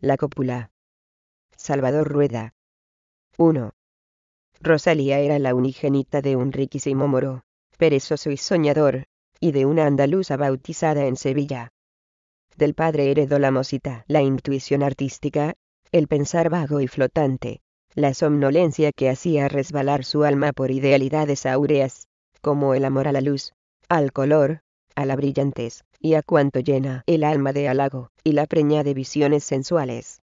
La cópula. Salvador Rueda. 1. Rosalía era la unigenita de un riquísimo moro, perezoso y soñador, y de una andaluza bautizada en Sevilla. Del padre heredó la mosita, la intuición artística, el pensar vago y flotante, la somnolencia que hacía resbalar su alma por idealidades áureas, como el amor a la luz, al color, a la brillantez, y a cuanto llena el alma de halago, y la preña de visiones sensuales.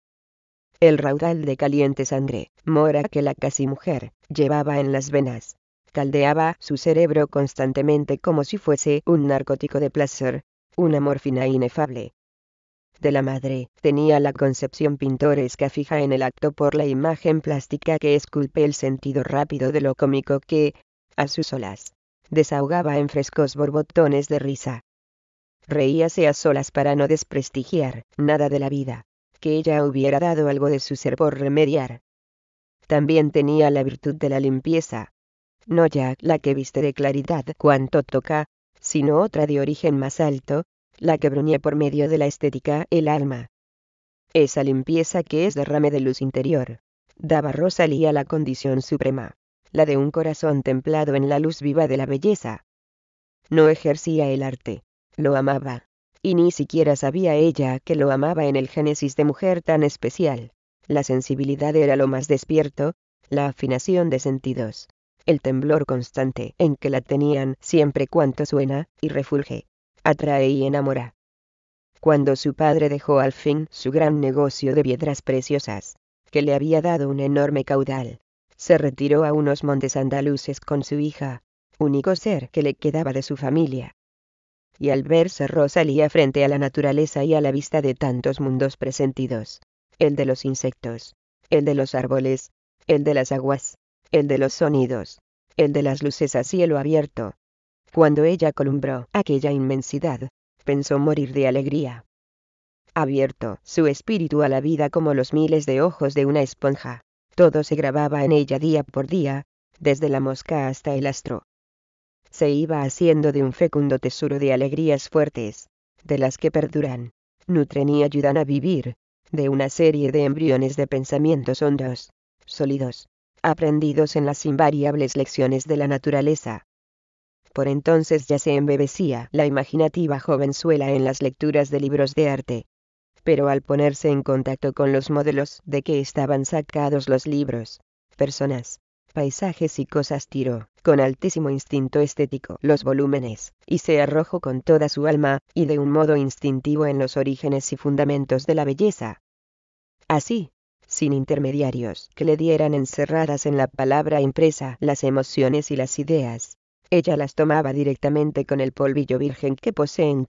El raudal de caliente sangre, mora que la casi mujer, llevaba en las venas, caldeaba su cerebro constantemente como si fuese un narcótico de placer, una morfina e inefable. De la madre, tenía la concepción pintoresca fija en el acto por la imagen plástica que esculpe el sentido rápido de lo cómico que, a sus olas, desahogaba en frescos borbotones de risa. Reíase a solas para no desprestigiar nada de la vida, que ella hubiera dado algo de su ser por remediar. También tenía la virtud de la limpieza. No ya la que viste de claridad cuanto toca, sino otra de origen más alto, la que bruñe por medio de la estética el alma. Esa limpieza que es derrame de luz interior, daba Rosalía la condición suprema la de un corazón templado en la luz viva de la belleza. No ejercía el arte, lo amaba, y ni siquiera sabía ella que lo amaba en el génesis de mujer tan especial. La sensibilidad era lo más despierto, la afinación de sentidos, el temblor constante en que la tenían siempre cuanto suena y refulge, atrae y enamora. Cuando su padre dejó al fin su gran negocio de piedras preciosas, que le había dado un enorme caudal, se retiró a unos montes andaluces con su hija, único ser que le quedaba de su familia. Y al verse Rosalía frente a la naturaleza y a la vista de tantos mundos presentidos, el de los insectos, el de los árboles, el de las aguas, el de los sonidos, el de las luces a cielo abierto. Cuando ella columbró aquella inmensidad, pensó morir de alegría. Abierto su espíritu a la vida como los miles de ojos de una esponja, todo se grababa en ella día por día, desde la mosca hasta el astro. Se iba haciendo de un fecundo tesoro de alegrías fuertes, de las que perduran, nutren y ayudan a vivir, de una serie de embriones de pensamientos hondos, sólidos, aprendidos en las invariables lecciones de la naturaleza. Por entonces ya se embebecía la imaginativa jovenzuela en las lecturas de libros de arte, pero al ponerse en contacto con los modelos de que estaban sacados los libros, personas, paisajes y cosas tiró, con altísimo instinto estético, los volúmenes, y se arrojó con toda su alma, y de un modo instintivo en los orígenes y fundamentos de la belleza. Así, sin intermediarios que le dieran encerradas en la palabra impresa las emociones y las ideas, ella las tomaba directamente con el polvillo virgen que poseen.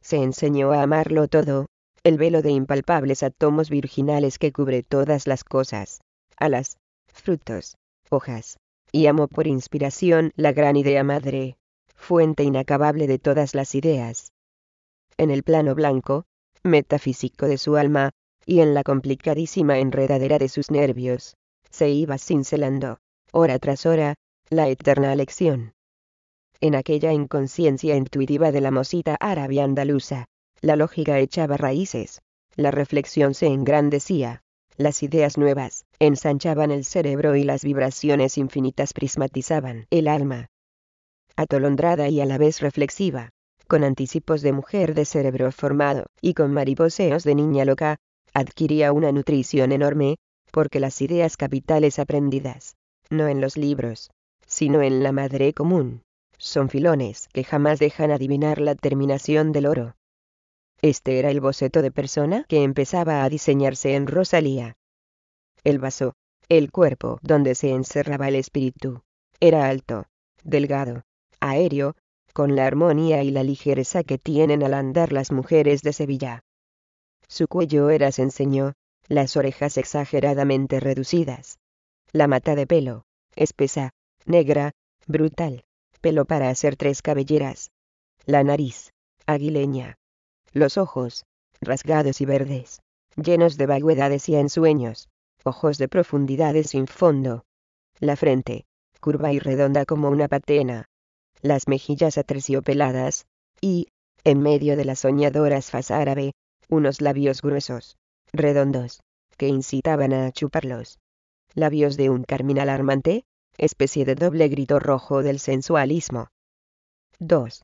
Se enseñó a amarlo todo, el velo de impalpables átomos virginales que cubre todas las cosas, alas, frutos, hojas, y amo por inspiración la gran idea madre, fuente inacabable de todas las ideas. En el plano blanco, metafísico de su alma, y en la complicadísima enredadera de sus nervios, se iba cincelando, hora tras hora, la eterna lección. En aquella inconsciencia intuitiva de la mosita árabe andaluza, la lógica echaba raíces, la reflexión se engrandecía, las ideas nuevas ensanchaban el cerebro y las vibraciones infinitas prismatizaban el alma. Atolondrada y a la vez reflexiva, con anticipos de mujer de cerebro formado y con mariposeos de niña loca, adquiría una nutrición enorme, porque las ideas capitales aprendidas, no en los libros, sino en la madre común, son filones que jamás dejan adivinar la terminación del oro, este era el boceto de persona que empezaba a diseñarse en Rosalía. El vaso, el cuerpo donde se encerraba el espíritu, era alto, delgado, aéreo, con la armonía y la ligereza que tienen al andar las mujeres de Sevilla. Su cuello era senseño, las orejas exageradamente reducidas. La mata de pelo, espesa, negra, brutal, pelo para hacer tres cabelleras. La nariz, aguileña, los ojos, rasgados y verdes, llenos de vaguedades y ensueños, ojos de profundidades sin fondo. La frente, curva y redonda como una patena. Las mejillas peladas, y, en medio de la soñadora faz árabe, unos labios gruesos, redondos, que incitaban a chuparlos. Labios de un carmín alarmante, especie de doble grito rojo del sensualismo. 2.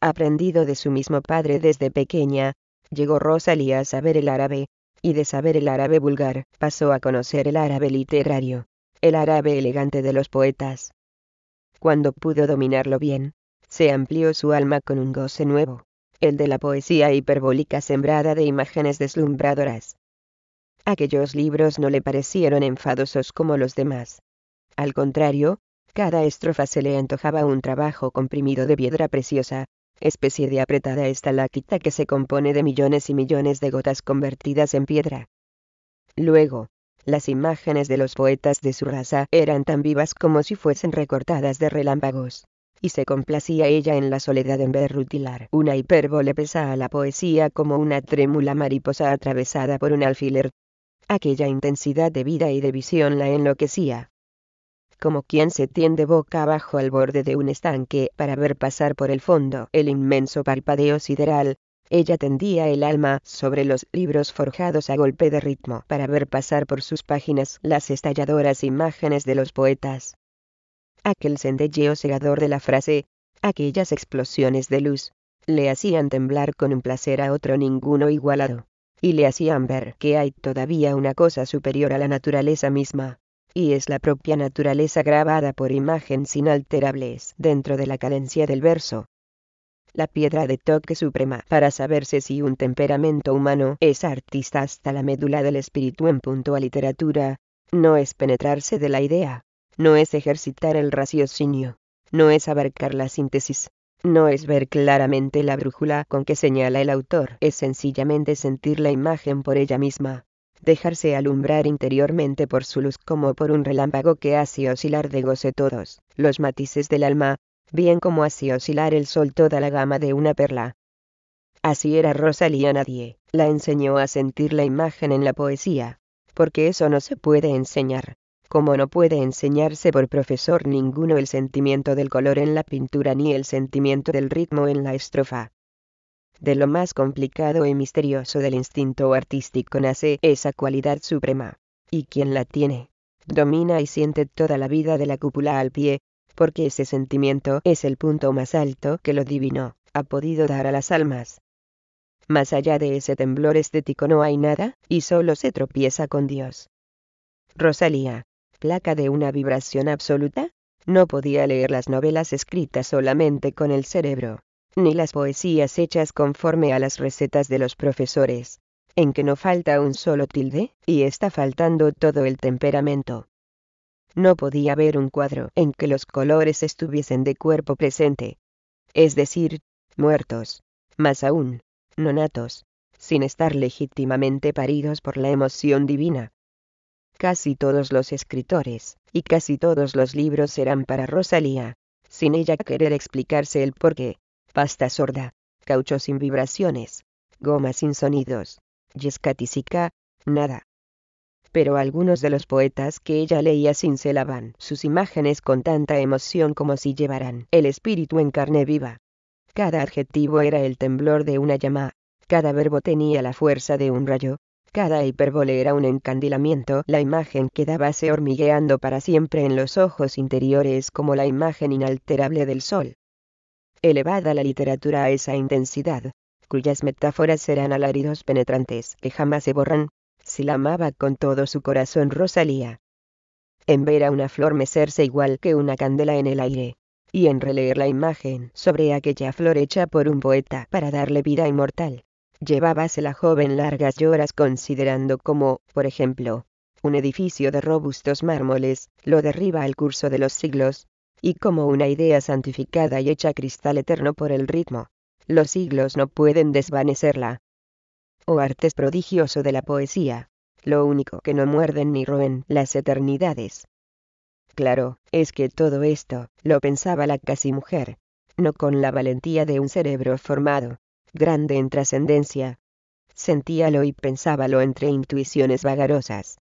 Aprendido de su mismo padre desde pequeña, llegó Rosalía a saber el árabe, y de saber el árabe vulgar, pasó a conocer el árabe literario, el árabe elegante de los poetas. Cuando pudo dominarlo bien, se amplió su alma con un goce nuevo, el de la poesía hiperbólica sembrada de imágenes deslumbradoras. Aquellos libros no le parecieron enfadosos como los demás. Al contrario, cada estrofa se le antojaba un trabajo comprimido de piedra preciosa, especie de apretada estalactita que se compone de millones y millones de gotas convertidas en piedra. Luego, las imágenes de los poetas de su raza eran tan vivas como si fuesen recortadas de relámpagos, y se complacía ella en la soledad en ver rutilar una hipérbole pesa a la poesía como una trémula mariposa atravesada por un alfiler. Aquella intensidad de vida y de visión la enloquecía como quien se tiende boca abajo al borde de un estanque para ver pasar por el fondo el inmenso palpadeo sideral, ella tendía el alma sobre los libros forjados a golpe de ritmo para ver pasar por sus páginas las estalladoras imágenes de los poetas. Aquel centelleo cegador de la frase, aquellas explosiones de luz, le hacían temblar con un placer a otro ninguno igualado, y le hacían ver que hay todavía una cosa superior a la naturaleza misma y es la propia naturaleza grabada por imágenes inalterables dentro de la cadencia del verso. La piedra de toque suprema para saberse si un temperamento humano es artista hasta la médula del espíritu en punto a literatura, no es penetrarse de la idea, no es ejercitar el raciocinio, no es abarcar la síntesis, no es ver claramente la brújula con que señala el autor, es sencillamente sentir la imagen por ella misma, dejarse alumbrar interiormente por su luz como por un relámpago que hace oscilar de goce todos los matices del alma, bien como hace oscilar el sol toda la gama de una perla. Así era Rosalía nadie, la enseñó a sentir la imagen en la poesía, porque eso no se puede enseñar, como no puede enseñarse por profesor ninguno el sentimiento del color en la pintura ni el sentimiento del ritmo en la estrofa. De lo más complicado y misterioso del instinto artístico nace esa cualidad suprema. Y quien la tiene, domina y siente toda la vida de la cúpula al pie, porque ese sentimiento es el punto más alto que lo divino ha podido dar a las almas. Más allá de ese temblor estético no hay nada, y solo se tropieza con Dios. Rosalía, placa de una vibración absoluta, no podía leer las novelas escritas solamente con el cerebro ni las poesías hechas conforme a las recetas de los profesores, en que no falta un solo tilde, y está faltando todo el temperamento. No podía haber un cuadro en que los colores estuviesen de cuerpo presente. Es decir, muertos, más aún, nonatos, sin estar legítimamente paridos por la emoción divina. Casi todos los escritores, y casi todos los libros eran para Rosalía, sin ella querer explicarse el porqué pasta sorda, caucho sin vibraciones, goma sin sonidos, yescatisica, nada. Pero algunos de los poetas que ella leía cincelaban sus imágenes con tanta emoción como si llevaran el espíritu en carne viva. Cada adjetivo era el temblor de una llama, cada verbo tenía la fuerza de un rayo, cada hipérbole era un encandilamiento, la imagen quedaba se hormigueando para siempre en los ojos interiores como la imagen inalterable del sol elevada la literatura a esa intensidad, cuyas metáforas serán alaridos penetrantes que jamás se borran, si la amaba con todo su corazón Rosalía. En ver a una flor mecerse igual que una candela en el aire, y en releer la imagen sobre aquella flor hecha por un poeta para darle vida inmortal, llevábase la joven largas lloras considerando cómo, por ejemplo, un edificio de robustos mármoles, lo derriba al curso de los siglos, y como una idea santificada y hecha cristal eterno por el ritmo. Los siglos no pueden desvanecerla. Oh artes prodigioso de la poesía, lo único que no muerden ni roen las eternidades. Claro, es que todo esto, lo pensaba la casi mujer, no con la valentía de un cerebro formado, grande en trascendencia. Sentíalo y pensábalo entre intuiciones vagarosas.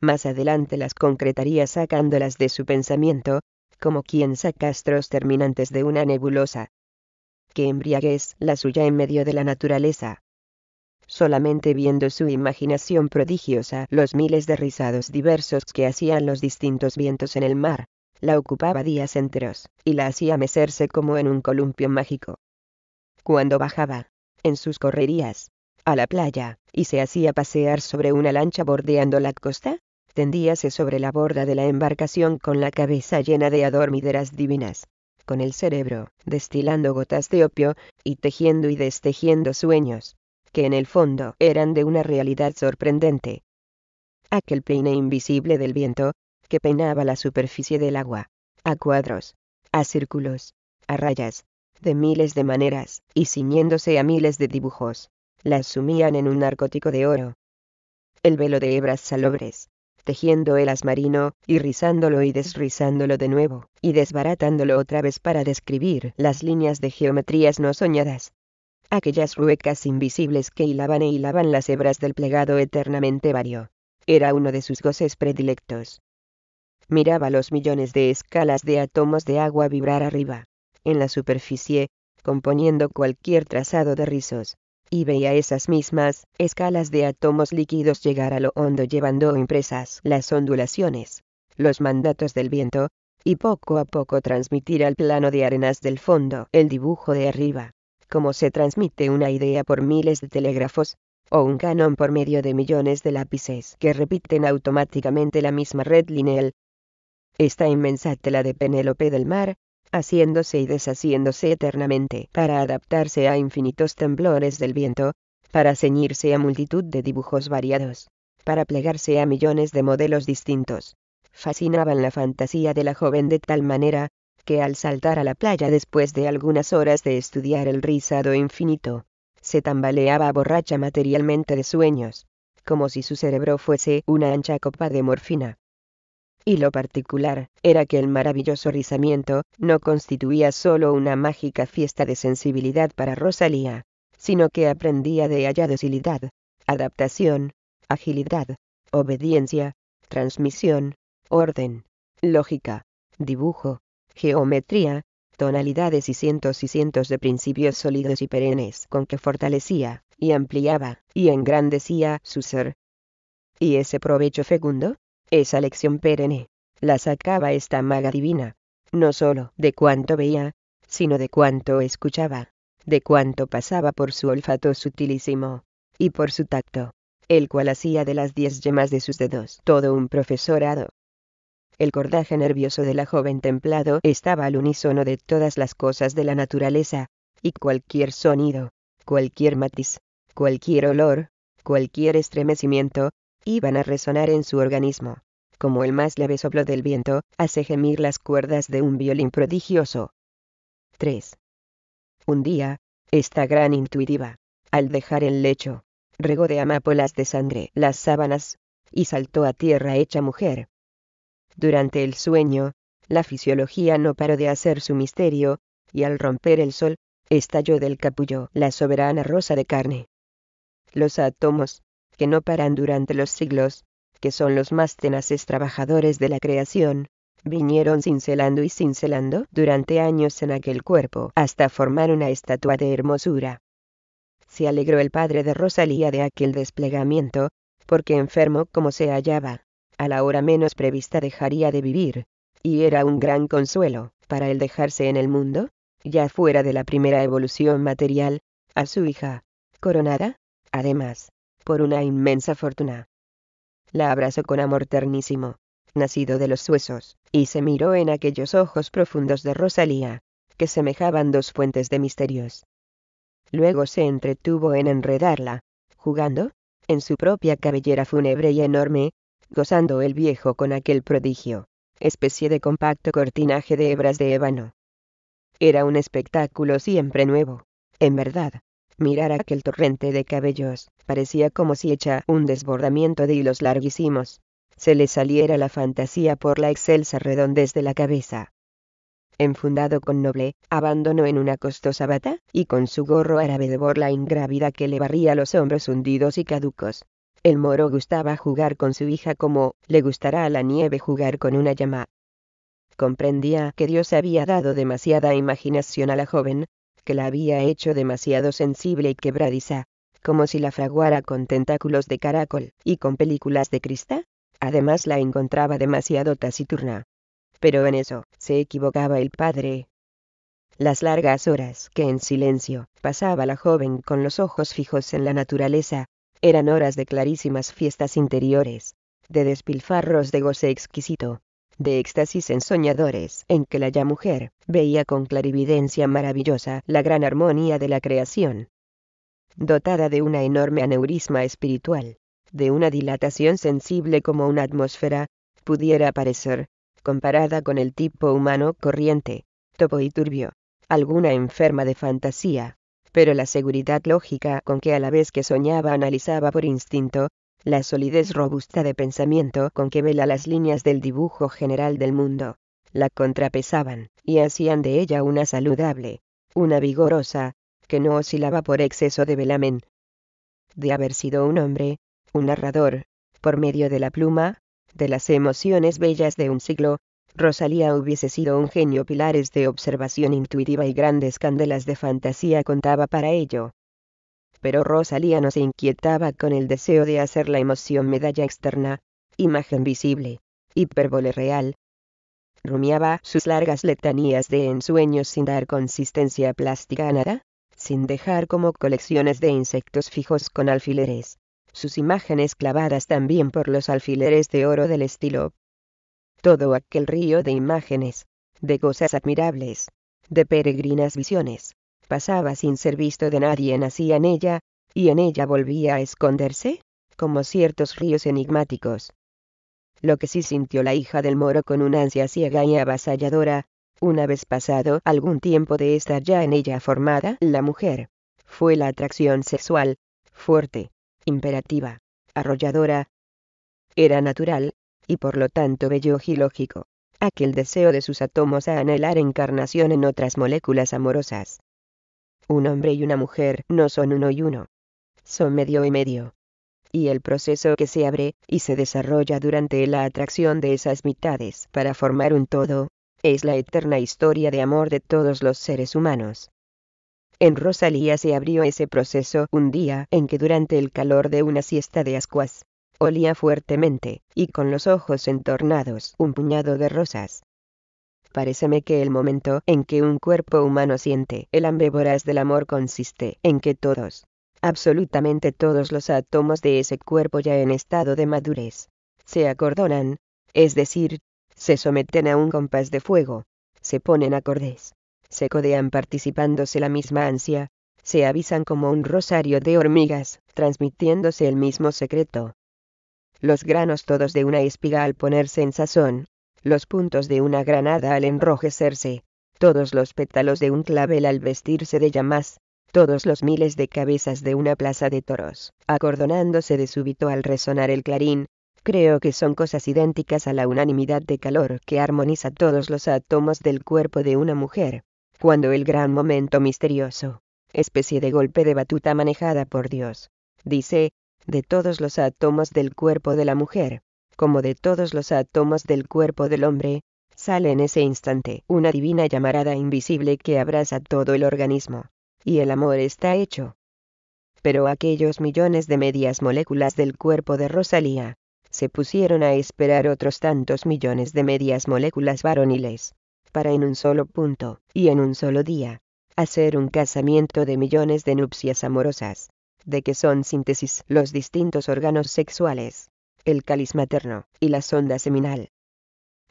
Más adelante las concretaría sacándolas de su pensamiento, como quien saca astros terminantes de una nebulosa. ¡Qué embriaguez la suya en medio de la naturaleza. Solamente viendo su imaginación prodigiosa los miles de rizados diversos que hacían los distintos vientos en el mar, la ocupaba días enteros, y la hacía mecerse como en un columpio mágico. Cuando bajaba, en sus correrías, a la playa, y se hacía pasear sobre una lancha bordeando la costa, tendíase sobre la borda de la embarcación con la cabeza llena de adormideras divinas, con el cerebro destilando gotas de opio y tejiendo y destejiendo sueños, que en el fondo eran de una realidad sorprendente. Aquel peine invisible del viento, que peinaba la superficie del agua, a cuadros, a círculos, a rayas, de miles de maneras, y ciñéndose a miles de dibujos, las sumían en un narcótico de oro. El velo de hebras salobres, tejiendo el asmarino, y rizándolo y desrizándolo de nuevo, y desbaratándolo otra vez para describir las líneas de geometrías no soñadas. Aquellas ruecas invisibles que hilaban e hilaban las hebras del plegado eternamente vario. Era uno de sus goces predilectos. Miraba los millones de escalas de átomos de agua vibrar arriba, en la superficie, componiendo cualquier trazado de rizos, y veía esas mismas escalas de átomos líquidos llegar a lo hondo llevando impresas las ondulaciones, los mandatos del viento, y poco a poco transmitir al plano de arenas del fondo el dibujo de arriba, como se transmite una idea por miles de telégrafos, o un canon por medio de millones de lápices que repiten automáticamente la misma red lineal. Esta inmensa tela de Penélope del Mar, haciéndose y deshaciéndose eternamente para adaptarse a infinitos temblores del viento, para ceñirse a multitud de dibujos variados, para plegarse a millones de modelos distintos. Fascinaban la fantasía de la joven de tal manera, que al saltar a la playa después de algunas horas de estudiar el rizado infinito, se tambaleaba borracha materialmente de sueños, como si su cerebro fuese una ancha copa de morfina. Y lo particular era que el maravilloso rizamiento no constituía solo una mágica fiesta de sensibilidad para Rosalía, sino que aprendía de allá docilidad, adaptación, agilidad, obediencia, transmisión, orden, lógica, dibujo, geometría, tonalidades y cientos y cientos de principios sólidos y perennes con que fortalecía, y ampliaba, y engrandecía su ser. Y ese provecho fecundo, esa lección perenne, la sacaba esta maga divina, no sólo de cuanto veía, sino de cuanto escuchaba, de cuanto pasaba por su olfato sutilísimo, y por su tacto, el cual hacía de las diez yemas de sus dedos todo un profesorado. El cordaje nervioso de la joven templado estaba al unísono de todas las cosas de la naturaleza, y cualquier sonido, cualquier matiz, cualquier olor, cualquier estremecimiento, iban a resonar en su organismo. Como el más leve soplo del viento, hace gemir las cuerdas de un violín prodigioso. 3. Un día, esta gran intuitiva, al dejar el lecho, regó de amapolas de sangre las sábanas, y saltó a tierra hecha mujer. Durante el sueño, la fisiología no paró de hacer su misterio, y al romper el sol, estalló del capullo la soberana rosa de carne. Los átomos, que no paran durante los siglos, que son los más tenaces trabajadores de la creación, vinieron cincelando y cincelando durante años en aquel cuerpo hasta formar una estatua de hermosura. Se alegró el padre de Rosalía de aquel desplegamiento, porque enfermo como se hallaba, a la hora menos prevista dejaría de vivir, y era un gran consuelo para el dejarse en el mundo, ya fuera de la primera evolución material, a su hija, coronada, además, por una inmensa fortuna. La abrazó con amor ternísimo, nacido de los huesos, y se miró en aquellos ojos profundos de Rosalía, que semejaban dos fuentes de misterios. Luego se entretuvo en enredarla, jugando, en su propia cabellera fúnebre y enorme, gozando el viejo con aquel prodigio, especie de compacto cortinaje de hebras de ébano. Era un espectáculo siempre nuevo, en verdad, Mirar aquel torrente de cabellos, parecía como si echa un desbordamiento de hilos larguísimos. Se le saliera la fantasía por la excelsa redondez de la cabeza. Enfundado con noble, abandonó en una costosa bata, y con su gorro árabe de borla ingrávida que le barría los hombros hundidos y caducos. El moro gustaba jugar con su hija como le gustará a la nieve jugar con una llama comprendía que Dios había dado demasiada imaginación a la joven, la había hecho demasiado sensible y quebradiza, como si la fraguara con tentáculos de caracol y con películas de cristal. Además la encontraba demasiado taciturna. Pero en eso, se equivocaba el padre. Las largas horas que en silencio pasaba la joven con los ojos fijos en la naturaleza, eran horas de clarísimas fiestas interiores, de despilfarros de goce exquisito, de éxtasis ensoñadores, en que la ya mujer veía con clarividencia maravillosa la gran armonía de la creación. Dotada de una enorme aneurisma espiritual, de una dilatación sensible como una atmósfera, pudiera parecer, comparada con el tipo humano corriente, topo y turbio, alguna enferma de fantasía, pero la seguridad lógica con que a la vez que soñaba analizaba por instinto, la solidez robusta de pensamiento con que vela las líneas del dibujo general del mundo, la contrapesaban, y hacían de ella una saludable, una vigorosa, que no oscilaba por exceso de velamen. De haber sido un hombre, un narrador, por medio de la pluma, de las emociones bellas de un siglo, Rosalía hubiese sido un genio pilares de observación intuitiva y grandes candelas de fantasía contaba para ello pero Rosalía no se inquietaba con el deseo de hacer la emoción medalla externa, imagen visible, hipérbole real. Rumiaba sus largas letanías de ensueños sin dar consistencia plástica a nada, sin dejar como colecciones de insectos fijos con alfileres, sus imágenes clavadas también por los alfileres de oro del estilo. Todo aquel río de imágenes, de cosas admirables, de peregrinas visiones, pasaba sin ser visto de nadie nacía en ella, y en ella volvía a esconderse, como ciertos ríos enigmáticos. Lo que sí sintió la hija del moro con una ansia ciega y avasalladora, una vez pasado algún tiempo de estar ya en ella formada la mujer, fue la atracción sexual, fuerte, imperativa, arrolladora. Era natural, y por lo tanto bello y lógico, aquel deseo de sus átomos a anhelar encarnación en otras moléculas amorosas. Un hombre y una mujer no son uno y uno. Son medio y medio. Y el proceso que se abre y se desarrolla durante la atracción de esas mitades para formar un todo, es la eterna historia de amor de todos los seres humanos. En Rosalía se abrió ese proceso un día en que durante el calor de una siesta de ascuas, olía fuertemente, y con los ojos entornados, un puñado de rosas. Pareceme que el momento en que un cuerpo humano siente el hambre voraz del amor consiste en que todos, absolutamente todos los átomos de ese cuerpo ya en estado de madurez, se acordonan, es decir, se someten a un compás de fuego, se ponen acordes, se codean participándose la misma ansia, se avisan como un rosario de hormigas, transmitiéndose el mismo secreto. Los granos todos de una espiga al ponerse en sazón, los puntos de una granada al enrojecerse, todos los pétalos de un clavel al vestirse de llamas, todos los miles de cabezas de una plaza de toros, acordonándose de súbito al resonar el clarín, creo que son cosas idénticas a la unanimidad de calor que armoniza todos los átomos del cuerpo de una mujer, cuando el gran momento misterioso, especie de golpe de batuta manejada por Dios, dice, de todos los átomos del cuerpo de la mujer, como de todos los átomos del cuerpo del hombre, sale en ese instante una divina llamarada invisible que abraza todo el organismo. Y el amor está hecho. Pero aquellos millones de medias moléculas del cuerpo de Rosalía, se pusieron a esperar otros tantos millones de medias moléculas varoniles, para en un solo punto, y en un solo día, hacer un casamiento de millones de nupcias amorosas, de que son síntesis los distintos órganos sexuales el cáliz materno y la sonda seminal.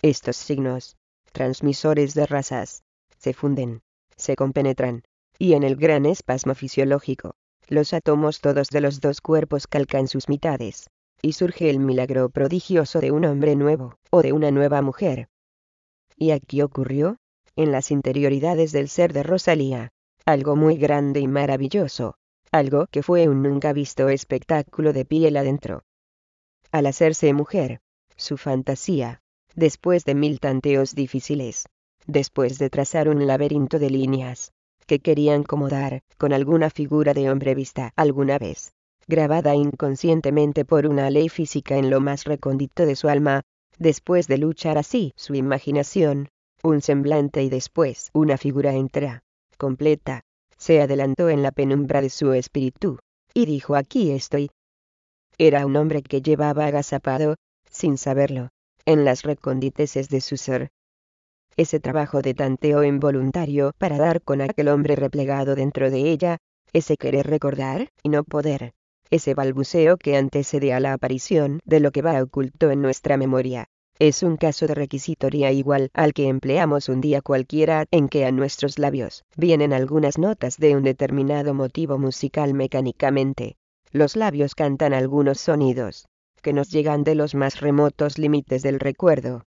Estos signos, transmisores de razas, se funden, se compenetran, y en el gran espasmo fisiológico, los átomos todos de los dos cuerpos calcan sus mitades, y surge el milagro prodigioso de un hombre nuevo, o de una nueva mujer. Y aquí ocurrió, en las interioridades del ser de Rosalía, algo muy grande y maravilloso, algo que fue un nunca visto espectáculo de piel adentro, al hacerse mujer, su fantasía, después de mil tanteos difíciles, después de trazar un laberinto de líneas, que querían acomodar con alguna figura de hombre vista alguna vez, grabada inconscientemente por una ley física en lo más recóndito de su alma, después de luchar así su imaginación, un semblante y después una figura entra, completa, se adelantó en la penumbra de su espíritu, y dijo aquí estoy, era un hombre que llevaba agazapado, sin saberlo, en las reconditeces de su ser. Ese trabajo de tanteo involuntario para dar con aquel hombre replegado dentro de ella, ese querer recordar y no poder, ese balbuceo que antecede a la aparición de lo que va oculto en nuestra memoria. Es un caso de requisitoría igual al que empleamos un día cualquiera en que a nuestros labios vienen algunas notas de un determinado motivo musical mecánicamente, los labios cantan algunos sonidos, que nos llegan de los más remotos límites del recuerdo.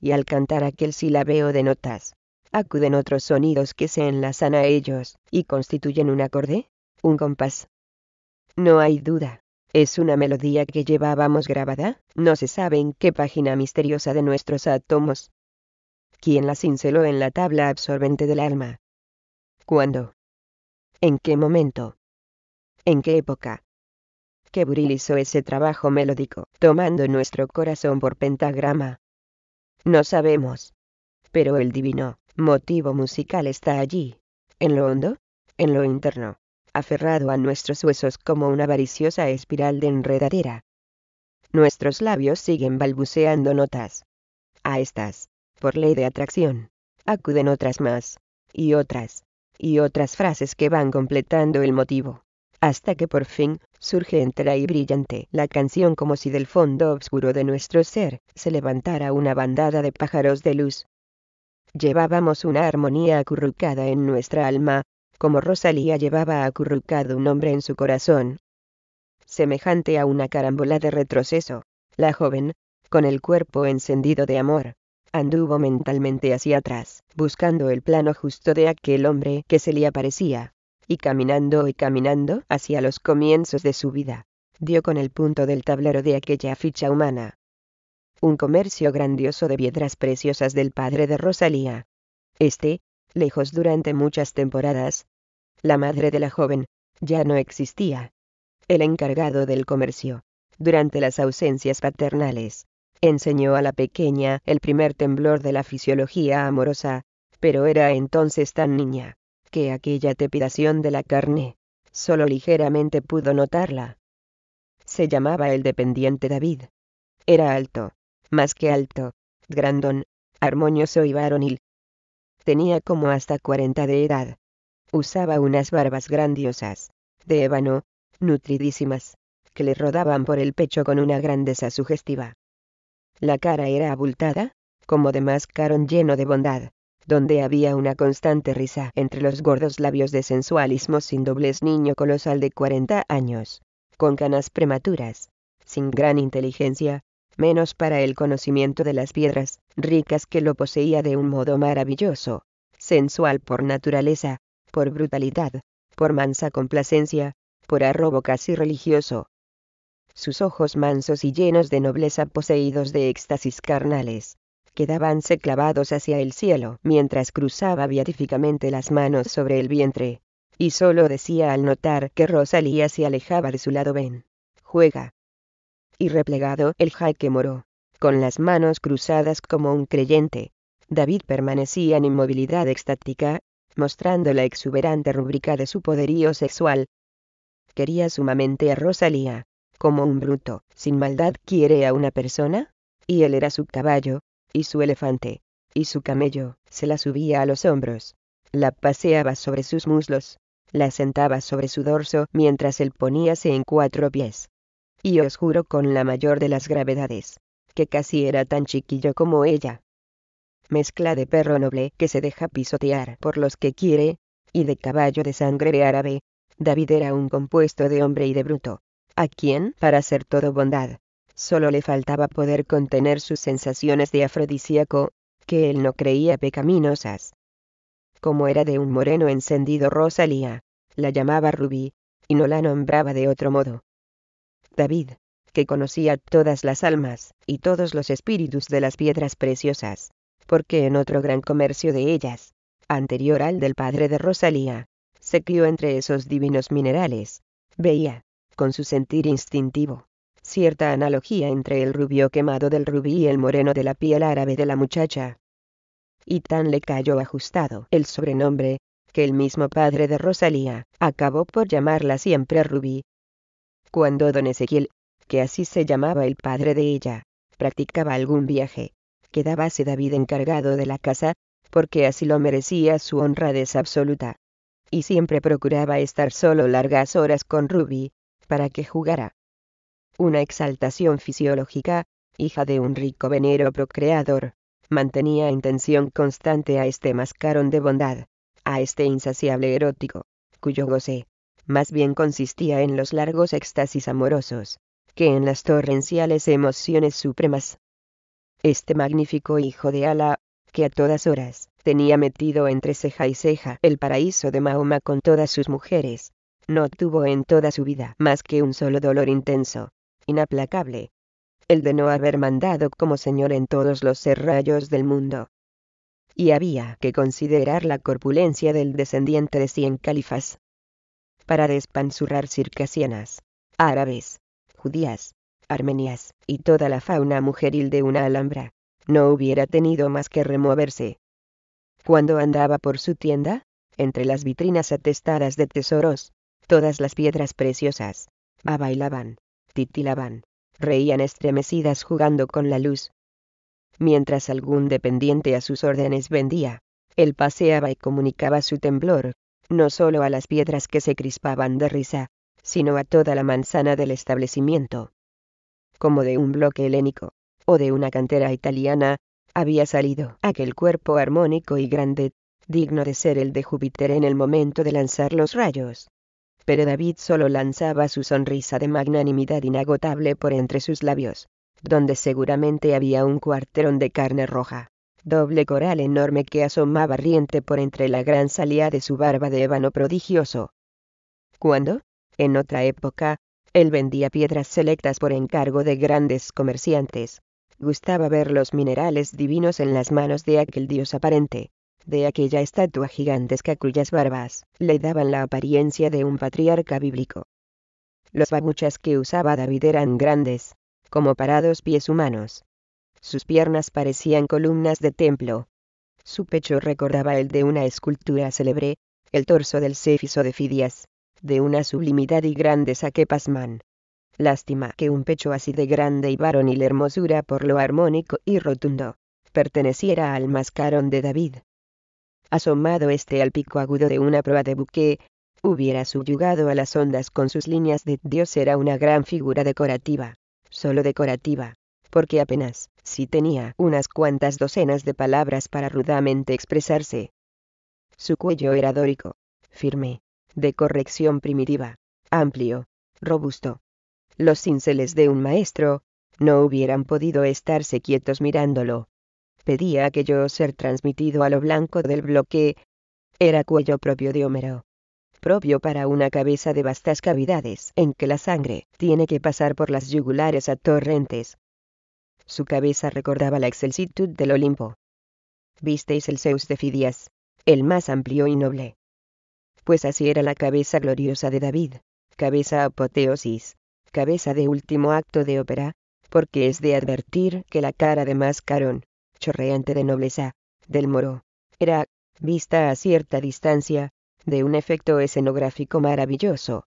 Y al cantar aquel silabeo de notas, acuden otros sonidos que se enlazan a ellos, y constituyen un acorde, un compás. No hay duda, es una melodía que llevábamos grabada, no se sabe en qué página misteriosa de nuestros átomos. ¿Quién la cinceló en la tabla absorbente del alma? ¿Cuándo? ¿En qué momento? ¿En qué época? que hizo ese trabajo melódico, tomando nuestro corazón por pentagrama. No sabemos. Pero el divino motivo musical está allí, en lo hondo, en lo interno, aferrado a nuestros huesos como una avariciosa espiral de enredadera. Nuestros labios siguen balbuceando notas. A estas, por ley de atracción, acuden otras más, y otras, y otras frases que van completando el motivo hasta que por fin, surge entera y brillante la canción como si del fondo oscuro de nuestro ser, se levantara una bandada de pájaros de luz. Llevábamos una armonía acurrucada en nuestra alma, como Rosalía llevaba acurrucado un hombre en su corazón. Semejante a una carambola de retroceso, la joven, con el cuerpo encendido de amor, anduvo mentalmente hacia atrás, buscando el plano justo de aquel hombre que se le aparecía y caminando y caminando hacia los comienzos de su vida, dio con el punto del tablero de aquella ficha humana. Un comercio grandioso de piedras preciosas del padre de Rosalía. Este, lejos durante muchas temporadas. La madre de la joven, ya no existía. El encargado del comercio, durante las ausencias paternales, enseñó a la pequeña el primer temblor de la fisiología amorosa, pero era entonces tan niña que aquella tepidación de la carne, solo ligeramente pudo notarla. Se llamaba el dependiente David. Era alto, más que alto, grandón, armonioso y varonil. Tenía como hasta cuarenta de edad. Usaba unas barbas grandiosas, de ébano, nutridísimas, que le rodaban por el pecho con una grandeza sugestiva. La cara era abultada, como de mascarón lleno de bondad, donde había una constante risa entre los gordos labios de sensualismo sin doblez niño colosal de 40 años, con canas prematuras, sin gran inteligencia, menos para el conocimiento de las piedras ricas que lo poseía de un modo maravilloso, sensual por naturaleza, por brutalidad, por mansa complacencia, por arrobo casi religioso. Sus ojos mansos y llenos de nobleza poseídos de éxtasis carnales, quedábanse clavados hacia el cielo mientras cruzaba beatíficamente las manos sobre el vientre. Y solo decía al notar que Rosalía se alejaba de su lado ven. Juega. Y replegado el jaque moró, con las manos cruzadas como un creyente. David permanecía en inmovilidad extática, mostrando la exuberante rúbrica de su poderío sexual. Quería sumamente a Rosalía, como un bruto, sin maldad quiere a una persona, y él era su caballo, y su elefante, y su camello, se la subía a los hombros, la paseaba sobre sus muslos, la sentaba sobre su dorso mientras él poníase en cuatro pies. Y os juro con la mayor de las gravedades, que casi era tan chiquillo como ella. Mezcla de perro noble que se deja pisotear por los que quiere, y de caballo de sangre árabe, David era un compuesto de hombre y de bruto, a quien, para ser todo bondad, Sólo le faltaba poder contener sus sensaciones de afrodisíaco, que él no creía pecaminosas. Como era de un moreno encendido Rosalía, la llamaba Rubí, y no la nombraba de otro modo. David, que conocía todas las almas y todos los espíritus de las piedras preciosas, porque en otro gran comercio de ellas, anterior al del padre de Rosalía, se crió entre esos divinos minerales, veía, con su sentir instintivo, cierta analogía entre el rubio quemado del rubí y el moreno de la piel árabe de la muchacha. Y tan le cayó ajustado el sobrenombre, que el mismo padre de Rosalía, acabó por llamarla siempre Rubí. Cuando don Ezequiel, que así se llamaba el padre de ella, practicaba algún viaje, quedábase David encargado de la casa, porque así lo merecía su honradez absoluta. Y siempre procuraba estar solo largas horas con Rubí, para que jugara, una exaltación fisiológica, hija de un rico venero procreador, mantenía en tensión constante a este mascarón de bondad, a este insaciable erótico, cuyo goce, más bien consistía en los largos éxtasis amorosos, que en las torrenciales emociones supremas. Este magnífico hijo de Ala, que a todas horas, tenía metido entre ceja y ceja el paraíso de Mahoma con todas sus mujeres, no tuvo en toda su vida más que un solo dolor intenso, inaplacable. El de no haber mandado como señor en todos los serrallos del mundo. Y había que considerar la corpulencia del descendiente de cien califas. Para despansurrar circasianas, árabes, judías, armenias, y toda la fauna mujeril de una alhambra, no hubiera tenido más que removerse. Cuando andaba por su tienda, entre las vitrinas atestadas de tesoros, todas las piedras preciosas, bailaban, titilaban, reían estremecidas jugando con la luz. Mientras algún dependiente a sus órdenes vendía, él paseaba y comunicaba su temblor, no solo a las piedras que se crispaban de risa, sino a toda la manzana del establecimiento. Como de un bloque helénico, o de una cantera italiana, había salido aquel cuerpo armónico y grande, digno de ser el de Júpiter en el momento de lanzar los rayos pero David solo lanzaba su sonrisa de magnanimidad inagotable por entre sus labios, donde seguramente había un cuarterón de carne roja, doble coral enorme que asomaba riente por entre la gran salía de su barba de ébano prodigioso. Cuando, en otra época, él vendía piedras selectas por encargo de grandes comerciantes, gustaba ver los minerales divinos en las manos de aquel dios aparente, de aquella estatua gigantesca cuyas barbas le daban la apariencia de un patriarca bíblico. Los babuchas que usaba David eran grandes, como parados pies humanos. Sus piernas parecían columnas de templo. Su pecho recordaba el de una escultura célebre, el torso del Céfiso de Fidias, de una sublimidad y grandeza que pasman. Lástima que un pecho así de grande y varonil hermosura por lo armónico y rotundo, perteneciera al mascarón de David asomado este al pico agudo de una proa de buque, hubiera subyugado a las ondas con sus líneas de Dios era una gran figura decorativa, solo decorativa, porque apenas, si tenía unas cuantas docenas de palabras para rudamente expresarse. Su cuello era dórico, firme, de corrección primitiva, amplio, robusto. Los cinceles de un maestro, no hubieran podido estarse quietos mirándolo día aquello ser transmitido a lo blanco del bloque, era cuello propio de Homero. Propio para una cabeza de vastas cavidades en que la sangre tiene que pasar por las yugulares a torrentes. Su cabeza recordaba la excelsitud del Olimpo. Visteis el Zeus de Fidias, el más amplio y noble. Pues así era la cabeza gloriosa de David, cabeza apoteosis, cabeza de último acto de ópera, porque es de advertir que la cara de Mascarón, chorreante de nobleza, del moro, era, vista a cierta distancia, de un efecto escenográfico maravilloso.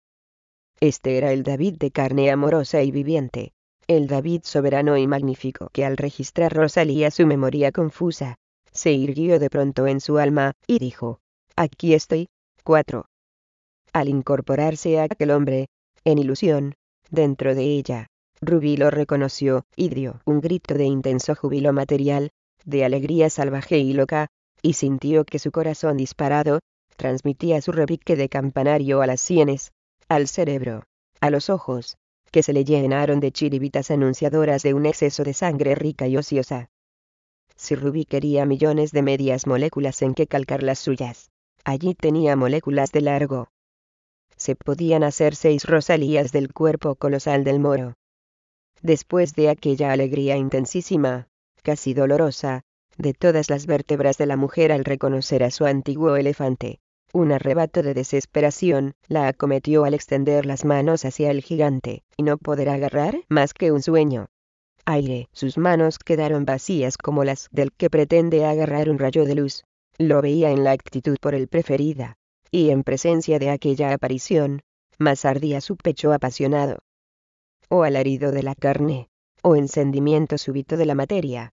Este era el David de carne amorosa y viviente, el David soberano y magnífico que al registrar Rosalía su memoria confusa, se irguió de pronto en su alma, y dijo, Aquí estoy. cuatro. Al incorporarse a aquel hombre, en ilusión, dentro de ella, Rubí lo reconoció, y dio un grito de intenso júbilo material, de alegría salvaje y loca, y sintió que su corazón disparado, transmitía su rubique de campanario a las sienes, al cerebro, a los ojos, que se le llenaron de chiribitas anunciadoras de un exceso de sangre rica y ociosa. Si Rubí quería millones de medias moléculas en que calcar las suyas, allí tenía moléculas de largo. Se podían hacer seis rosalías del cuerpo colosal del moro. Después de aquella alegría intensísima, casi dolorosa, de todas las vértebras de la mujer al reconocer a su antiguo elefante. Un arrebato de desesperación la acometió al extender las manos hacia el gigante, y no poder agarrar más que un sueño. Aire, sus manos quedaron vacías como las del que pretende agarrar un rayo de luz. Lo veía en la actitud por el preferida. Y en presencia de aquella aparición, más ardía su pecho apasionado. o oh, alarido de la carne, o encendimiento súbito de la materia.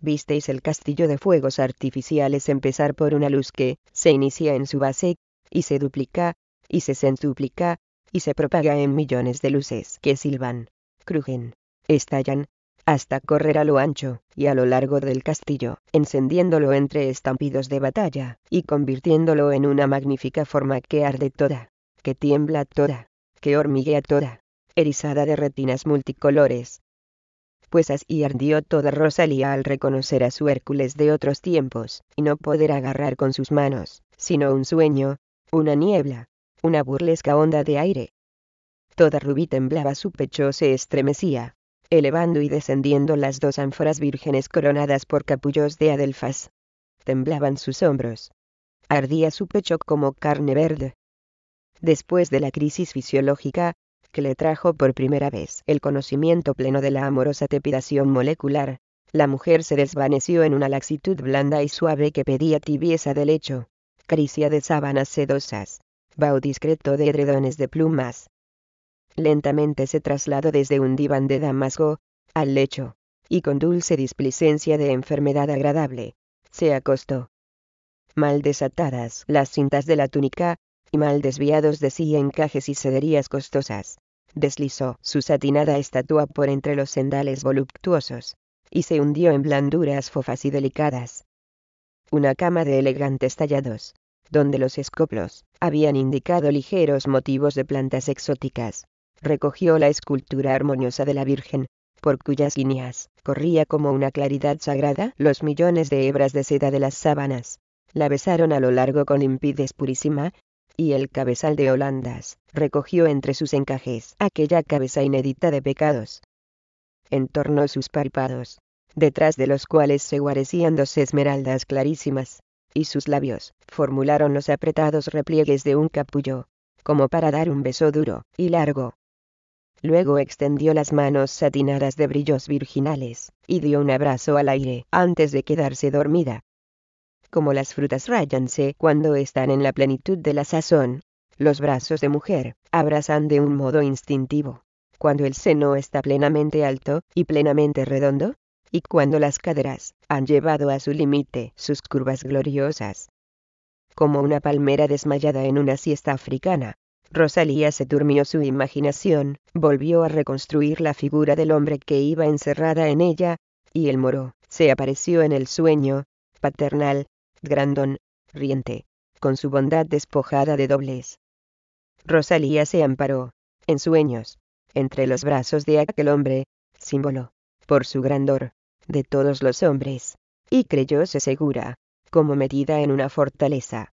Visteis el castillo de fuegos artificiales empezar por una luz que se inicia en su base, y se duplica, y se centuplica, y se propaga en millones de luces que silban, crujen, estallan, hasta correr a lo ancho y a lo largo del castillo, encendiéndolo entre estampidos de batalla, y convirtiéndolo en una magnífica forma que arde toda, que tiembla toda, que hormiguea toda, erizada de retinas multicolores, pues así ardió toda Rosalía al reconocer a su Hércules de otros tiempos, y no poder agarrar con sus manos, sino un sueño, una niebla, una burlesca onda de aire. Toda rubí temblaba, su pecho se estremecía, elevando y descendiendo las dos ánforas vírgenes coronadas por capullos de adelfas. Temblaban sus hombros. Ardía su pecho como carne verde. Después de la crisis fisiológica, que le trajo por primera vez el conocimiento pleno de la amorosa tepidación molecular, la mujer se desvaneció en una laxitud blanda y suave que pedía tibieza de lecho, caricia de sábanas sedosas, bau discreto de edredones de plumas. Lentamente se trasladó desde un diván de damasco, al lecho, y con dulce displicencia de enfermedad agradable, se acostó. Mal desatadas las cintas de la túnica, y mal desviados de sí encajes y sederías costosas, deslizó su satinada estatua por entre los sendales voluptuosos, y se hundió en blanduras fofas y delicadas. Una cama de elegantes tallados, donde los escoplos habían indicado ligeros motivos de plantas exóticas, recogió la escultura armoniosa de la Virgen, por cuyas guineas corría como una claridad sagrada los millones de hebras de seda de las sábanas. La besaron a lo largo con limpidez purísima, y el cabezal de Holandas, recogió entre sus encajes aquella cabeza inédita de pecados. Entornó sus párpados, detrás de los cuales se guarecían dos esmeraldas clarísimas, y sus labios formularon los apretados repliegues de un capullo, como para dar un beso duro y largo. Luego extendió las manos satinadas de brillos virginales, y dio un abrazo al aire antes de quedarse dormida como las frutas rayanse cuando están en la plenitud de la sazón. Los brazos de mujer abrazan de un modo instintivo. Cuando el seno está plenamente alto y plenamente redondo, y cuando las caderas han llevado a su límite sus curvas gloriosas. Como una palmera desmayada en una siesta africana, Rosalía se durmió su imaginación, volvió a reconstruir la figura del hombre que iba encerrada en ella, y el moro se apareció en el sueño, paternal, Grandón, riente, con su bondad despojada de dobles. Rosalía se amparó, en sueños, entre los brazos de aquel hombre, símbolo, por su grandor, de todos los hombres, y creyóse segura, como metida en una fortaleza.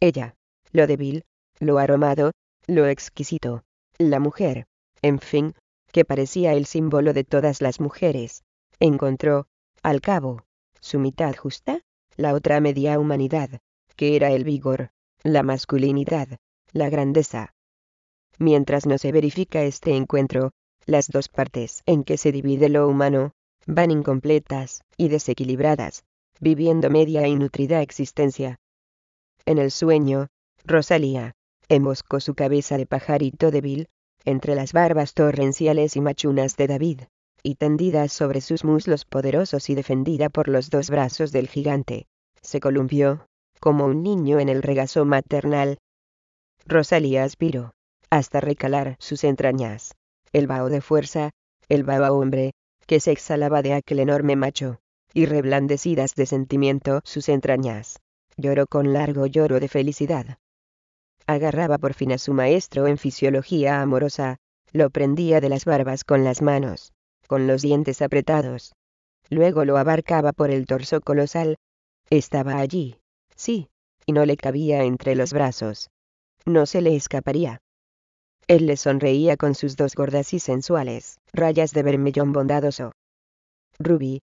Ella, lo débil, lo aromado, lo exquisito, la mujer, en fin, que parecía el símbolo de todas las mujeres, encontró, al cabo, su mitad justa, la otra media humanidad, que era el vigor, la masculinidad, la grandeza. Mientras no se verifica este encuentro, las dos partes en que se divide lo humano, van incompletas y desequilibradas, viviendo media y nutrida existencia. En el sueño, Rosalía, emboscó su cabeza de pajarito débil, entre las barbas torrenciales y machunas de David, y tendida sobre sus muslos poderosos y defendida por los dos brazos del gigante, se columpió, como un niño en el regazo maternal. Rosalía aspiró, hasta recalar sus entrañas, el vaho de fuerza, el vaho hombre, que se exhalaba de aquel enorme macho, y reblandecidas de sentimiento sus entrañas. Lloró con largo lloro de felicidad. Agarraba por fin a su maestro en fisiología amorosa, lo prendía de las barbas con las manos, con los dientes apretados. Luego lo abarcaba por el torso colosal. Estaba allí, sí, y no le cabía entre los brazos. No se le escaparía. Él le sonreía con sus dos gordas y sensuales, rayas de vermellón bondadoso. Ruby.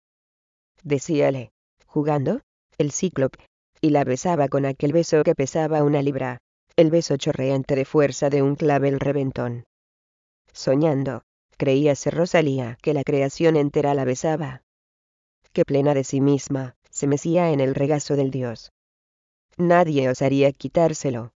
Decíale, jugando, el cíclope, y la besaba con aquel beso que pesaba una libra, el beso chorreante de fuerza de un clavel reventón. Soñando, Creíase Rosalía que la creación entera la besaba, que plena de sí misma, se mecía en el regazo del Dios. Nadie osaría quitárselo.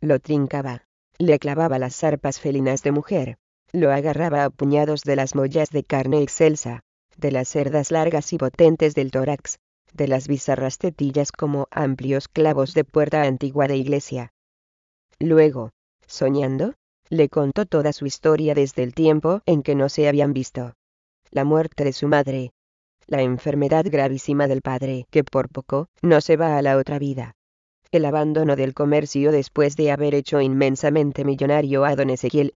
Lo trincaba, le clavaba las zarpas felinas de mujer, lo agarraba a puñados de las mollas de carne excelsa, de las cerdas largas y potentes del tórax, de las bizarras tetillas como amplios clavos de puerta antigua de iglesia. Luego, soñando, le contó toda su historia desde el tiempo en que no se habían visto. La muerte de su madre. La enfermedad gravísima del padre, que por poco, no se va a la otra vida. El abandono del comercio después de haber hecho inmensamente millonario a don Ezequiel.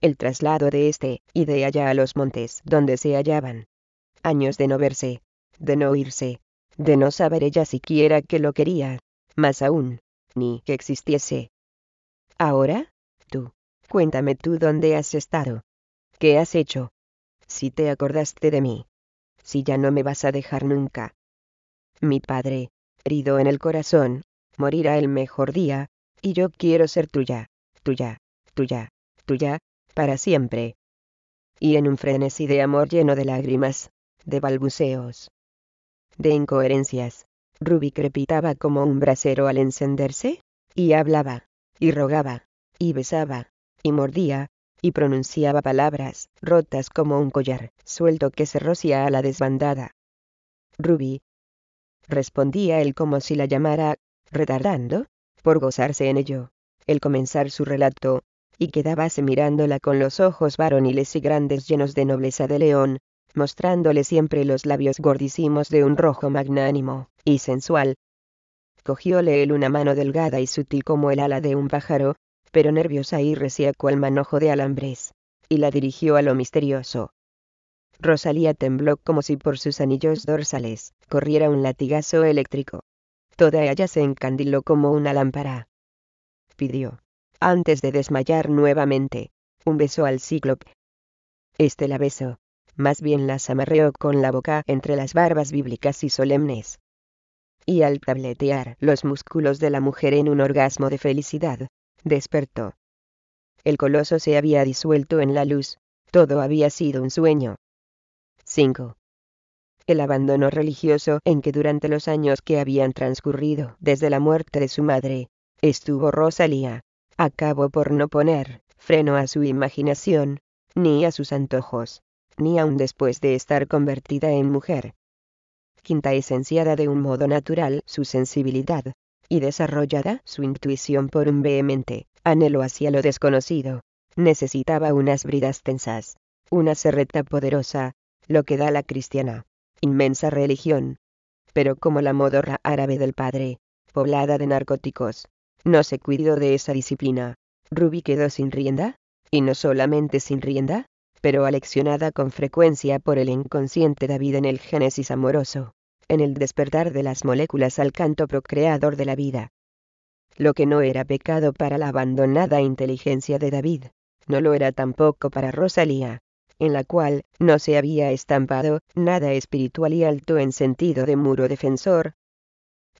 El traslado de este, y de allá a los montes donde se hallaban. Años de no verse. De no irse. De no saber ella siquiera que lo quería. Más aún. Ni que existiese. Ahora, tú Cuéntame tú dónde has estado. ¿Qué has hecho? Si te acordaste de mí. Si ya no me vas a dejar nunca. Mi padre, herido en el corazón, morirá el mejor día, y yo quiero ser tuya, tuya, tuya, tuya, para siempre. Y en un frenesí de amor lleno de lágrimas, de balbuceos, de incoherencias, Ruby crepitaba como un brasero al encenderse, y hablaba, y rogaba, y besaba, y mordía, y pronunciaba palabras, rotas como un collar, suelto que se rocía a la desbandada. Rubí. Respondía él como si la llamara, retardando, por gozarse en ello, el comenzar su relato, y quedábase mirándola con los ojos varoniles y grandes llenos de nobleza de león, mostrándole siempre los labios gordísimos de un rojo magnánimo, y sensual. Cogióle él una mano delgada y sutil como el ala de un pájaro, pero nerviosa y recia cual manojo de alambres, y la dirigió a lo misterioso. Rosalía tembló como si por sus anillos dorsales corriera un latigazo eléctrico. Toda ella se encandiló como una lámpara. Pidió, antes de desmayar nuevamente, un beso al cíclope. Este la besó, más bien las amarreó con la boca entre las barbas bíblicas y solemnes. Y al tabletear los músculos de la mujer en un orgasmo de felicidad, despertó. El coloso se había disuelto en la luz, todo había sido un sueño. 5. El abandono religioso en que durante los años que habían transcurrido desde la muerte de su madre, estuvo Rosalía, acabó por no poner freno a su imaginación, ni a sus antojos, ni aun después de estar convertida en mujer. Quinta esenciada de un modo natural su sensibilidad, y desarrollada su intuición por un vehemente anhelo hacia lo desconocido. Necesitaba unas bridas tensas, una serreta poderosa, lo que da la cristiana, inmensa religión. Pero como la modorra árabe del padre, poblada de narcóticos, no se cuidó de esa disciplina. Ruby quedó sin rienda, y no solamente sin rienda, pero aleccionada con frecuencia por el inconsciente David en el Génesis amoroso en el despertar de las moléculas al canto procreador de la vida. Lo que no era pecado para la abandonada inteligencia de David, no lo era tampoco para Rosalía, en la cual no se había estampado nada espiritual y alto en sentido de muro defensor.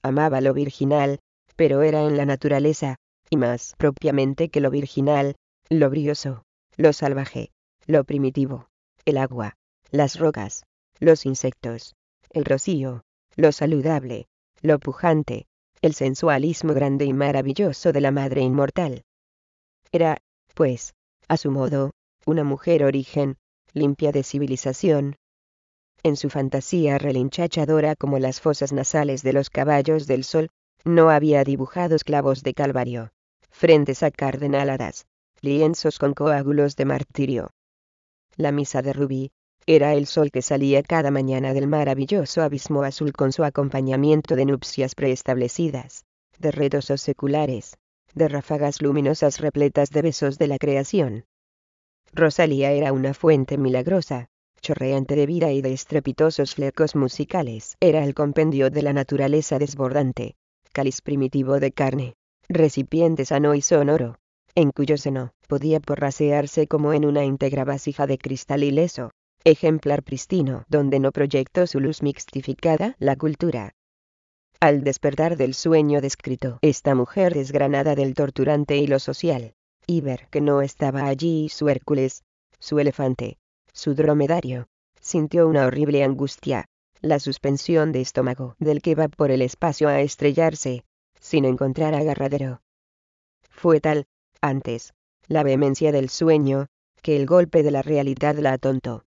Amaba lo virginal, pero era en la naturaleza, y más propiamente que lo virginal, lo brioso, lo salvaje, lo primitivo, el agua, las rocas, los insectos, el rocío, lo saludable, lo pujante, el sensualismo grande y maravilloso de la madre inmortal. Era, pues, a su modo, una mujer origen, limpia de civilización. En su fantasía relinchachadora como las fosas nasales de los caballos del sol, no había dibujados clavos de calvario, frentes a cardenaladas, lienzos con coágulos de martirio. La misa de rubí, era el sol que salía cada mañana del maravilloso abismo azul con su acompañamiento de nupcias preestablecidas, de redosos seculares, de ráfagas luminosas repletas de besos de la creación. Rosalía era una fuente milagrosa, chorreante de vida y de estrepitosos flecos musicales. Era el compendio de la naturaleza desbordante, cáliz primitivo de carne, recipiente sano y sonoro, en cuyo seno podía porrasearse como en una íntegra vasija de cristal ileso, ejemplar pristino donde no proyectó su luz mixtificada la cultura. Al despertar del sueño descrito, esta mujer desgranada del torturante y lo social, y ver que no estaba allí su Hércules, su elefante, su dromedario, sintió una horrible angustia, la suspensión de estómago del que va por el espacio a estrellarse, sin encontrar agarradero. Fue tal, antes, la vehemencia del sueño, que el golpe de la realidad la atontó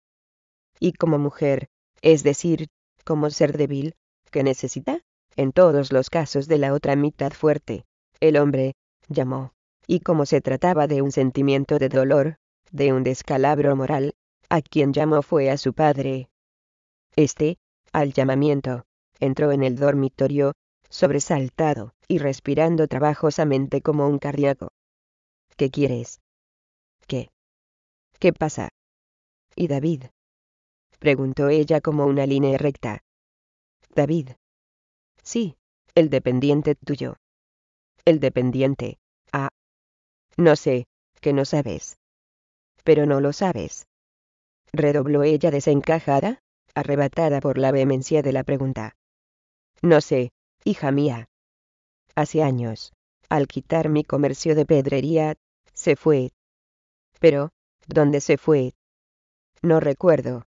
y como mujer, es decir, como ser débil, que necesita, en todos los casos, de la otra mitad fuerte. El hombre, llamó, y como se trataba de un sentimiento de dolor, de un descalabro moral, a quien llamó fue a su padre. Este, al llamamiento, entró en el dormitorio, sobresaltado, y respirando trabajosamente como un cardíaco. ¿Qué quieres? ¿Qué? ¿Qué pasa? Y David, preguntó ella como una línea recta. David. Sí, el dependiente tuyo. El dependiente. Ah. No sé, que no sabes. Pero no lo sabes. Redobló ella desencajada, arrebatada por la vehemencia de la pregunta. No sé, hija mía. Hace años, al quitar mi comercio de pedrería, se fue. Pero, ¿dónde se fue? No recuerdo.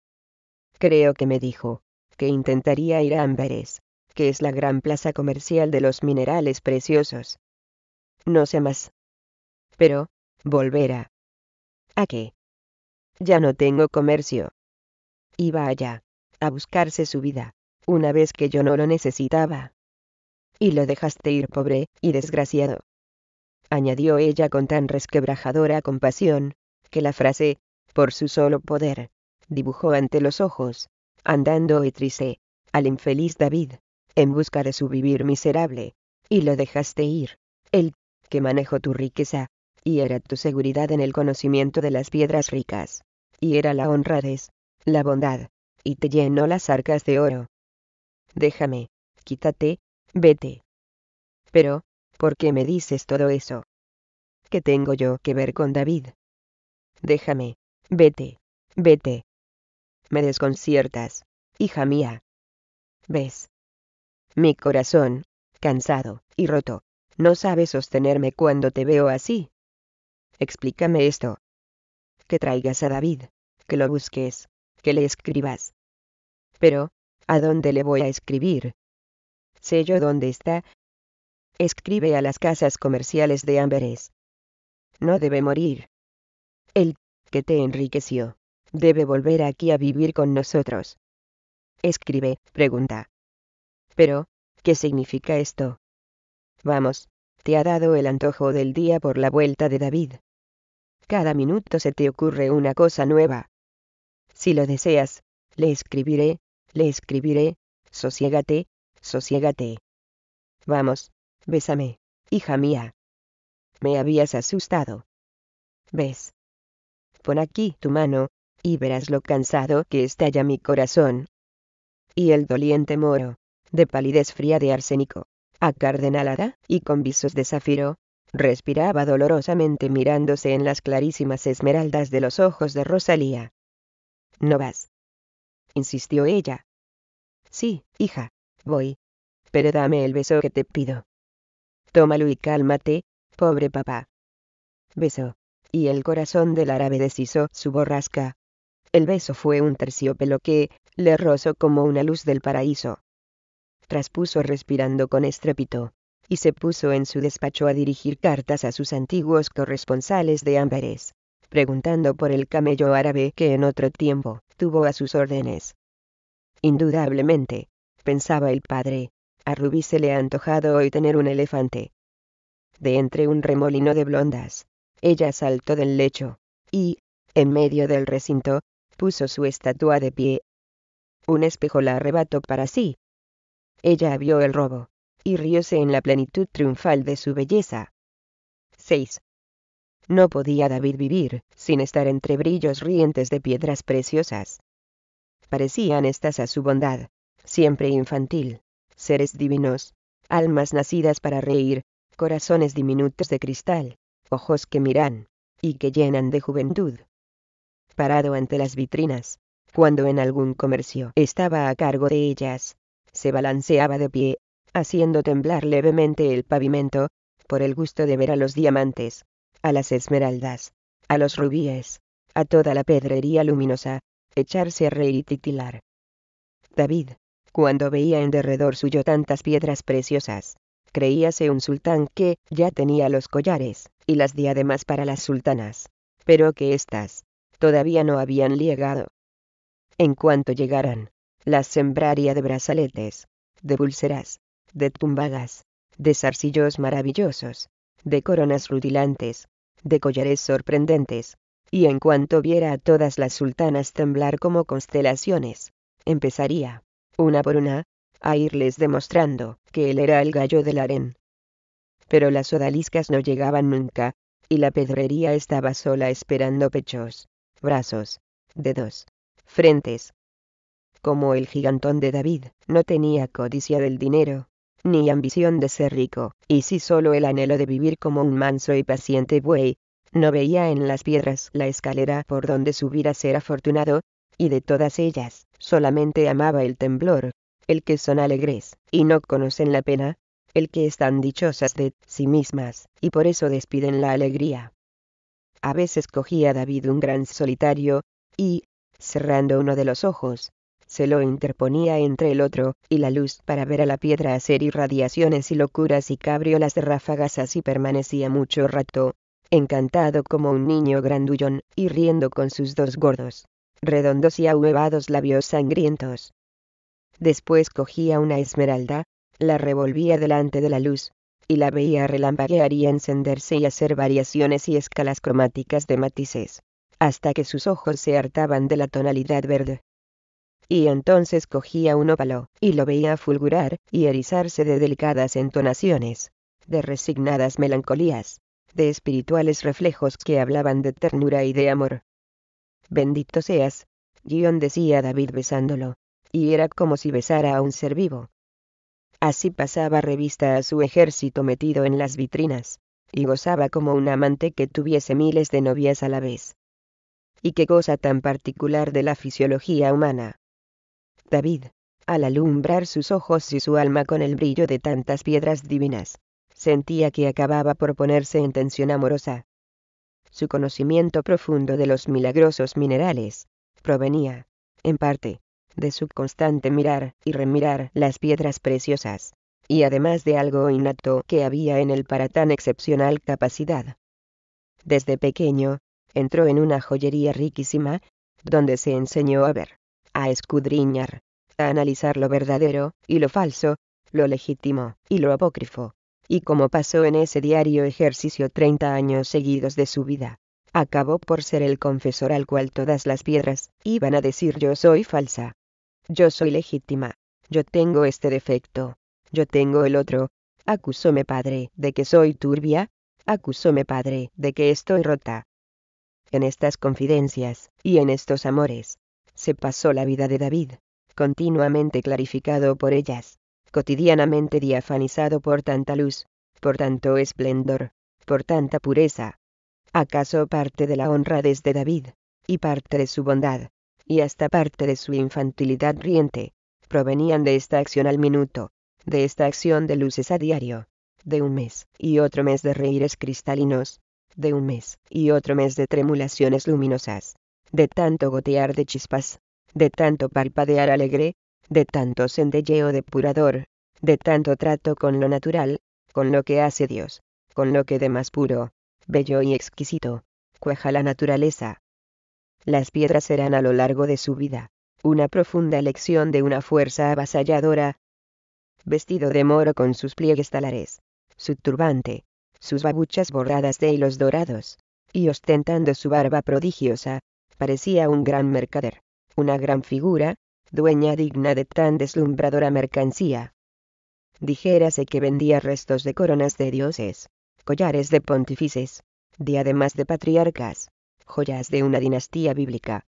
Creo que me dijo, que intentaría ir a Amberes, que es la gran plaza comercial de los minerales preciosos. No sé más. Pero, volverá. ¿A qué? Ya no tengo comercio. Iba allá, a buscarse su vida, una vez que yo no lo necesitaba. Y lo dejaste ir pobre y desgraciado. Añadió ella con tan resquebrajadora compasión, que la frase, por su solo poder, dibujó ante los ojos, andando y triste, al infeliz David, en busca de su vivir miserable, y lo dejaste ir, él, que manejó tu riqueza, y era tu seguridad en el conocimiento de las piedras ricas, y era la honradez, la bondad, y te llenó las arcas de oro. Déjame, quítate, vete. Pero, ¿por qué me dices todo eso? ¿Qué tengo yo que ver con David? Déjame, vete, vete, me desconciertas, hija mía. ¿Ves? Mi corazón, cansado y roto, no sabe sostenerme cuando te veo así. Explícame esto. Que traigas a David, que lo busques, que le escribas. Pero, ¿a dónde le voy a escribir? Sé yo dónde está. Escribe a las casas comerciales de Amberes. No debe morir. El que te enriqueció, debe volver aquí a vivir con nosotros. Escribe, pregunta. Pero, ¿qué significa esto? Vamos, te ha dado el antojo del día por la vuelta de David. Cada minuto se te ocurre una cosa nueva. Si lo deseas, le escribiré, le escribiré, sosiégate, sosiégate. Vamos, bésame, hija mía. Me habías asustado. ¿Ves? Pon aquí tu mano, y verás lo cansado que estalla mi corazón. Y el doliente moro, de palidez fría de arsénico, acardenalada, y con visos de zafiro, respiraba dolorosamente mirándose en las clarísimas esmeraldas de los ojos de Rosalía. No vas. Insistió ella. Sí, hija, voy. Pero dame el beso que te pido. Tómalo y cálmate, pobre papá. Besó. Y el corazón del árabe deshizo su borrasca, el beso fue un terciopelo que le rozó como una luz del paraíso. Traspuso respirando con estrépito, y se puso en su despacho a dirigir cartas a sus antiguos corresponsales de Amberes, preguntando por el camello árabe que en otro tiempo tuvo a sus órdenes. Indudablemente, pensaba el padre, a Rubí se le ha antojado hoy tener un elefante. De entre un remolino de blondas, ella saltó del lecho, y, en medio del recinto, puso su estatua de pie. Un espejo la arrebató para sí. Ella vio el robo, y rióse en la plenitud triunfal de su belleza. 6. No podía David vivir sin estar entre brillos rientes de piedras preciosas. Parecían estas a su bondad, siempre infantil, seres divinos, almas nacidas para reír, corazones diminutos de cristal, ojos que miran, y que llenan de juventud parado ante las vitrinas, cuando en algún comercio estaba a cargo de ellas, se balanceaba de pie, haciendo temblar levemente el pavimento, por el gusto de ver a los diamantes, a las esmeraldas, a los rubíes, a toda la pedrería luminosa, echarse a reír y titilar. David, cuando veía en derredor suyo tantas piedras preciosas, creíase un sultán que ya tenía los collares y las diademas para las sultanas, pero que éstas, todavía no habían llegado. En cuanto llegaran, las sembraría de brazaletes, de pulseras, de tumbagas, de zarcillos maravillosos, de coronas rutilantes, de collares sorprendentes, y en cuanto viera a todas las sultanas temblar como constelaciones, empezaría, una por una, a irles demostrando que él era el gallo del harén. Pero las odaliscas no llegaban nunca, y la pedrería estaba sola esperando pechos brazos, dedos, frentes. Como el gigantón de David, no tenía codicia del dinero, ni ambición de ser rico, y sí solo el anhelo de vivir como un manso y paciente buey. No veía en las piedras la escalera por donde subir a ser afortunado, y de todas ellas, solamente amaba el temblor, el que son alegres, y no conocen la pena, el que están dichosas de sí mismas, y por eso despiden la alegría. A veces cogía David un gran solitario y, cerrando uno de los ojos, se lo interponía entre el otro y la luz para ver a la piedra hacer irradiaciones y locuras y cabriolas de ráfagas así permanecía mucho rato, encantado como un niño grandullón y riendo con sus dos gordos, redondos y ahuevados labios sangrientos. Después cogía una esmeralda, la revolvía delante de la luz, y la veía relampaguear y encenderse y hacer variaciones y escalas cromáticas de matices, hasta que sus ojos se hartaban de la tonalidad verde. Y entonces cogía un ópalo, y lo veía fulgurar, y erizarse de delicadas entonaciones, de resignadas melancolías, de espirituales reflejos que hablaban de ternura y de amor. Bendito seas, Guión decía David besándolo, y era como si besara a un ser vivo, Así pasaba revista a su ejército metido en las vitrinas, y gozaba como un amante que tuviese miles de novias a la vez. Y qué cosa tan particular de la fisiología humana. David, al alumbrar sus ojos y su alma con el brillo de tantas piedras divinas, sentía que acababa por ponerse en tensión amorosa. Su conocimiento profundo de los milagrosos minerales, provenía, en parte, de su constante mirar y remirar las piedras preciosas. Y además de algo innato que había en él para tan excepcional capacidad. Desde pequeño, entró en una joyería riquísima, donde se enseñó a ver, a escudriñar, a analizar lo verdadero y lo falso, lo legítimo y lo apócrifo, y como pasó en ese diario ejercicio treinta años seguidos de su vida, acabó por ser el confesor al cual todas las piedras iban a decir yo soy falsa. Yo soy legítima. Yo tengo este defecto. Yo tengo el otro. Acusóme padre de que soy turbia. Acusóme padre de que estoy rota. En estas confidencias, y en estos amores, se pasó la vida de David, continuamente clarificado por ellas, cotidianamente diafanizado por tanta luz, por tanto esplendor, por tanta pureza. ¿Acaso parte de la honra desde David, y parte de su bondad, y hasta parte de su infantilidad riente, provenían de esta acción al minuto, de esta acción de luces a diario, de un mes y otro mes de reíres cristalinos, de un mes y otro mes de tremulaciones luminosas, de tanto gotear de chispas, de tanto palpadear alegre, de tanto sendelleo depurador, de tanto trato con lo natural, con lo que hace Dios, con lo que de más puro, bello y exquisito, cueja la naturaleza, las piedras serán a lo largo de su vida, una profunda lección de una fuerza avasalladora. Vestido de moro con sus pliegues talares, su turbante, sus babuchas bordadas de hilos dorados, y ostentando su barba prodigiosa, parecía un gran mercader, una gran figura, dueña digna de tan deslumbradora mercancía. Dijérase que vendía restos de coronas de dioses, collares de pontífices, diademas de patriarcas, joyas de una dinastía bíblica.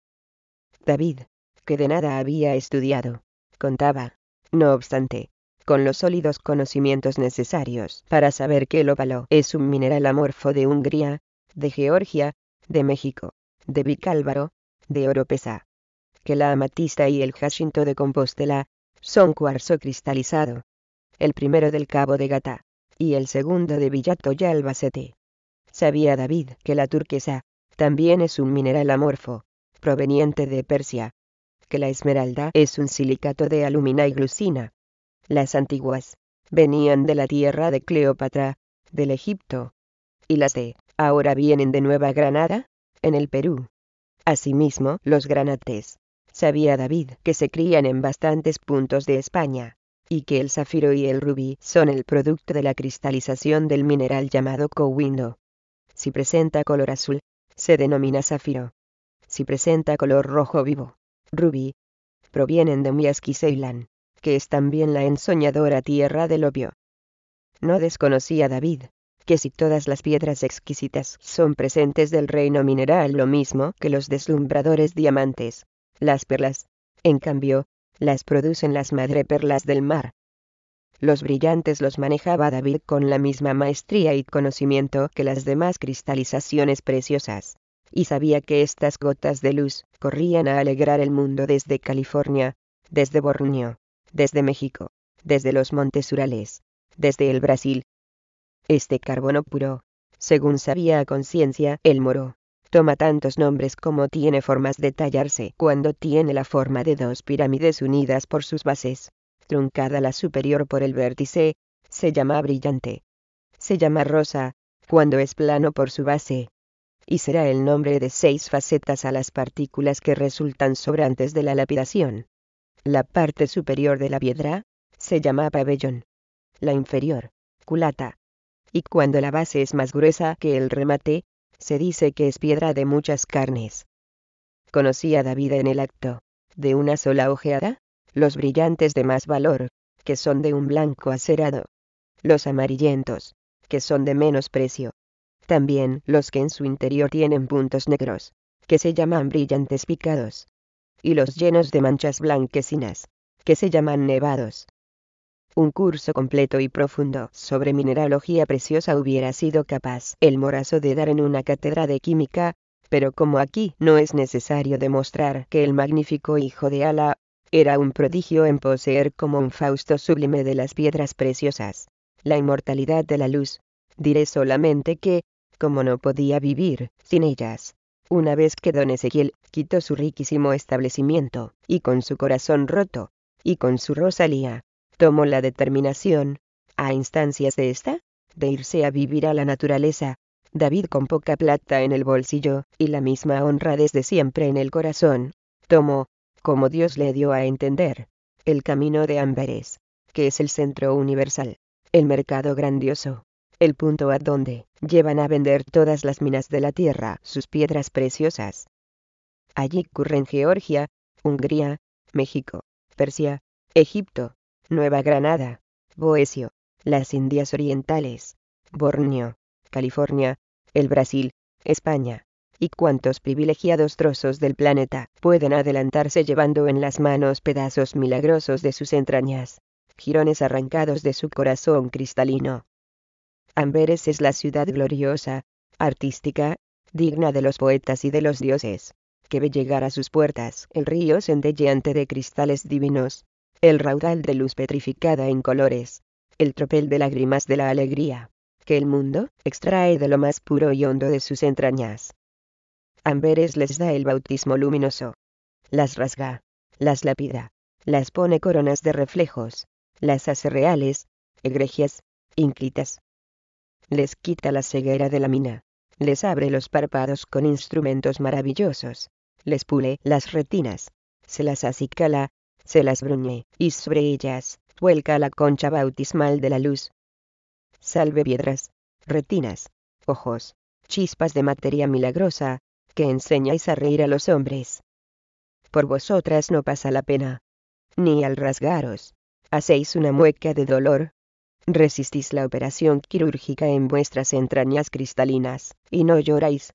David, que de nada había estudiado, contaba, no obstante, con los sólidos conocimientos necesarios para saber que el óvalo es un mineral amorfo de Hungría, de Georgia, de México, de Vicálvaro, de Oropesa, que la amatista y el jacinto de Compostela son cuarzo cristalizado, el primero del Cabo de Gata y el segundo de y Albacete. Sabía David que la turquesa, también es un mineral amorfo, proveniente de Persia. Que la esmeralda es un silicato de alumina y glucina. Las antiguas, venían de la tierra de Cleopatra, del Egipto. Y las de, ahora vienen de Nueva Granada, en el Perú. Asimismo, los granates. Sabía David que se crían en bastantes puntos de España, y que el zafiro y el rubí son el producto de la cristalización del mineral llamado cowindo. Si presenta color azul, se denomina zafiro. Si presenta color rojo vivo, rubí, provienen de Miaskiseilan, que es también la ensoñadora tierra del opio. No desconocía David, que si todas las piedras exquisitas son presentes del reino mineral lo mismo que los deslumbradores diamantes, las perlas, en cambio, las producen las madreperlas del mar, los brillantes los manejaba David con la misma maestría y conocimiento que las demás cristalizaciones preciosas. Y sabía que estas gotas de luz corrían a alegrar el mundo desde California, desde Borneo, desde México, desde los montes Urales, desde el Brasil. Este carbono puro, según sabía a conciencia el moro, toma tantos nombres como tiene formas de tallarse cuando tiene la forma de dos pirámides unidas por sus bases truncada la superior por el vértice, se llama brillante. Se llama rosa, cuando es plano por su base. Y será el nombre de seis facetas a las partículas que resultan sobrantes de la lapidación. La parte superior de la piedra, se llama pabellón. La inferior, culata. Y cuando la base es más gruesa que el remate, se dice que es piedra de muchas carnes. ¿Conocía a David en el acto, de una sola ojeada, los brillantes de más valor, que son de un blanco acerado, los amarillentos, que son de menos precio, también los que en su interior tienen puntos negros, que se llaman brillantes picados, y los llenos de manchas blanquecinas, que se llaman nevados. Un curso completo y profundo sobre mineralogía preciosa hubiera sido capaz el morazo de dar en una cátedra de química, pero como aquí no es necesario demostrar que el magnífico hijo de Ala era un prodigio en poseer como un fausto sublime de las piedras preciosas, la inmortalidad de la luz. Diré solamente que, como no podía vivir sin ellas, una vez que don Ezequiel quitó su riquísimo establecimiento, y con su corazón roto, y con su Rosalía, tomó la determinación, a instancias de esta, de irse a vivir a la naturaleza, David con poca plata en el bolsillo, y la misma honra desde siempre en el corazón, tomó, como Dios le dio a entender, el camino de Amberes, que es el centro universal, el mercado grandioso, el punto adonde donde llevan a vender todas las minas de la tierra sus piedras preciosas. Allí curren Georgia, Hungría, México, Persia, Egipto, Nueva Granada, Boesio, las Indias Orientales, Borneo, California, el Brasil, España, y cuántos privilegiados trozos del planeta pueden adelantarse llevando en las manos pedazos milagrosos de sus entrañas, jirones arrancados de su corazón cristalino. Amberes es la ciudad gloriosa, artística, digna de los poetas y de los dioses, que ve llegar a sus puertas el río sendelleante de cristales divinos, el raudal de luz petrificada en colores, el tropel de lágrimas de la alegría, que el mundo extrae de lo más puro y hondo de sus entrañas. Amberes les da el bautismo luminoso. Las rasga, las lapida, las pone coronas de reflejos, las hace reales, egregias, ínclitas. Les quita la ceguera de la mina, les abre los párpados con instrumentos maravillosos, les pule las retinas, se las acicala, se las bruñe, y sobre ellas, vuelca la concha bautismal de la luz. Salve piedras, retinas, ojos, chispas de materia milagrosa, que enseñáis a reír a los hombres. Por vosotras no pasa la pena. Ni al rasgaros, hacéis una mueca de dolor. Resistís la operación quirúrgica en vuestras entrañas cristalinas, y no lloráis.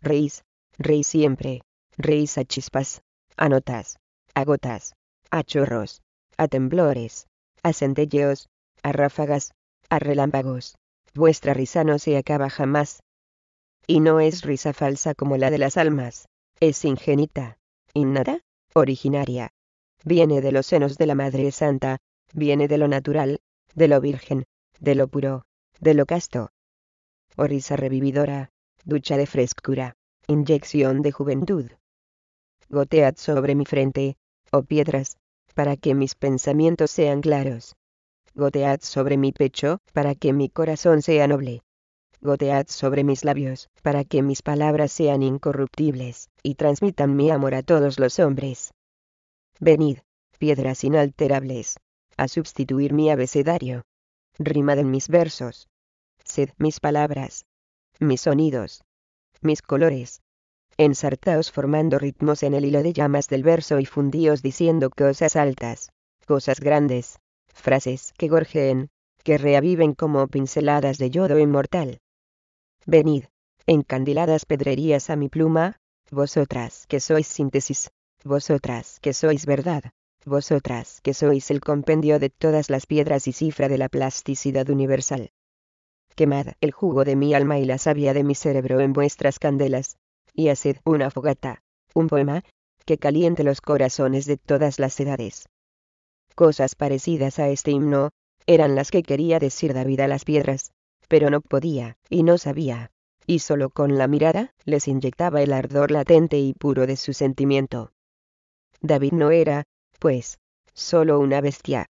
Reís, reís siempre, reís a chispas, a notas, a gotas, a chorros, a temblores, a centelleos, a ráfagas, a relámpagos. Vuestra risa no se acaba jamás. Y no es risa falsa como la de las almas, es ingenita, innata, originaria. Viene de los senos de la Madre Santa, viene de lo natural, de lo virgen, de lo puro, de lo casto. O risa revividora, ducha de frescura, inyección de juventud. Gotead sobre mi frente, oh piedras, para que mis pensamientos sean claros. Gotead sobre mi pecho, para que mi corazón sea noble gotead sobre mis labios, para que mis palabras sean incorruptibles, y transmitan mi amor a todos los hombres. Venid, piedras inalterables, a sustituir mi abecedario. Rimad en mis versos. Sed mis palabras. Mis sonidos. Mis colores. Ensartaos formando ritmos en el hilo de llamas del verso y fundíos diciendo cosas altas, cosas grandes, frases que gorjeen, que reaviven como pinceladas de yodo inmortal. Venid, encandiladas pedrerías a mi pluma, vosotras que sois síntesis, vosotras que sois verdad, vosotras que sois el compendio de todas las piedras y cifra de la plasticidad universal. Quemad el jugo de mi alma y la savia de mi cerebro en vuestras candelas, y haced una fogata, un poema, que caliente los corazones de todas las edades. Cosas parecidas a este himno, eran las que quería decir David a las piedras, pero no podía, y no sabía, y solo con la mirada les inyectaba el ardor latente y puro de su sentimiento. David no era, pues, solo una bestia.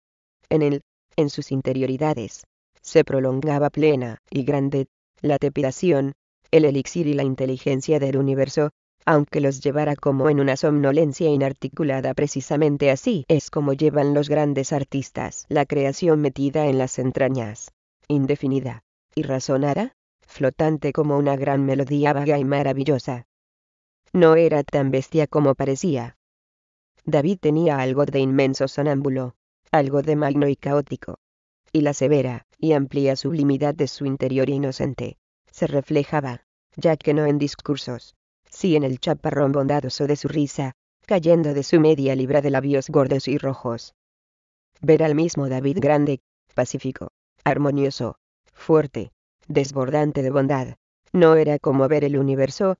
En él, en sus interioridades, se prolongaba plena y grande la tepidación, el elixir y la inteligencia del universo, aunque los llevara como en una somnolencia inarticulada precisamente así es como llevan los grandes artistas la creación metida en las entrañas, indefinida, y razonara, flotante como una gran melodía vaga y maravillosa. No era tan bestia como parecía. David tenía algo de inmenso sonámbulo, algo de magno y caótico. Y la severa y amplia sublimidad de su interior inocente se reflejaba, ya que no en discursos, si en el chaparrón bondadoso de su risa, cayendo de su media libra de labios gordos y rojos. Ver al mismo David grande, pacífico, armonioso, fuerte, desbordante de bondad, no era como ver el universo.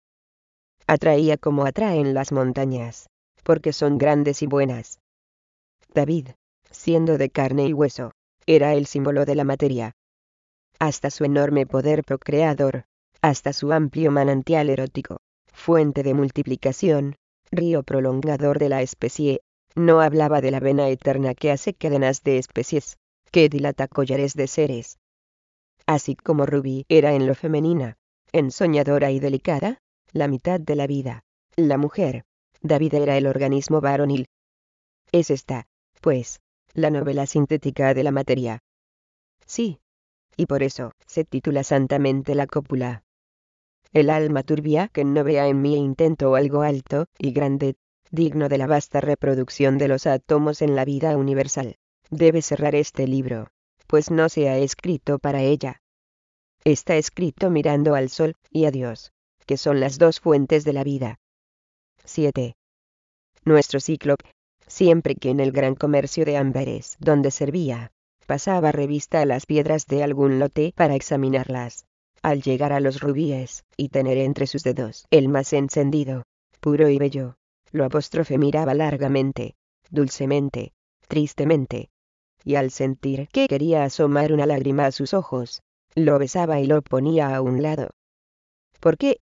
Atraía como atraen las montañas, porque son grandes y buenas. David, siendo de carne y hueso, era el símbolo de la materia. Hasta su enorme poder procreador, hasta su amplio manantial erótico, fuente de multiplicación, río prolongador de la especie, no hablaba de la vena eterna que hace cadenas de especies, que dilata collares de seres, así como Ruby era en lo femenina, ensoñadora y delicada, la mitad de la vida, la mujer. David era el organismo varonil. Es esta, pues, la novela sintética de la materia. Sí. Y por eso se titula santamente La cópula. El alma turbia que no vea en mí intento algo alto y grande, digno de la vasta reproducción de los átomos en la vida universal. Debe cerrar este libro pues no se ha escrito para ella. Está escrito mirando al sol y a Dios, que son las dos fuentes de la vida. 7. Nuestro cíclope, siempre que en el gran comercio de Amberes, donde servía, pasaba revista a las piedras de algún lote para examinarlas, al llegar a los rubíes, y tener entre sus dedos el más encendido, puro y bello, lo apóstrofe miraba largamente, dulcemente, tristemente, y al sentir que quería asomar una lágrima a sus ojos, lo besaba y lo ponía a un lado. ¿Por qué?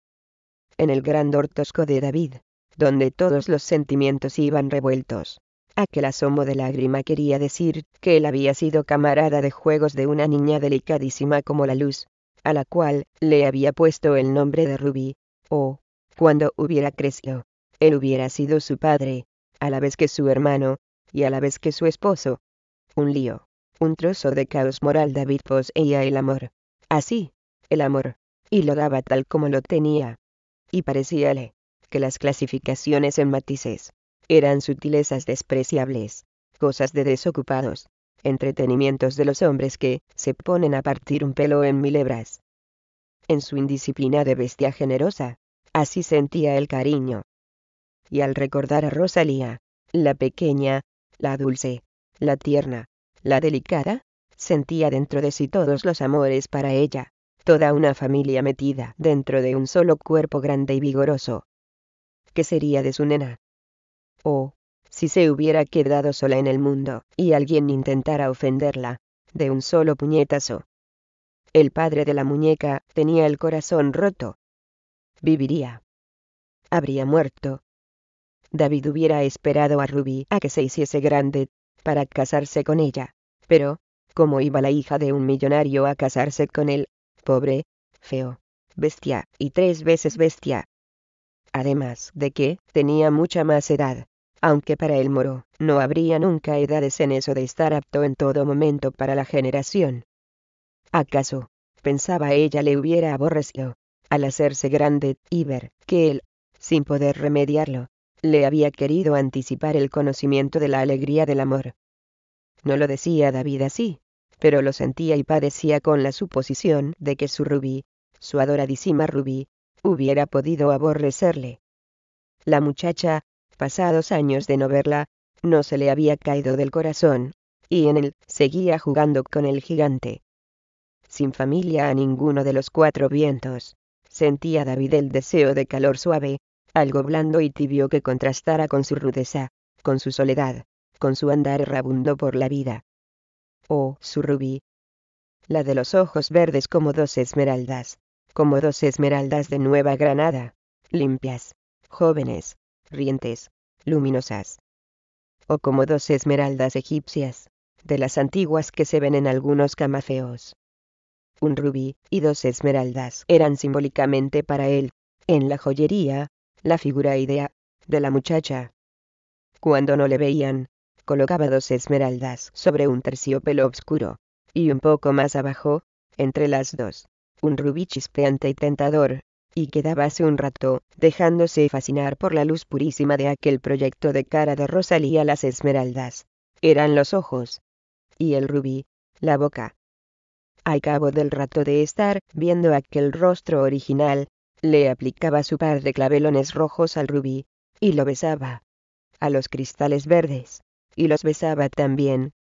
En el gran dortosco de David, donde todos los sentimientos iban revueltos. Aquel asomo de lágrima quería decir que él había sido camarada de juegos de una niña delicadísima como la luz, a la cual le había puesto el nombre de Ruby, o, cuando hubiera crecido, él hubiera sido su padre, a la vez que su hermano, y a la vez que su esposo, un lío, un trozo de caos moral. David poseía el amor. Así, el amor. Y lo daba tal como lo tenía. Y parecíale, que las clasificaciones en matices, eran sutilezas despreciables, cosas de desocupados, entretenimientos de los hombres que se ponen a partir un pelo en mil hebras. En su indisciplina de bestia generosa, así sentía el cariño. Y al recordar a Rosalía, la pequeña, la dulce, la tierna, la delicada, sentía dentro de sí todos los amores para ella, toda una familia metida dentro de un solo cuerpo grande y vigoroso. ¿Qué sería de su nena? Oh, si se hubiera quedado sola en el mundo, y alguien intentara ofenderla, de un solo puñetazo. El padre de la muñeca tenía el corazón roto. Viviría. Habría muerto. David hubiera esperado a Ruby a que se hiciese grande, para casarse con ella. Pero, ¿cómo iba la hija de un millonario a casarse con él? Pobre, feo, bestia, y tres veces bestia. Además de que tenía mucha más edad, aunque para el moro no habría nunca edades en eso de estar apto en todo momento para la generación. ¿Acaso, pensaba ella, le hubiera aborrecido, al hacerse grande, y ver que él, sin poder remediarlo, le había querido anticipar el conocimiento de la alegría del amor. No lo decía David así, pero lo sentía y padecía con la suposición de que su rubí, su adoradísima rubí, hubiera podido aborrecerle. La muchacha, pasados años de no verla, no se le había caído del corazón, y en él seguía jugando con el gigante. Sin familia a ninguno de los cuatro vientos, sentía David el deseo de calor suave, algo blando y tibio que contrastara con su rudeza, con su soledad, con su andar errabundo por la vida. Oh, su rubí. La de los ojos verdes como dos esmeraldas, como dos esmeraldas de Nueva Granada, limpias, jóvenes, rientes, luminosas. O como dos esmeraldas egipcias, de las antiguas que se ven en algunos camafeos. Un rubí y dos esmeraldas eran simbólicamente para él, en la joyería, la figura idea de la muchacha. Cuando no le veían, colocaba dos esmeraldas sobre un terciopelo oscuro, y un poco más abajo, entre las dos, un rubí chispeante y tentador, y quedábase un rato, dejándose fascinar por la luz purísima de aquel proyecto de cara de Rosalía las esmeraldas. Eran los ojos. Y el rubí, la boca. Al cabo del rato de estar viendo aquel rostro original, le aplicaba su par de clavelones rojos al rubí, y lo besaba. A los cristales verdes, y los besaba también.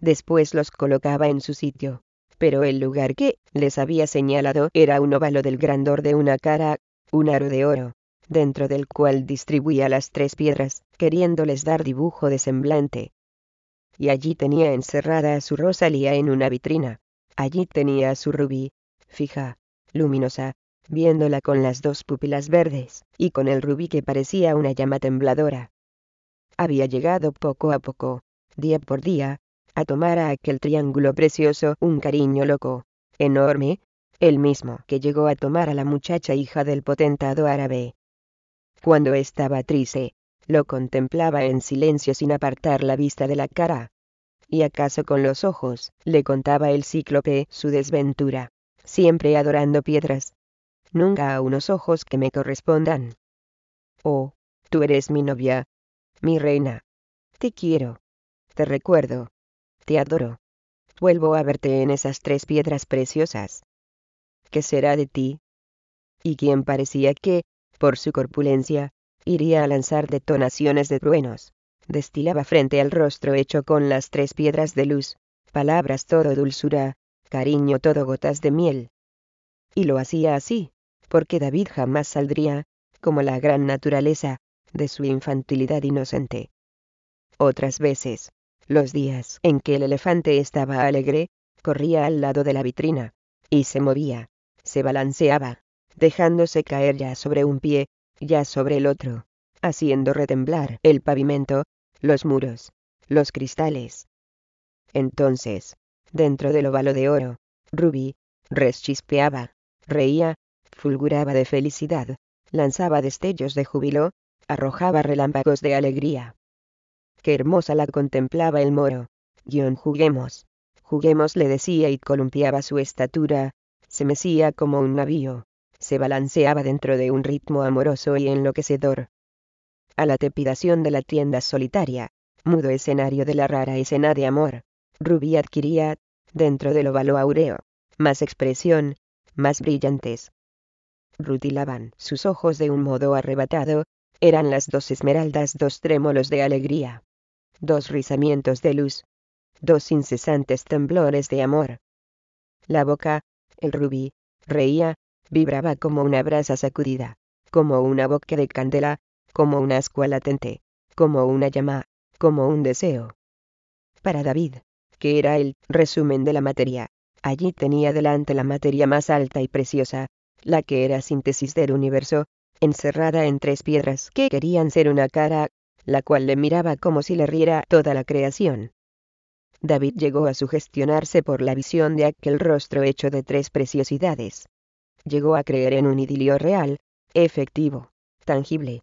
Después los colocaba en su sitio, pero el lugar que les había señalado era un óvalo del grandor de una cara, un aro de oro, dentro del cual distribuía las tres piedras, queriéndoles dar dibujo de semblante. Y allí tenía encerrada a su Rosalía en una vitrina, allí tenía a su rubí, fija, luminosa, viéndola con las dos pupilas verdes, y con el rubí que parecía una llama tembladora. Había llegado poco a poco, día por día, a tomar a aquel triángulo precioso un cariño loco, enorme, el mismo que llegó a tomar a la muchacha hija del potentado árabe. Cuando estaba triste, lo contemplaba en silencio sin apartar la vista de la cara. Y acaso con los ojos, le contaba el cíclope su desventura, siempre adorando piedras, nunca a unos ojos que me correspondan. Oh, tú eres mi novia, mi reina. Te quiero. Te recuerdo. Te adoro. Vuelvo a verte en esas tres piedras preciosas. ¿Qué será de ti? Y quien parecía que, por su corpulencia, iría a lanzar detonaciones de truenos, destilaba frente al rostro hecho con las tres piedras de luz, palabras todo dulzura, cariño todo gotas de miel. Y lo hacía así, porque David jamás saldría, como la gran naturaleza, de su infantilidad inocente. Otras veces, los días en que el elefante estaba alegre, corría al lado de la vitrina, y se movía, se balanceaba, dejándose caer ya sobre un pie, ya sobre el otro, haciendo retemblar el pavimento, los muros, los cristales. Entonces, dentro del óvalo de oro, Ruby, reschispeaba, reía, fulguraba de felicidad, lanzaba destellos de júbilo, arrojaba relámpagos de alegría. Qué hermosa la contemplaba el moro. Guión juguemos. Juguemos le decía y columpiaba su estatura, se mecía como un navío, se balanceaba dentro de un ritmo amoroso y enloquecedor. A la tepidación de la tienda solitaria, mudo escenario de la rara escena de amor, Rubí adquiría, dentro del óvalo aureo, más expresión, más brillantes, rutilaban sus ojos de un modo arrebatado, eran las dos esmeraldas, dos trémolos de alegría, dos rizamientos de luz, dos incesantes temblores de amor. La boca, el rubí, reía, vibraba como una brasa sacudida, como una boca de candela, como una ascua latente, como una llama, como un deseo. Para David, que era el resumen de la materia, allí tenía delante la materia más alta y preciosa, la que era síntesis del universo, encerrada en tres piedras que querían ser una cara, la cual le miraba como si le riera toda la creación. David llegó a sugestionarse por la visión de aquel rostro hecho de tres preciosidades. Llegó a creer en un idilio real, efectivo, tangible.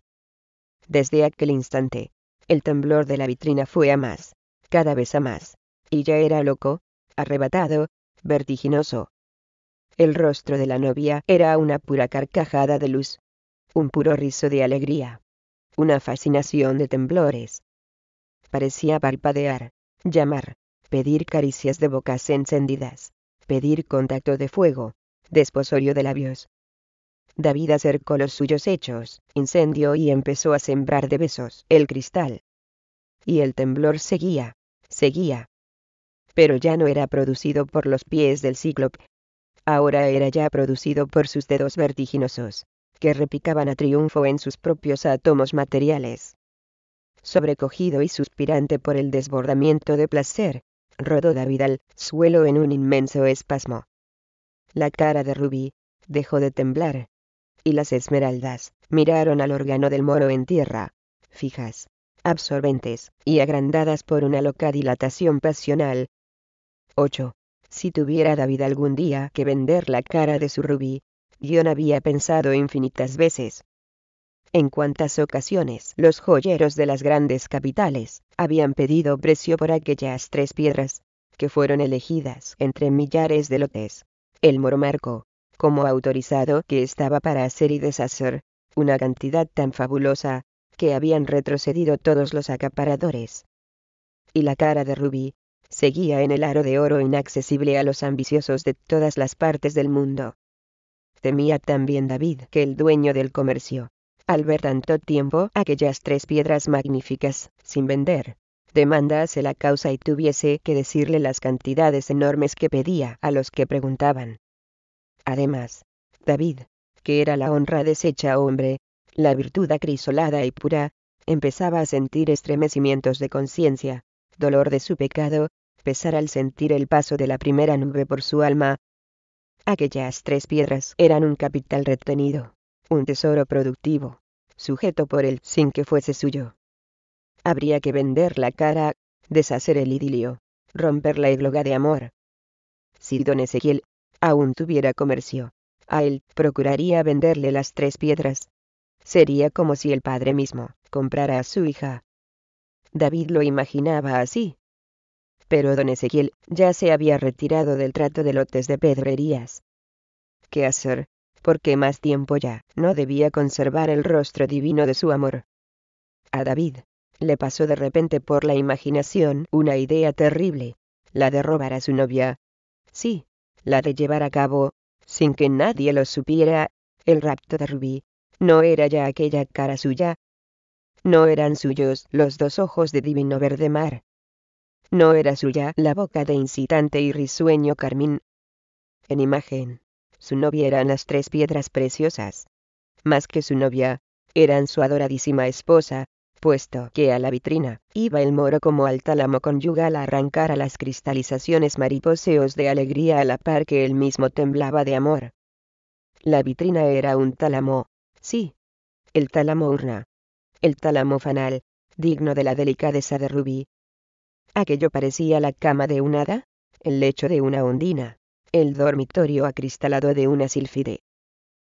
Desde aquel instante, el temblor de la vitrina fue a más, cada vez a más, y ya era loco, arrebatado, vertiginoso. El rostro de la novia era una pura carcajada de luz, un puro rizo de alegría, una fascinación de temblores. Parecía palpadear, llamar, pedir caricias de bocas encendidas, pedir contacto de fuego, desposorio de labios. David acercó los suyos hechos, incendió y empezó a sembrar de besos el cristal. Y el temblor seguía, seguía. Pero ya no era producido por los pies del cíclope, ahora era ya producido por sus dedos vertiginosos, que repicaban a triunfo en sus propios átomos materiales. Sobrecogido y suspirante por el desbordamiento de placer, rodó David al suelo en un inmenso espasmo. La cara de Rubí dejó de temblar, y las esmeraldas miraron al órgano del moro en tierra, fijas, absorbentes, y agrandadas por una loca dilatación pasional. 8. Si tuviera David algún día que vender la cara de su rubí, John había pensado infinitas veces. En cuántas ocasiones los joyeros de las grandes capitales habían pedido precio por aquellas tres piedras, que fueron elegidas entre millares de lotes. El moromarco, como autorizado que estaba para hacer y deshacer, una cantidad tan fabulosa, que habían retrocedido todos los acaparadores. Y la cara de Rubí, seguía en el aro de oro inaccesible a los ambiciosos de todas las partes del mundo. Temía también David que el dueño del comercio, al ver tanto tiempo aquellas tres piedras magníficas, sin vender, demandase la causa y tuviese que decirle las cantidades enormes que pedía a los que preguntaban. Además, David, que era la honra deshecha hombre, la virtud acrisolada y pura, empezaba a sentir estremecimientos de conciencia, dolor de su pecado, empezar al sentir el paso de la primera nube por su alma. Aquellas tres piedras eran un capital retenido, un tesoro productivo, sujeto por él sin que fuese suyo. Habría que vender la cara, deshacer el idilio, romper la égloga de amor. Si don Ezequiel aún tuviera comercio, a él procuraría venderle las tres piedras. Sería como si el padre mismo comprara a su hija. David lo imaginaba así, pero don Ezequiel ya se había retirado del trato de lotes de pedrerías. ¿Qué hacer? ¿Por qué más tiempo ya no debía conservar el rostro divino de su amor. A David le pasó de repente por la imaginación una idea terrible, la de robar a su novia. Sí, la de llevar a cabo, sin que nadie lo supiera, el rapto de Rubí. No era ya aquella cara suya. No eran suyos los dos ojos de divino verde mar, no era suya la boca de incitante y risueño carmín. En imagen, su novia eran las tres piedras preciosas. Más que su novia, eran su adoradísima esposa, puesto que a la vitrina iba el moro como al tálamo conyugal a arrancar a las cristalizaciones mariposeos de alegría a la par que él mismo temblaba de amor. La vitrina era un tálamo, sí, el tálamo urna, el tálamo fanal, digno de la delicadeza de Rubí, Aquello parecía la cama de un hada, el lecho de una ondina, el dormitorio acristalado de una silfide.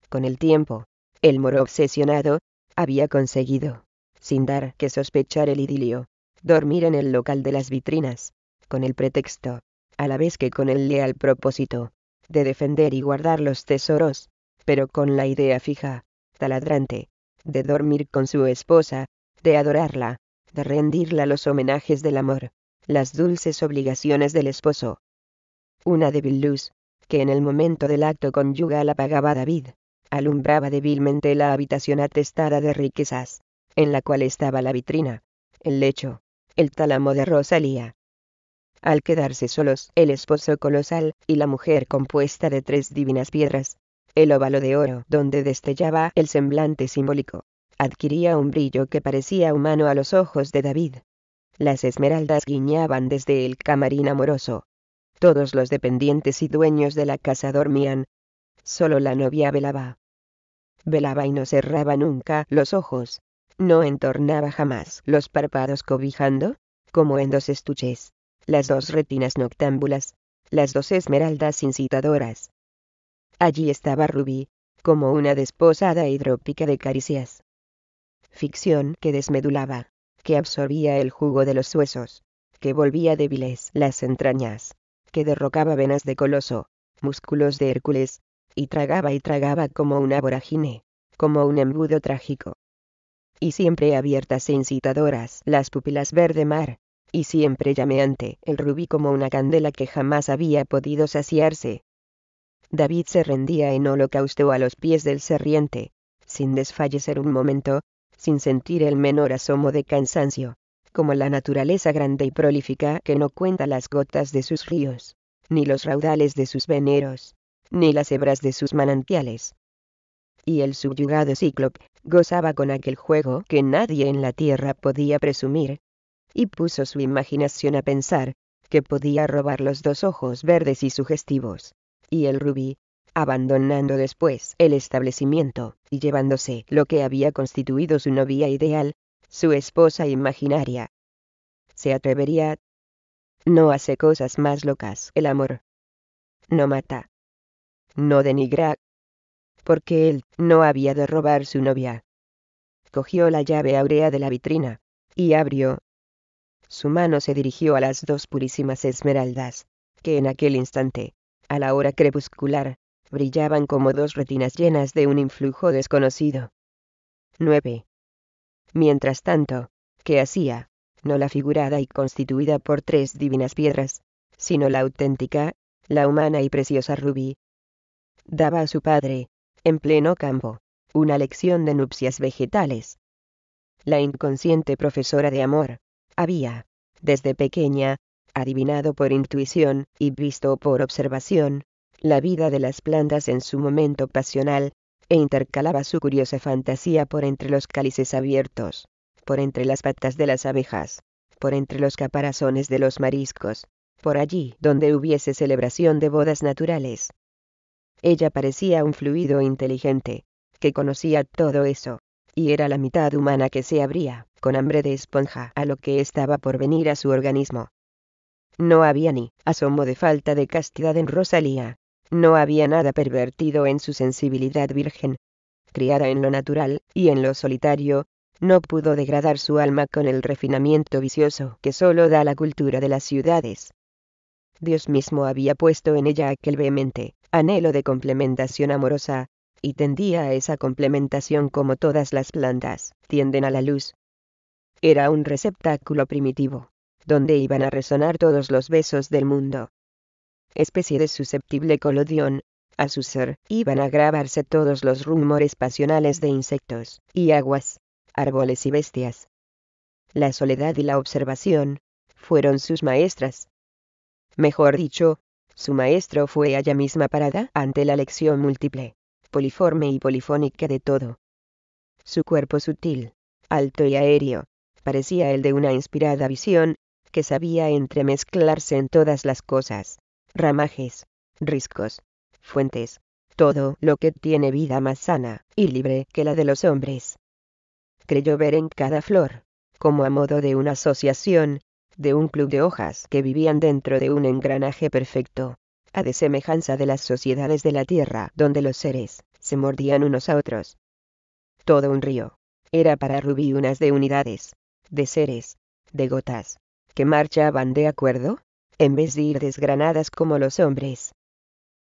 Con el tiempo, el moro obsesionado había conseguido, sin dar que sospechar el idilio, dormir en el local de las vitrinas, con el pretexto, a la vez que con el leal propósito, de defender y guardar los tesoros, pero con la idea fija, taladrante, de dormir con su esposa, de adorarla, de rendirla los homenajes del amor, las dulces obligaciones del esposo. Una débil luz, que en el momento del acto conyugal apagaba David, alumbraba débilmente la habitación atestada de riquezas, en la cual estaba la vitrina, el lecho, el tálamo de Rosalía. Al quedarse solos, el esposo colosal y la mujer compuesta de tres divinas piedras, el óvalo de oro donde destellaba el semblante simbólico, adquiría un brillo que parecía humano a los ojos de David, las esmeraldas guiñaban desde el camarín amoroso. Todos los dependientes y dueños de la casa dormían. Solo la novia velaba. Velaba y no cerraba nunca los ojos. No entornaba jamás los párpados cobijando, como en dos estuches, las dos retinas noctámbulas, las dos esmeraldas incitadoras. Allí estaba rubí, como una desposada hidrópica de caricias. Ficción que desmedulaba que absorbía el jugo de los huesos, que volvía débiles las entrañas, que derrocaba venas de coloso, músculos de Hércules, y tragaba y tragaba como una voragine, como un embudo trágico. Y siempre abiertas e incitadoras las pupilas verde mar, y siempre llameante el rubí como una candela que jamás había podido saciarse. David se rendía en holocausto a los pies del serriente, sin desfallecer un momento, sin sentir el menor asomo de cansancio, como la naturaleza grande y prolífica que no cuenta las gotas de sus ríos, ni los raudales de sus veneros, ni las hebras de sus manantiales. Y el subyugado Cíclope gozaba con aquel juego que nadie en la tierra podía presumir, y puso su imaginación a pensar, que podía robar los dos ojos verdes y sugestivos, y el rubí, abandonando después el establecimiento, y llevándose lo que había constituido su novia ideal, su esposa imaginaria. Se atrevería. No hace cosas más locas. El amor. No mata. No denigra. Porque él no había de robar su novia. Cogió la llave áurea de la vitrina. Y abrió. Su mano se dirigió a las dos purísimas esmeraldas, que en aquel instante, a la hora crepuscular, brillaban como dos retinas llenas de un influjo desconocido. 9. Mientras tanto, ¿qué hacía? No la figurada y constituida por tres divinas piedras, sino la auténtica, la humana y preciosa Rubí. Daba a su padre, en pleno campo, una lección de nupcias vegetales. La inconsciente profesora de amor, había, desde pequeña, adivinado por intuición y visto por observación, la vida de las plantas en su momento pasional, e intercalaba su curiosa fantasía por entre los cálices abiertos, por entre las patas de las abejas, por entre los caparazones de los mariscos, por allí donde hubiese celebración de bodas naturales. Ella parecía un fluido inteligente, que conocía todo eso, y era la mitad humana que se abría, con hambre de esponja, a lo que estaba por venir a su organismo. No había ni asomo de falta de castidad en Rosalía, no había nada pervertido en su sensibilidad virgen. Criada en lo natural, y en lo solitario, no pudo degradar su alma con el refinamiento vicioso que solo da la cultura de las ciudades. Dios mismo había puesto en ella aquel vehemente anhelo de complementación amorosa, y tendía a esa complementación como todas las plantas tienden a la luz. Era un receptáculo primitivo, donde iban a resonar todos los besos del mundo especie de susceptible colodión, a su ser, iban a grabarse todos los rumores pasionales de insectos, y aguas, árboles y bestias. La soledad y la observación, fueron sus maestras. Mejor dicho, su maestro fue ella misma parada ante la lección múltiple, poliforme y polifónica de todo. Su cuerpo sutil, alto y aéreo, parecía el de una inspirada visión, que sabía entremezclarse en todas las cosas, ramajes, riscos, fuentes, todo lo que tiene vida más sana y libre que la de los hombres. Creyó ver en cada flor, como a modo de una asociación, de un club de hojas que vivían dentro de un engranaje perfecto, a desemejanza semejanza de las sociedades de la tierra donde los seres se mordían unos a otros. Todo un río. Era para Rubí unas de unidades, de seres, de gotas, que marchaban de acuerdo, en vez de ir desgranadas como los hombres.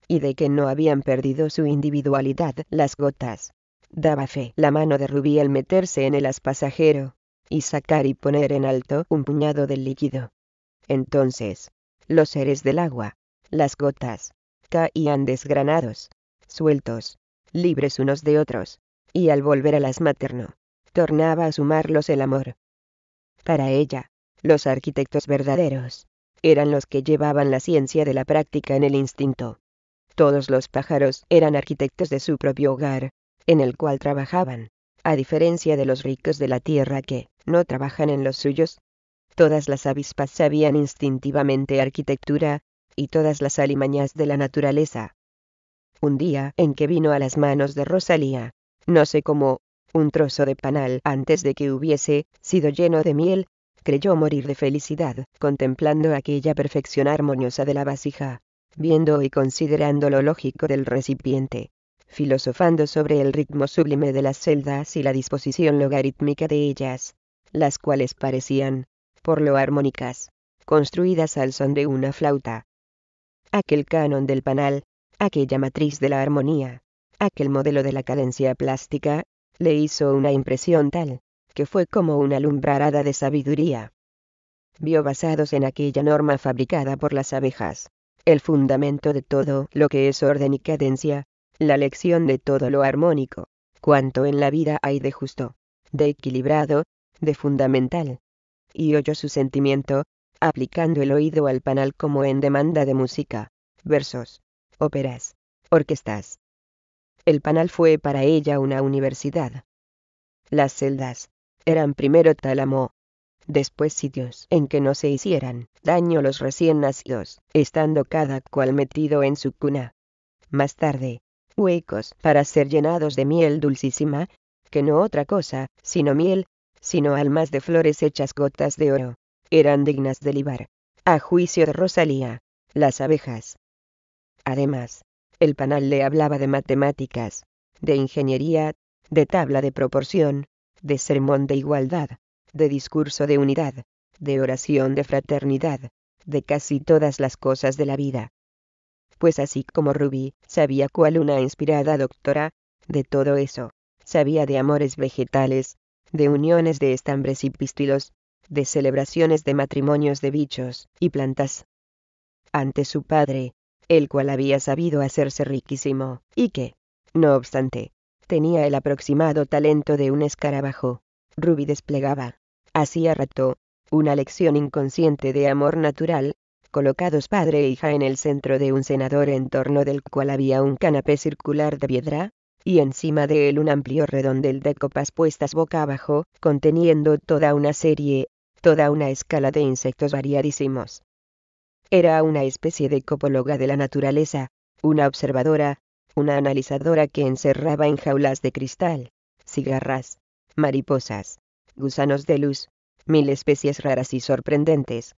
Y de que no habían perdido su individualidad las gotas. Daba fe la mano de Rubí al meterse en el aspasajero, y sacar y poner en alto un puñado del líquido. Entonces, los seres del agua, las gotas, caían desgranados, sueltos, libres unos de otros, y al volver a las materno, tornaba a sumarlos el amor. Para ella, los arquitectos verdaderos, eran los que llevaban la ciencia de la práctica en el instinto. Todos los pájaros eran arquitectos de su propio hogar, en el cual trabajaban, a diferencia de los ricos de la tierra que no trabajan en los suyos. Todas las avispas sabían instintivamente arquitectura, y todas las alimañas de la naturaleza. Un día en que vino a las manos de Rosalía, no sé cómo, un trozo de panal antes de que hubiese sido lleno de miel, creyó morir de felicidad, contemplando aquella perfección armoniosa de la vasija, viendo y considerando lo lógico del recipiente, filosofando sobre el ritmo sublime de las celdas y la disposición logarítmica de ellas, las cuales parecían, por lo armónicas, construidas al son de una flauta. Aquel canon del panal, aquella matriz de la armonía, aquel modelo de la cadencia plástica, le hizo una impresión tal, que fue como una lumbrarada de sabiduría. Vio basados en aquella norma fabricada por las abejas, el fundamento de todo lo que es orden y cadencia, la lección de todo lo armónico, cuanto en la vida hay de justo, de equilibrado, de fundamental. Y oyó su sentimiento, aplicando el oído al panal como en demanda de música, versos, óperas, orquestas. El panal fue para ella una universidad. Las celdas, eran primero tálamo, después sitios en que no se hicieran daño los recién nacidos, estando cada cual metido en su cuna. Más tarde, huecos para ser llenados de miel dulcísima, que no otra cosa, sino miel, sino almas de flores hechas gotas de oro, eran dignas de libar, a juicio de Rosalía, las abejas. Además, el panal le hablaba de matemáticas, de ingeniería, de tabla de proporción, de sermón de igualdad, de discurso de unidad, de oración de fraternidad, de casi todas las cosas de la vida. Pues así como Ruby sabía cuál una inspirada doctora, de todo eso, sabía de amores vegetales, de uniones de estambres y pistilos, de celebraciones de matrimonios de bichos y plantas. Ante su padre, el cual había sabido hacerse riquísimo, y que, no obstante, Tenía el aproximado talento de un escarabajo. Ruby desplegaba, hacía rato, una lección inconsciente de amor natural, colocados padre e hija en el centro de un senador en torno del cual había un canapé circular de piedra, y encima de él un amplio redondel de copas puestas boca abajo, conteniendo toda una serie, toda una escala de insectos variadísimos. Era una especie de copóloga de la naturaleza, una observadora, una analizadora que encerraba en jaulas de cristal, cigarras, mariposas, gusanos de luz, mil especies raras y sorprendentes.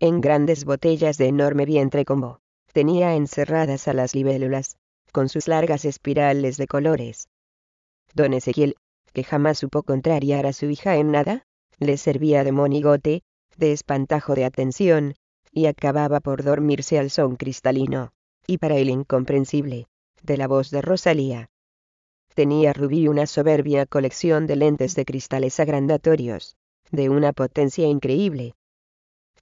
En grandes botellas de enorme vientre combo, tenía encerradas a las libélulas, con sus largas espirales de colores. Don Ezequiel, que jamás supo contrariar a su hija en nada, le servía de monigote, de espantajo de atención, y acababa por dormirse al son cristalino, y para el incomprensible, de la voz de Rosalía. Tenía Rubí una soberbia colección de lentes de cristales agrandatorios, de una potencia increíble.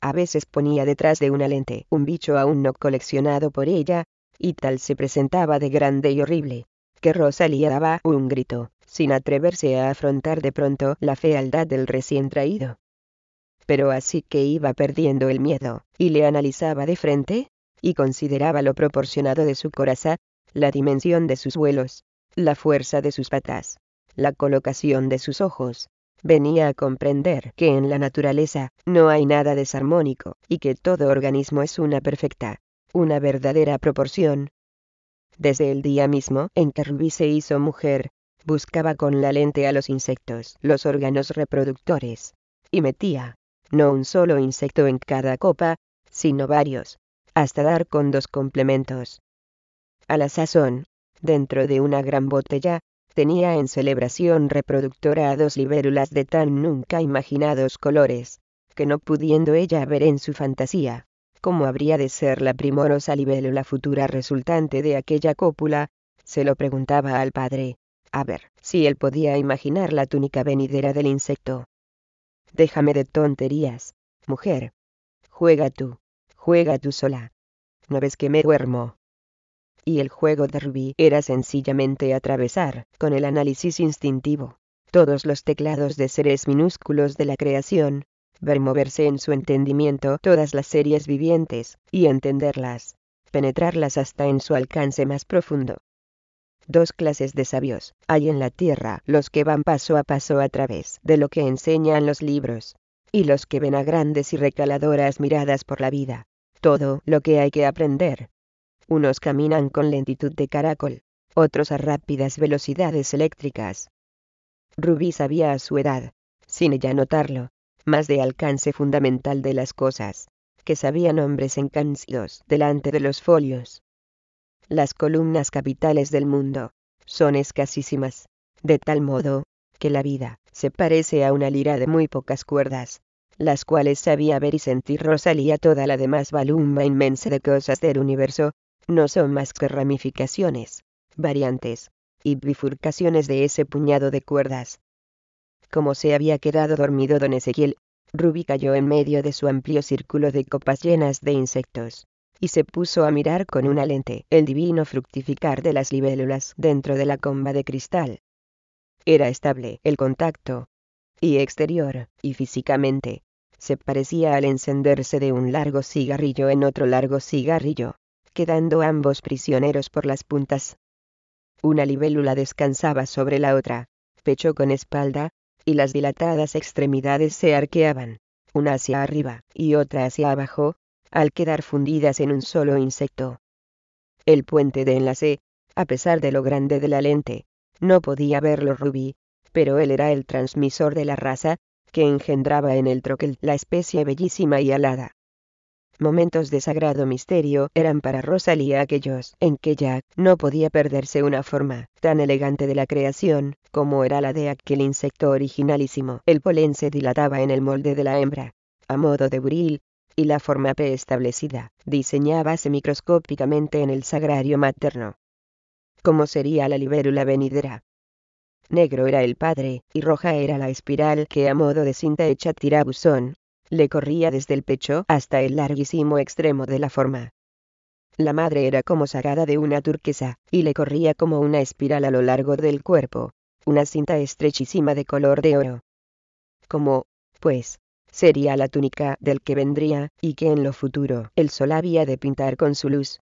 A veces ponía detrás de una lente un bicho aún no coleccionado por ella, y tal se presentaba de grande y horrible, que Rosalía daba un grito, sin atreverse a afrontar de pronto la fealdad del recién traído. Pero así que iba perdiendo el miedo, y le analizaba de frente, y consideraba lo proporcionado de su coraza, la dimensión de sus vuelos, la fuerza de sus patas, la colocación de sus ojos. Venía a comprender que en la naturaleza no hay nada desarmónico y que todo organismo es una perfecta, una verdadera proporción. Desde el día mismo en que Rubí se hizo mujer, buscaba con la lente a los insectos, los órganos reproductores, y metía, no un solo insecto en cada copa, sino varios, hasta dar con dos complementos, a la sazón, dentro de una gran botella, tenía en celebración reproductora a dos libérulas de tan nunca imaginados colores, que no pudiendo ella ver en su fantasía, cómo habría de ser la primorosa libélula futura resultante de aquella cópula, se lo preguntaba al padre, a ver, si él podía imaginar la túnica venidera del insecto. Déjame de tonterías, mujer. Juega tú, juega tú sola. ¿No ves que me duermo? y el juego de Ruby era sencillamente atravesar, con el análisis instintivo, todos los teclados de seres minúsculos de la creación, ver moverse en su entendimiento todas las series vivientes, y entenderlas, penetrarlas hasta en su alcance más profundo. Dos clases de sabios hay en la tierra, los que van paso a paso a través de lo que enseñan los libros, y los que ven a grandes y recaladoras miradas por la vida, todo lo que hay que aprender, unos caminan con lentitud de caracol, otros a rápidas velocidades eléctricas. Rubí sabía a su edad, sin ella notarlo, más de alcance fundamental de las cosas, que sabían hombres encansados delante de los folios. Las columnas capitales del mundo son escasísimas, de tal modo, que la vida se parece a una lira de muy pocas cuerdas, las cuales sabía ver y sentir Rosalía toda la demás balumba inmensa de cosas del universo, no son más que ramificaciones, variantes y bifurcaciones de ese puñado de cuerdas. Como se había quedado dormido don Ezequiel, Ruby cayó en medio de su amplio círculo de copas llenas de insectos, y se puso a mirar con una lente el divino fructificar de las libélulas dentro de la comba de cristal. Era estable el contacto, y exterior, y físicamente, se parecía al encenderse de un largo cigarrillo en otro largo cigarrillo quedando ambos prisioneros por las puntas. Una libélula descansaba sobre la otra, pecho con espalda, y las dilatadas extremidades se arqueaban, una hacia arriba y otra hacia abajo, al quedar fundidas en un solo insecto. El puente de enlace, a pesar de lo grande de la lente, no podía verlo Rubí, pero él era el transmisor de la raza, que engendraba en el troquel la especie bellísima y alada, momentos de sagrado misterio eran para Rosalía aquellos en que Jack no podía perderse una forma tan elegante de la creación como era la de aquel insecto originalísimo. El polen se dilataba en el molde de la hembra, a modo de buril, y la forma preestablecida diseñábase microscópicamente en el sagrario materno. Como sería la libérula venidera? Negro era el padre, y roja era la espiral que a modo de cinta hecha tirabuzón le corría desde el pecho hasta el larguísimo extremo de la forma. La madre era como sacada de una turquesa, y le corría como una espiral a lo largo del cuerpo, una cinta estrechísima de color de oro. Como, pues, sería la túnica del que vendría, y que en lo futuro el sol había de pintar con su luz.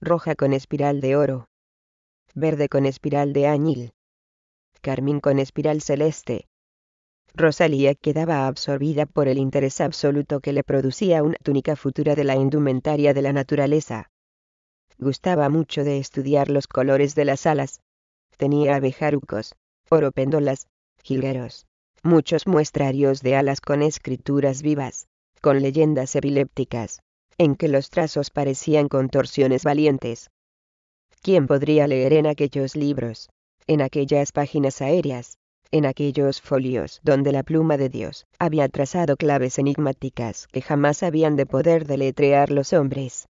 Roja con espiral de oro. Verde con espiral de añil. Carmín con espiral celeste. Rosalía quedaba absorbida por el interés absoluto que le producía una túnica futura de la indumentaria de la naturaleza. Gustaba mucho de estudiar los colores de las alas. Tenía abejarucos, oropéndolas, jilgueros, muchos muestrarios de alas con escrituras vivas, con leyendas epilépticas, en que los trazos parecían contorsiones valientes. ¿Quién podría leer en aquellos libros, en aquellas páginas aéreas, en aquellos folios donde la pluma de Dios había trazado claves enigmáticas que jamás habían de poder deletrear los hombres.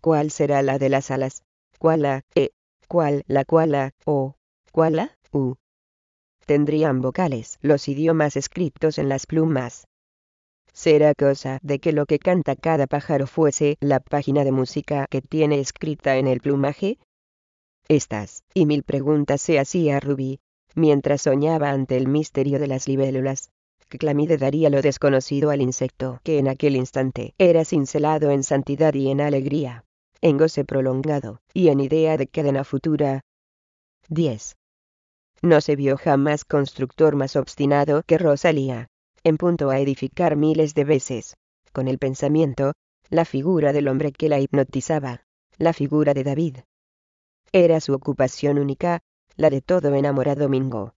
¿Cuál será la de las alas? ¿Cuál la e? ¿Cuál la cuala o? ¿Cuál la u? Tendrían vocales los idiomas escritos en las plumas. Será cosa de que lo que canta cada pájaro fuese la página de música que tiene escrita en el plumaje, estas y mil preguntas se hacía Rubí, mientras soñaba ante el misterio de las libélulas. Clamide daría lo desconocido al insecto que en aquel instante era cincelado en santidad y en alegría, en goce prolongado, y en idea de cadena futura. 10. No se vio jamás constructor más obstinado que Rosalía, en punto a edificar miles de veces, con el pensamiento, la figura del hombre que la hipnotizaba, la figura de David. Era su ocupación única, la de todo enamorado Mingo.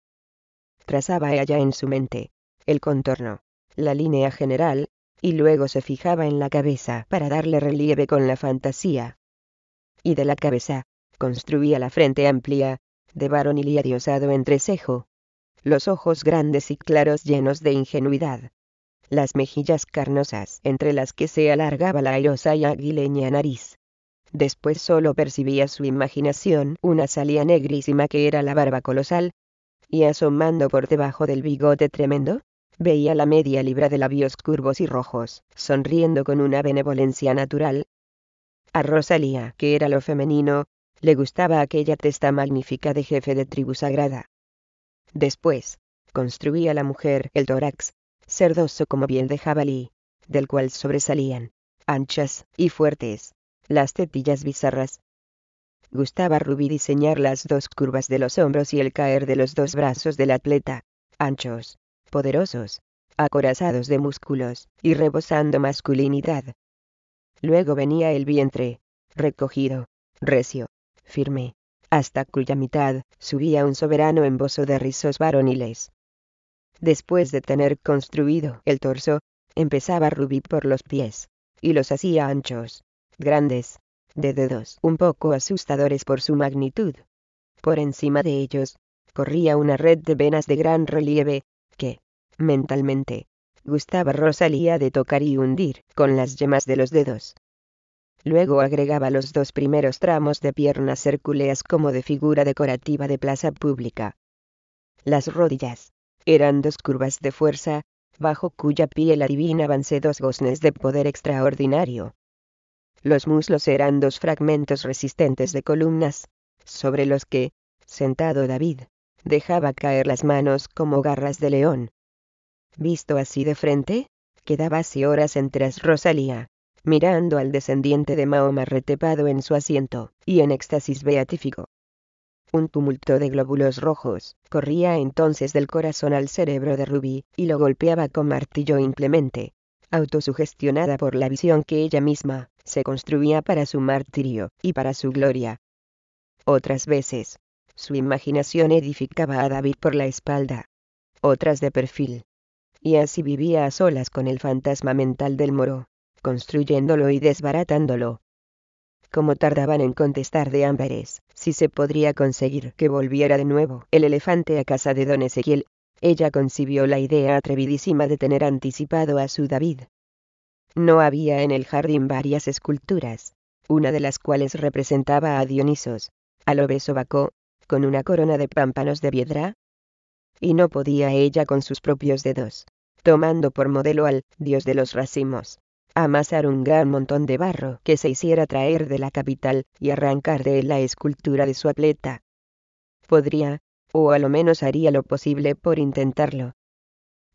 Trazaba allá en su mente, el contorno, la línea general, y luego se fijaba en la cabeza para darle relieve con la fantasía. Y de la cabeza, construía la frente amplia, de varonil y adiosado entrecejo. Los ojos grandes y claros llenos de ingenuidad. Las mejillas carnosas entre las que se alargaba la airosa y aguileña nariz. Después solo percibía su imaginación una salía negrísima que era la barba colosal, y asomando por debajo del bigote tremendo, veía la media libra de labios curvos y rojos, sonriendo con una benevolencia natural. A Rosalía, que era lo femenino, le gustaba aquella testa magnífica de jefe de tribu sagrada. Después, construía la mujer el tórax, cerdoso como bien de jabalí, del cual sobresalían, anchas y fuertes, las tetillas bizarras. Gustaba Rubí diseñar las dos curvas de los hombros y el caer de los dos brazos del atleta, anchos, poderosos, acorazados de músculos, y rebosando masculinidad. Luego venía el vientre, recogido, recio, firme, hasta cuya mitad subía un soberano embozo de rizos varoniles. Después de tener construido el torso, empezaba Rubí por los pies, y los hacía anchos, grandes, de dedos un poco asustadores por su magnitud. Por encima de ellos, corría una red de venas de gran relieve, que, mentalmente, gustaba Rosalía de tocar y hundir con las yemas de los dedos. Luego agregaba los dos primeros tramos de piernas hercúleas como de figura decorativa de plaza pública. Las rodillas eran dos curvas de fuerza, bajo cuya piel avancé dos goznes de poder extraordinario. Los muslos eran dos fragmentos resistentes de columnas, sobre los que, sentado David, dejaba caer las manos como garras de león. Visto así de frente, quedaba así horas en Rosalía, mirando al descendiente de Mahoma retepado en su asiento, y en éxtasis beatífico. Un tumulto de glóbulos rojos corría entonces del corazón al cerebro de Ruby, y lo golpeaba con martillo inclemente, autosugestionada por la visión que ella misma se construía para su martirio y para su gloria. Otras veces, su imaginación edificaba a David por la espalda, otras de perfil. Y así vivía a solas con el fantasma mental del moro, construyéndolo y desbaratándolo. Como tardaban en contestar de Ámbares, si se podría conseguir que volviera de nuevo el elefante a casa de don Ezequiel, ella concibió la idea atrevidísima de tener anticipado a su David no había en el jardín varias esculturas, una de las cuales representaba a Dionisos, al obeso Bacó, con una corona de pámpanos de piedra. Y no podía ella con sus propios dedos, tomando por modelo al dios de los racimos, amasar un gran montón de barro que se hiciera traer de la capital y arrancar de él la escultura de su atleta. Podría, o a lo menos haría lo posible por intentarlo.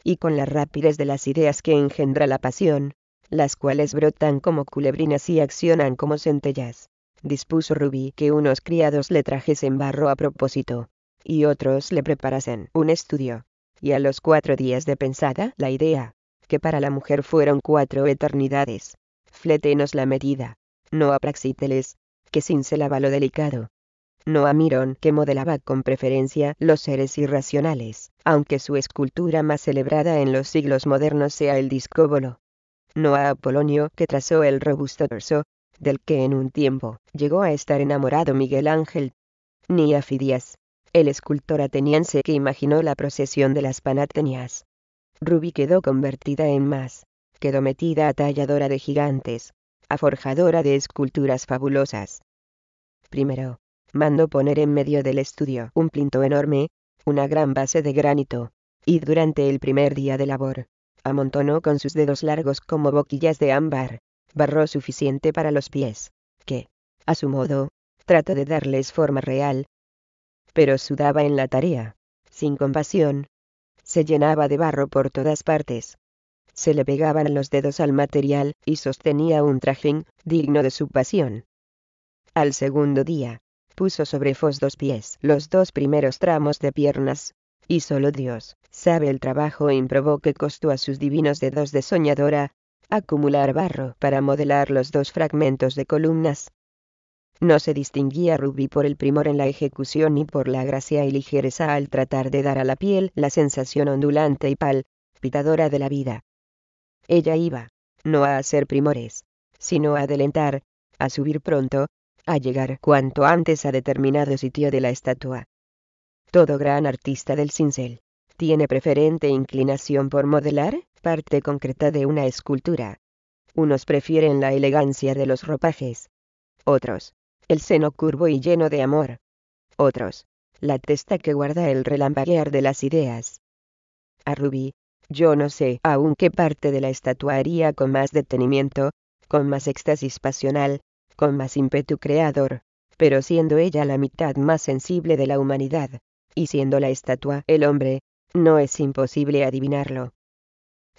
Y con la rapidez de las ideas que engendra la pasión, las cuales brotan como culebrinas y accionan como centellas. Dispuso Rubí que unos criados le trajesen barro a propósito, y otros le preparasen un estudio. Y a los cuatro días de pensada la idea, que para la mujer fueron cuatro eternidades. Fletenos la medida, no a Praxiteles, que cincelaba lo delicado. No a Mirón que modelaba con preferencia los seres irracionales, aunque su escultura más celebrada en los siglos modernos sea el discóbolo no a Apolonio que trazó el robusto torso, del que en un tiempo llegó a estar enamorado Miguel Ángel, ni a Fidias, el escultor ateniense que imaginó la procesión de las Panatenias. Rubí quedó convertida en más, quedó metida a talladora de gigantes, a forjadora de esculturas fabulosas. Primero, mandó poner en medio del estudio un plinto enorme, una gran base de granito, y durante el primer día de labor, amontonó con sus dedos largos como boquillas de ámbar, barro suficiente para los pies, que, a su modo, trató de darles forma real. Pero sudaba en la tarea, sin compasión. Se llenaba de barro por todas partes. Se le pegaban los dedos al material y sostenía un trajín, digno de su pasión. Al segundo día, puso sobre Fos dos pies los dos primeros tramos de piernas, y solo Dios sabe el trabajo improbo que costó a sus divinos dedos de soñadora, acumular barro para modelar los dos fragmentos de columnas. No se distinguía Ruby por el primor en la ejecución ni por la gracia y ligereza al tratar de dar a la piel la sensación ondulante y palpitadora de la vida. Ella iba, no a hacer primores, sino a adelantar, a subir pronto, a llegar cuanto antes a determinado sitio de la estatua, todo gran artista del cincel tiene preferente inclinación por modelar parte concreta de una escultura. Unos prefieren la elegancia de los ropajes. Otros, el seno curvo y lleno de amor. Otros, la testa que guarda el relampaguear de las ideas. A Rubí, yo no sé aún qué parte de la estatuaría con más detenimiento, con más éxtasis pasional, con más ímpetu creador, pero siendo ella la mitad más sensible de la humanidad, y siendo la estatua el hombre, no es imposible adivinarlo.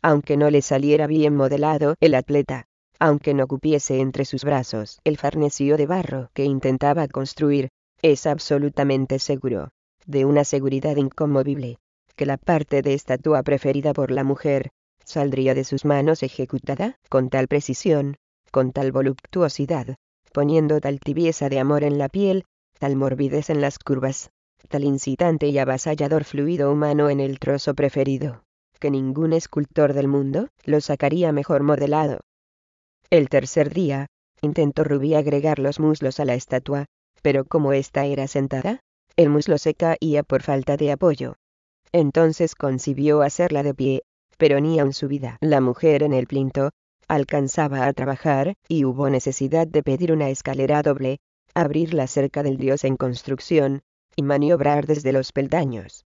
Aunque no le saliera bien modelado el atleta, aunque no cupiese entre sus brazos el farnesío de barro que intentaba construir, es absolutamente seguro, de una seguridad inconmovible, que la parte de estatua preferida por la mujer, saldría de sus manos ejecutada con tal precisión, con tal voluptuosidad, poniendo tal tibieza de amor en la piel, tal morbidez en las curvas, tal incitante y avasallador fluido humano en el trozo preferido, que ningún escultor del mundo lo sacaría mejor modelado. El tercer día, intentó Rubí agregar los muslos a la estatua, pero como ésta era sentada, el muslo se caía por falta de apoyo. Entonces concibió hacerla de pie, pero ni aun su vida. La mujer en el plinto, alcanzaba a trabajar, y hubo necesidad de pedir una escalera doble, abrirla cerca del dios en construcción, y maniobrar desde los peldaños.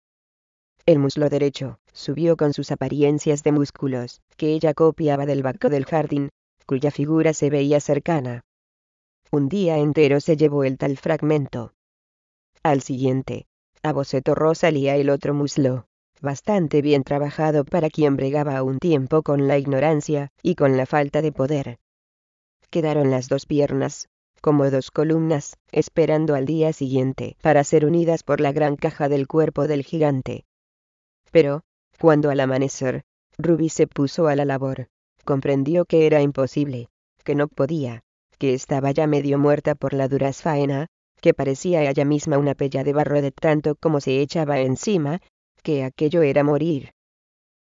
El muslo derecho subió con sus apariencias de músculos, que ella copiaba del banco del jardín, cuya figura se veía cercana. Un día entero se llevó el tal fragmento. Al siguiente, a bocetorro Rosalía el otro muslo, bastante bien trabajado para quien bregaba un tiempo con la ignorancia y con la falta de poder. Quedaron las dos piernas, como dos columnas, esperando al día siguiente para ser unidas por la gran caja del cuerpo del gigante. Pero, cuando al amanecer, Ruby se puso a la labor, comprendió que era imposible, que no podía, que estaba ya medio muerta por la duras faena, que parecía ella misma una pella de barro de tanto como se echaba encima, que aquello era morir.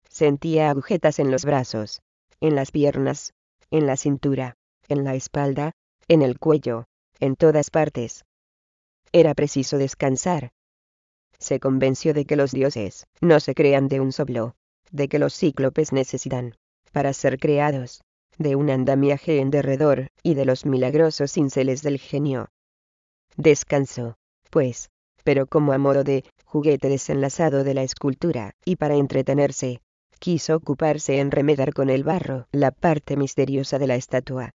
Sentía agujetas en los brazos, en las piernas, en la cintura, en la espalda, en el cuello, en todas partes. Era preciso descansar. Se convenció de que los dioses no se crean de un soplo, de que los cíclopes necesitan, para ser creados, de un andamiaje en derredor y de los milagrosos cinceles del genio. Descansó, pues, pero como a modo de juguete desenlazado de la escultura, y para entretenerse, quiso ocuparse en remedar con el barro la parte misteriosa de la estatua,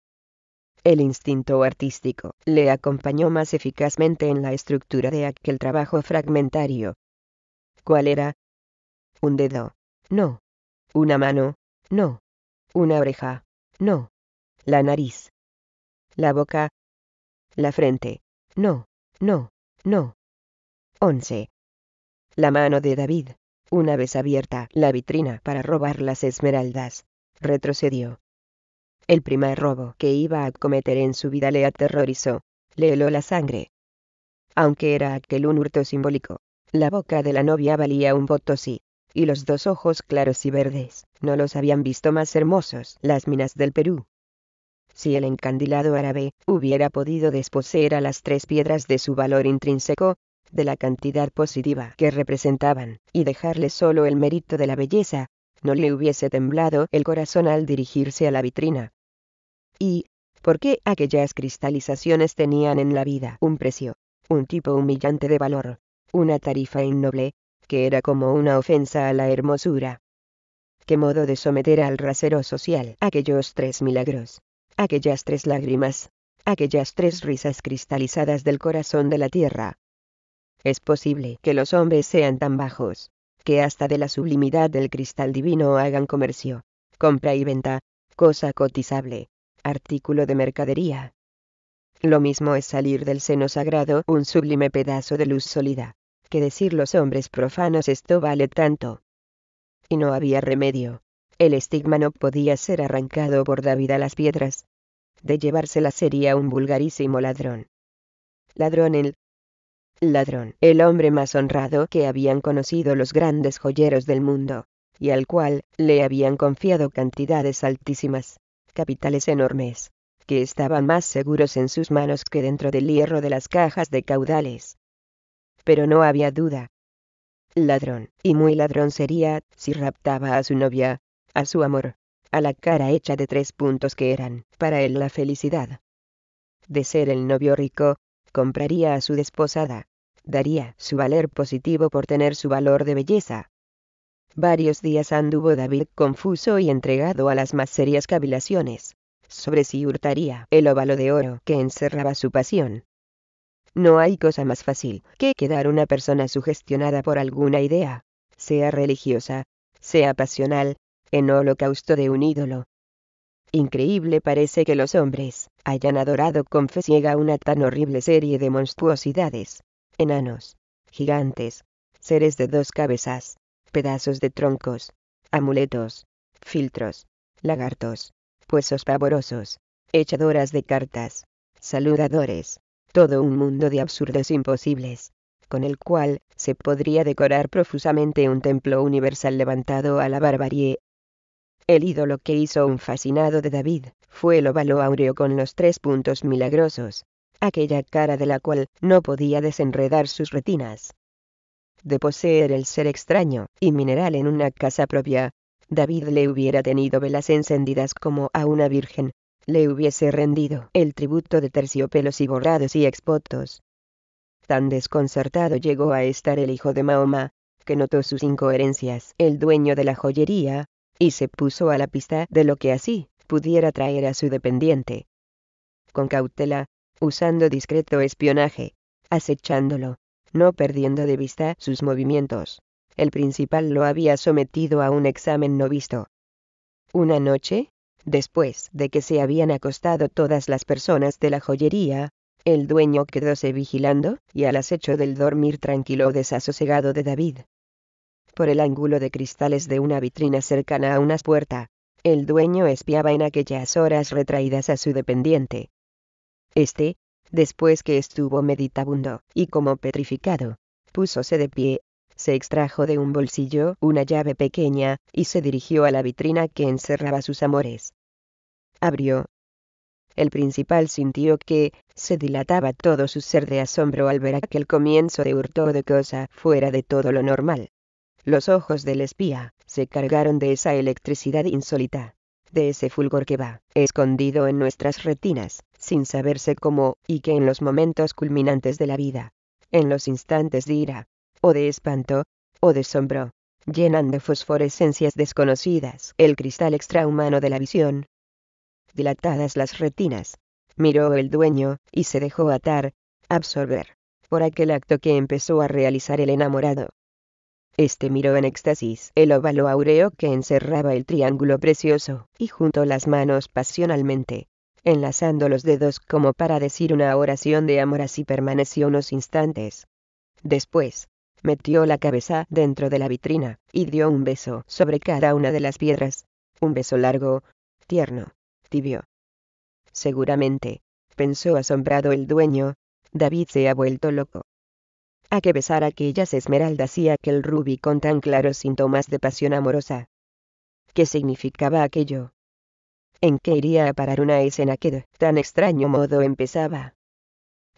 el instinto artístico le acompañó más eficazmente en la estructura de aquel trabajo fragmentario. ¿Cuál era? Un dedo. No. Una mano. No. Una oreja. No. La nariz. La boca. La frente. No. No. No. 11. La mano de David. Una vez abierta la vitrina para robar las esmeraldas, retrocedió. El primer robo que iba a cometer en su vida le aterrorizó, le heló la sangre. Aunque era aquel un hurto simbólico, la boca de la novia valía un sí, y los dos ojos claros y verdes, no los habían visto más hermosos las minas del Perú. Si el encandilado árabe hubiera podido desposeer a las tres piedras de su valor intrínseco, de la cantidad positiva que representaban, y dejarle solo el mérito de la belleza, no le hubiese temblado el corazón al dirigirse a la vitrina, y por qué aquellas cristalizaciones tenían en la vida un precio, un tipo humillante de valor, una tarifa innoble, que era como una ofensa a la hermosura. Qué modo de someter al rasero social aquellos tres milagros, aquellas tres lágrimas, aquellas tres risas cristalizadas del corazón de la tierra. Es posible que los hombres sean tan bajos, que hasta de la sublimidad del cristal divino hagan comercio, compra y venta, cosa cotizable, artículo de mercadería. Lo mismo es salir del seno sagrado un sublime pedazo de luz sólida, que decir los hombres profanos esto vale tanto. Y no había remedio. El estigma no podía ser arrancado por David a las piedras. De llevársela sería un vulgarísimo ladrón. Ladrón el ladrón, el hombre más honrado que habían conocido los grandes joyeros del mundo, y al cual le habían confiado cantidades altísimas capitales enormes, que estaban más seguros en sus manos que dentro del hierro de las cajas de caudales. Pero no había duda. Ladrón, y muy ladrón sería, si raptaba a su novia, a su amor, a la cara hecha de tres puntos que eran, para él, la felicidad. De ser el novio rico, compraría a su desposada, daría su valer positivo por tener su valor de belleza, Varios días anduvo David confuso y entregado a las más serias cavilaciones sobre si hurtaría el óvalo de oro que encerraba su pasión. No hay cosa más fácil que quedar una persona sugestionada por alguna idea, sea religiosa, sea pasional, en holocausto de un ídolo. Increíble parece que los hombres hayan adorado con fe ciega una tan horrible serie de monstruosidades, enanos, gigantes, seres de dos cabezas, pedazos de troncos, amuletos, filtros, lagartos, huesos pavorosos, echadoras de cartas, saludadores, todo un mundo de absurdos imposibles, con el cual se podría decorar profusamente un templo universal levantado a la barbarie. El ídolo que hizo un fascinado de David fue el óvalo áureo con los tres puntos milagrosos, aquella cara de la cual no podía desenredar sus retinas de poseer el ser extraño y mineral en una casa propia, David le hubiera tenido velas encendidas como a una virgen, le hubiese rendido el tributo de terciopelos y bordados y expotos. Tan desconcertado llegó a estar el hijo de Mahoma, que notó sus incoherencias el dueño de la joyería, y se puso a la pista de lo que así pudiera traer a su dependiente. Con cautela, usando discreto espionaje, acechándolo, no perdiendo de vista sus movimientos. El principal lo había sometido a un examen no visto. Una noche, después de que se habían acostado todas las personas de la joyería, el dueño quedóse vigilando y al acecho del dormir tranquilo desasosegado de David. Por el ángulo de cristales de una vitrina cercana a una puerta, el dueño espiaba en aquellas horas retraídas a su dependiente. Este, Después que estuvo meditabundo, y como petrificado, púsose de pie, se extrajo de un bolsillo una llave pequeña, y se dirigió a la vitrina que encerraba sus amores. Abrió. El principal sintió que se dilataba todo su ser de asombro al ver aquel comienzo de hurto de cosa fuera de todo lo normal. Los ojos del espía se cargaron de esa electricidad insólita, de ese fulgor que va escondido en nuestras retinas, sin saberse cómo, y que en los momentos culminantes de la vida, en los instantes de ira, o de espanto, o de asombro, llenan de fosforescencias desconocidas el cristal extrahumano de la visión. Dilatadas las retinas, miró el dueño, y se dejó atar, absorber, por aquel acto que empezó a realizar el enamorado. Este miró en éxtasis el óvalo aureo que encerraba el triángulo precioso, y juntó las manos pasionalmente, enlazando los dedos como para decir una oración de amor así permaneció unos instantes. Después, metió la cabeza dentro de la vitrina, y dio un beso sobre cada una de las piedras, un beso largo, tierno, tibio. Seguramente, pensó asombrado el dueño, David se ha vuelto loco. ¿A qué besar aquellas esmeraldas y aquel rubí con tan claros síntomas de pasión amorosa? ¿Qué significaba aquello? en qué iría a parar una escena que de tan extraño modo empezaba.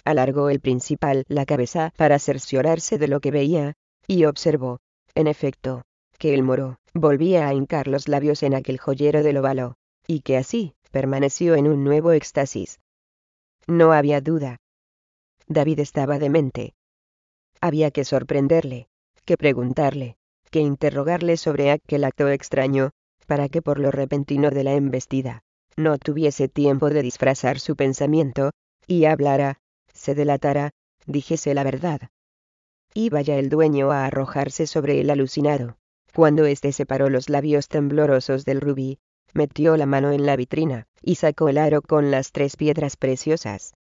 Alargó el principal la cabeza para cerciorarse de lo que veía, y observó, en efecto, que el moro volvía a hincar los labios en aquel joyero del óvalo, y que así permaneció en un nuevo éxtasis. No había duda. David estaba demente. Había que sorprenderle, que preguntarle, que interrogarle sobre aquel acto extraño, para que por lo repentino de la embestida, no tuviese tiempo de disfrazar su pensamiento, y hablara, se delatara, dijese la verdad. Iba ya el dueño a arrojarse sobre el alucinado. Cuando éste separó los labios temblorosos del rubí, metió la mano en la vitrina, y sacó el aro con las tres piedras preciosas.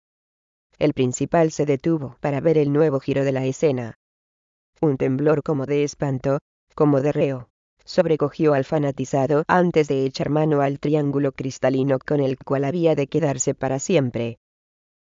El principal se detuvo para ver el nuevo giro de la escena. Un temblor como de espanto, como de reo, sobrecogió al fanatizado antes de echar mano al triángulo cristalino con el cual había de quedarse para siempre.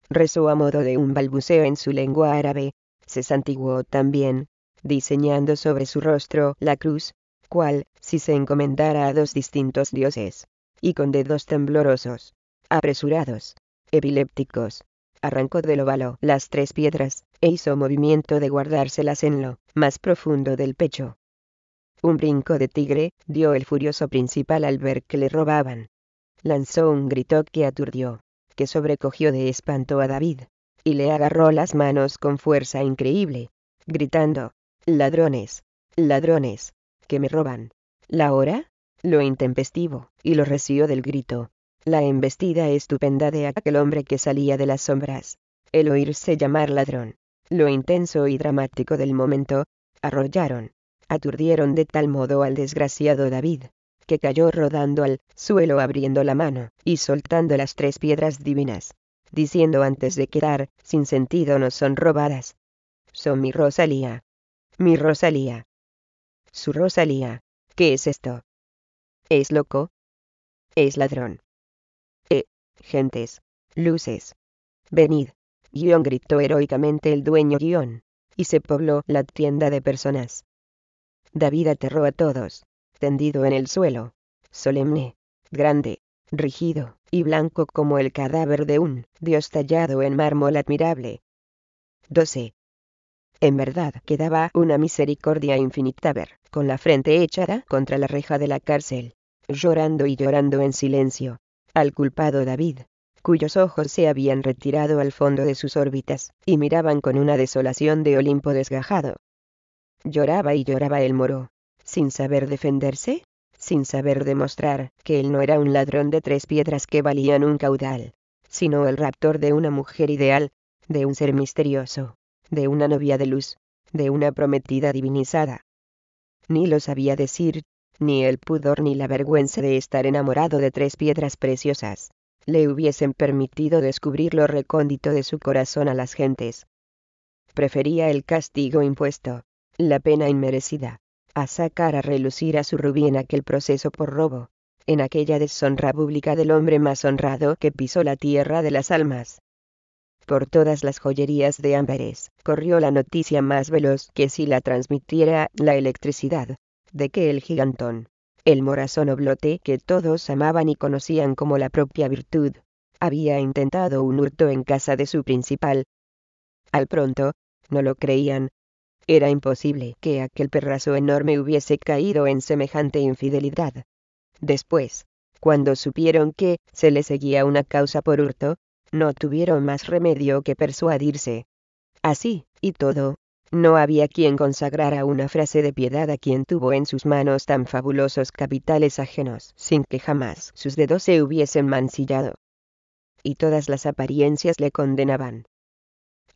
Rezó a modo de un balbuceo en su lengua árabe, se santiguó también, diseñando sobre su rostro la cruz, cual, si se encomendara a dos distintos dioses, y con dedos temblorosos, apresurados, epilépticos, arrancó del óvalo las tres piedras, e hizo movimiento de guardárselas en lo más profundo del pecho. Un brinco de tigre, dio el furioso principal al ver que le robaban. Lanzó un grito que aturdió, que sobrecogió de espanto a David, y le agarró las manos con fuerza increíble, gritando, Ladrones, ladrones, que me roban. ¿La hora? Lo intempestivo, y lo reció del grito. La embestida estupenda de aquel hombre que salía de las sombras. El oírse llamar ladrón. Lo intenso y dramático del momento, arrollaron, aturdieron de tal modo al desgraciado David, que cayó rodando al suelo abriendo la mano y soltando las tres piedras divinas, diciendo antes de quedar, sin sentido no son robadas. Son mi Rosalía. Mi Rosalía. Su Rosalía. ¿Qué es esto? ¿Es loco? Es ladrón. Eh, gentes, luces. Venid. Guión gritó heroicamente el dueño guión. Y se pobló la tienda de personas. David aterró a todos, tendido en el suelo, solemne, grande, rígido y blanco como el cadáver de un dios tallado en mármol admirable. 12. En verdad quedaba una misericordia infinita ver, con la frente echada contra la reja de la cárcel, llorando y llorando en silencio, al culpado David, cuyos ojos se habían retirado al fondo de sus órbitas, y miraban con una desolación de Olimpo desgajado, Lloraba y lloraba el moro, sin saber defenderse, sin saber demostrar que él no era un ladrón de tres piedras que valían un caudal, sino el raptor de una mujer ideal, de un ser misterioso, de una novia de luz, de una prometida divinizada. Ni lo sabía decir, ni el pudor ni la vergüenza de estar enamorado de tres piedras preciosas, le hubiesen permitido descubrir lo recóndito de su corazón a las gentes. Prefería el castigo impuesto, la pena inmerecida, a sacar a relucir a su rubí en aquel proceso por robo, en aquella deshonra pública del hombre más honrado que pisó la tierra de las almas. Por todas las joyerías de Amberes corrió la noticia más veloz que si la transmitiera la electricidad, de que el gigantón, el morazón oblote que todos amaban y conocían como la propia virtud, había intentado un hurto en casa de su principal. Al pronto, no lo creían, era imposible que aquel perrazo enorme hubiese caído en semejante infidelidad. Después, cuando supieron que se le seguía una causa por hurto, no tuvieron más remedio que persuadirse. Así, y todo, no había quien consagrara una frase de piedad a quien tuvo en sus manos tan fabulosos capitales ajenos, sin que jamás sus dedos se hubiesen mancillado. Y todas las apariencias le condenaban.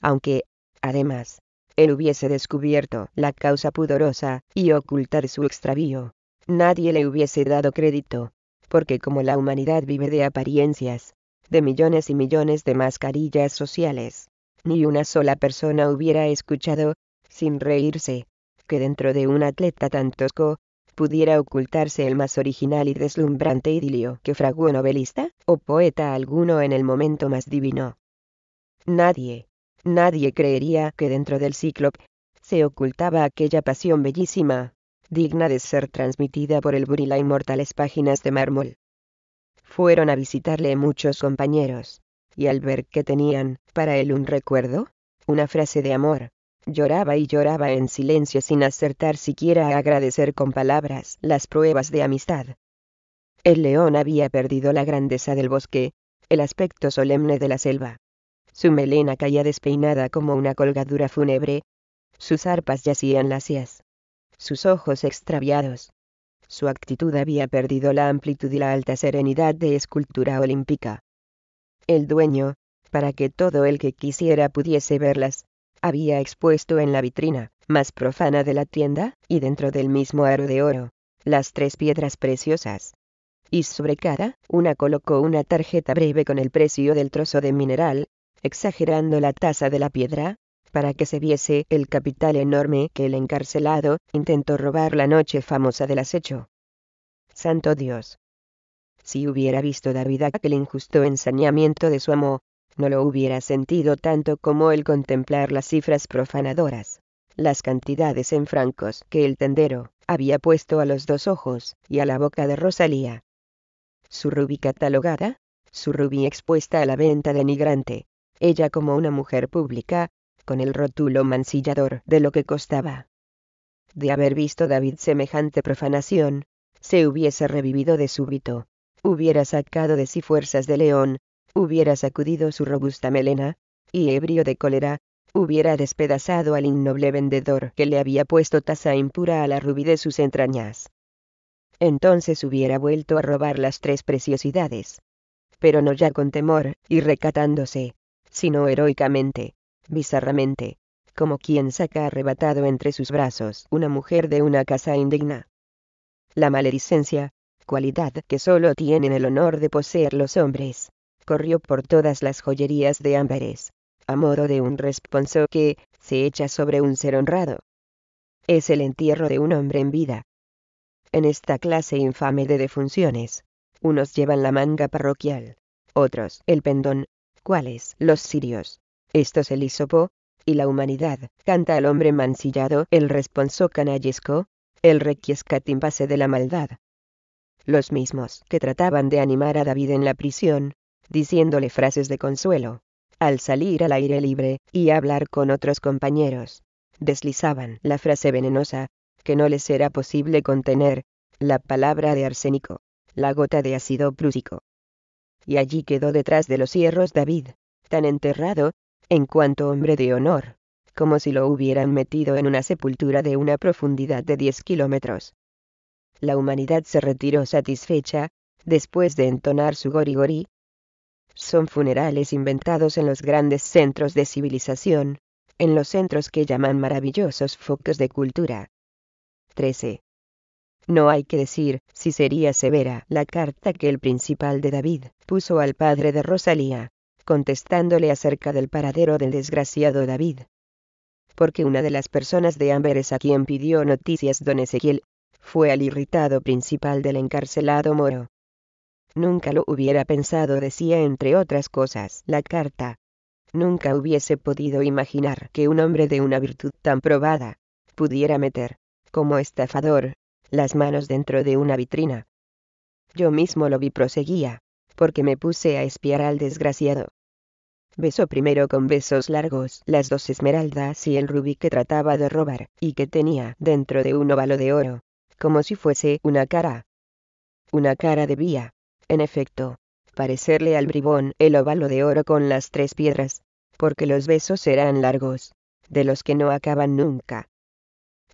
Aunque, además, él hubiese descubierto la causa pudorosa, y ocultar su extravío. Nadie le hubiese dado crédito. Porque como la humanidad vive de apariencias, de millones y millones de mascarillas sociales, ni una sola persona hubiera escuchado, sin reírse, que dentro de un atleta tan tosco, pudiera ocultarse el más original y deslumbrante idilio que fraguó novelista o poeta alguno en el momento más divino. Nadie, Nadie creería que dentro del cíclope se ocultaba aquella pasión bellísima, digna de ser transmitida por el buril a inmortales páginas de mármol. Fueron a visitarle muchos compañeros, y al ver que tenían, para él un recuerdo, una frase de amor, lloraba y lloraba en silencio sin acertar siquiera a agradecer con palabras las pruebas de amistad. El león había perdido la grandeza del bosque, el aspecto solemne de la selva, su melena caía despeinada como una colgadura fúnebre. Sus arpas yacían lacias. Sus ojos extraviados. Su actitud había perdido la amplitud y la alta serenidad de escultura olímpica. El dueño, para que todo el que quisiera pudiese verlas, había expuesto en la vitrina, más profana de la tienda, y dentro del mismo aro de oro, las tres piedras preciosas. Y sobre cada, una colocó una tarjeta breve con el precio del trozo de mineral, exagerando la tasa de la piedra, para que se viese el capital enorme que el encarcelado intentó robar la noche famosa del acecho. Santo Dios. Si hubiera visto David aquel injusto ensañamiento de su amo, no lo hubiera sentido tanto como el contemplar las cifras profanadoras, las cantidades en francos que el tendero había puesto a los dos ojos y a la boca de Rosalía. Su rubí catalogada, su rubí expuesta a la venta denigrante, ella como una mujer pública, con el rótulo mancillador de lo que costaba. De haber visto David semejante profanación, se hubiese revivido de súbito, hubiera sacado de sí fuerzas de león, hubiera sacudido su robusta melena, y ebrio de cólera, hubiera despedazado al innoble vendedor que le había puesto taza impura a la rubí de sus entrañas. Entonces hubiera vuelto a robar las tres preciosidades. Pero no ya con temor, y recatándose, sino heroicamente, bizarramente, como quien saca arrebatado entre sus brazos una mujer de una casa indigna. La maledicencia, cualidad que solo tienen el honor de poseer los hombres, corrió por todas las joyerías de ámbares, a modo de un responso que se echa sobre un ser honrado. Es el entierro de un hombre en vida. En esta clase infame de defunciones, unos llevan la manga parroquial, otros el pendón, cuáles los sirios. Esto es el hisopo, y la humanidad, canta al hombre mancillado, el responso canallesco, el requiescatimbase de la maldad. Los mismos que trataban de animar a David en la prisión, diciéndole frases de consuelo, al salir al aire libre y hablar con otros compañeros, deslizaban la frase venenosa, que no les era posible contener, la palabra de arsénico, la gota de ácido prúsico, y allí quedó detrás de los hierros David, tan enterrado, en cuanto hombre de honor, como si lo hubieran metido en una sepultura de una profundidad de diez kilómetros. La humanidad se retiró satisfecha, después de entonar su gorigorí. Son funerales inventados en los grandes centros de civilización, en los centros que llaman maravillosos focos de cultura. 13. No hay que decir si sería severa la carta que el principal de David puso al padre de Rosalía, contestándole acerca del paradero del desgraciado David. Porque una de las personas de Amberes a quien pidió noticias don Ezequiel, fue al irritado principal del encarcelado moro. Nunca lo hubiera pensado, decía entre otras cosas, la carta. Nunca hubiese podido imaginar que un hombre de una virtud tan probada, pudiera meter, como estafador, las manos dentro de una vitrina. Yo mismo lo vi proseguía, porque me puse a espiar al desgraciado. Besó primero con besos largos las dos esmeraldas y el rubí que trataba de robar, y que tenía dentro de un óvalo de oro, como si fuese una cara. Una cara debía, en efecto, parecerle al bribón el óvalo de oro con las tres piedras, porque los besos eran largos, de los que no acaban nunca.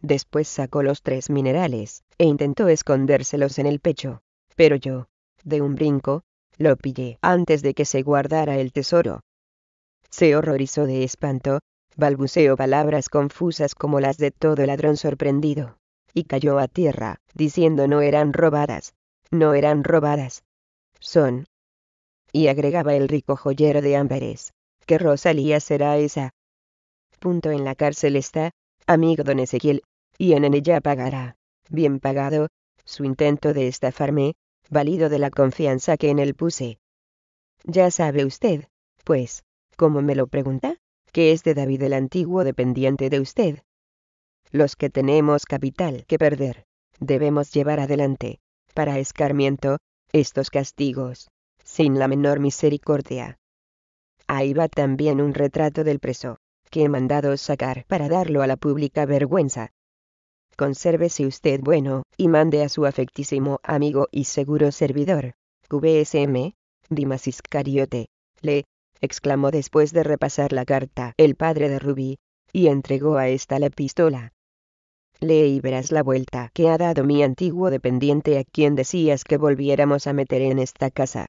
Después sacó los tres minerales, e intentó escondérselos en el pecho. Pero yo, de un brinco, lo pillé antes de que se guardara el tesoro. Se horrorizó de espanto, balbuceó palabras confusas como las de todo ladrón sorprendido, y cayó a tierra, diciendo no eran robadas, no eran robadas. Son. Y agregaba el rico joyero de Ámbares, ¿Qué Rosalía será esa. Punto en la cárcel está, amigo don Ezequiel, y en ella pagará, bien pagado, su intento de estafarme, valido de la confianza que en él puse. Ya sabe usted, pues, como me lo pregunta, que es de David el antiguo dependiente de usted. Los que tenemos capital que perder, debemos llevar adelante, para escarmiento, estos castigos, sin la menor misericordia. Ahí va también un retrato del preso, que he mandado sacar para darlo a la pública vergüenza. Consérvese usted bueno, y mande a su afectísimo amigo y seguro servidor. VSM, Dimas Iscariote. Le, exclamó después de repasar la carta el padre de Rubí, y entregó a esta la pistola. Lee y verás la vuelta que ha dado mi antiguo dependiente a quien decías que volviéramos a meter en esta casa.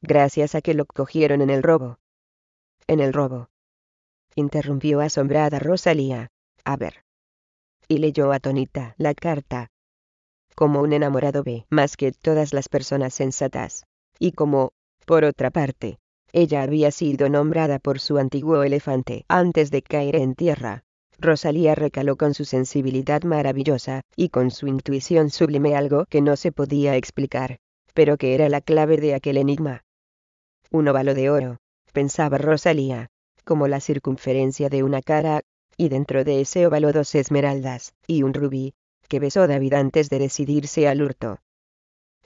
Gracias a que lo cogieron en el robo. En el robo. Interrumpió asombrada Rosalía. A ver y leyó atónita la carta. Como un enamorado ve más que todas las personas sensatas. Y como, por otra parte, ella había sido nombrada por su antiguo elefante antes de caer en tierra. Rosalía recaló con su sensibilidad maravillosa, y con su intuición sublime algo que no se podía explicar, pero que era la clave de aquel enigma. Un óvalo de oro, pensaba Rosalía, como la circunferencia de una cara, y dentro de ese óvalo dos esmeraldas, y un rubí, que besó David antes de decidirse al hurto.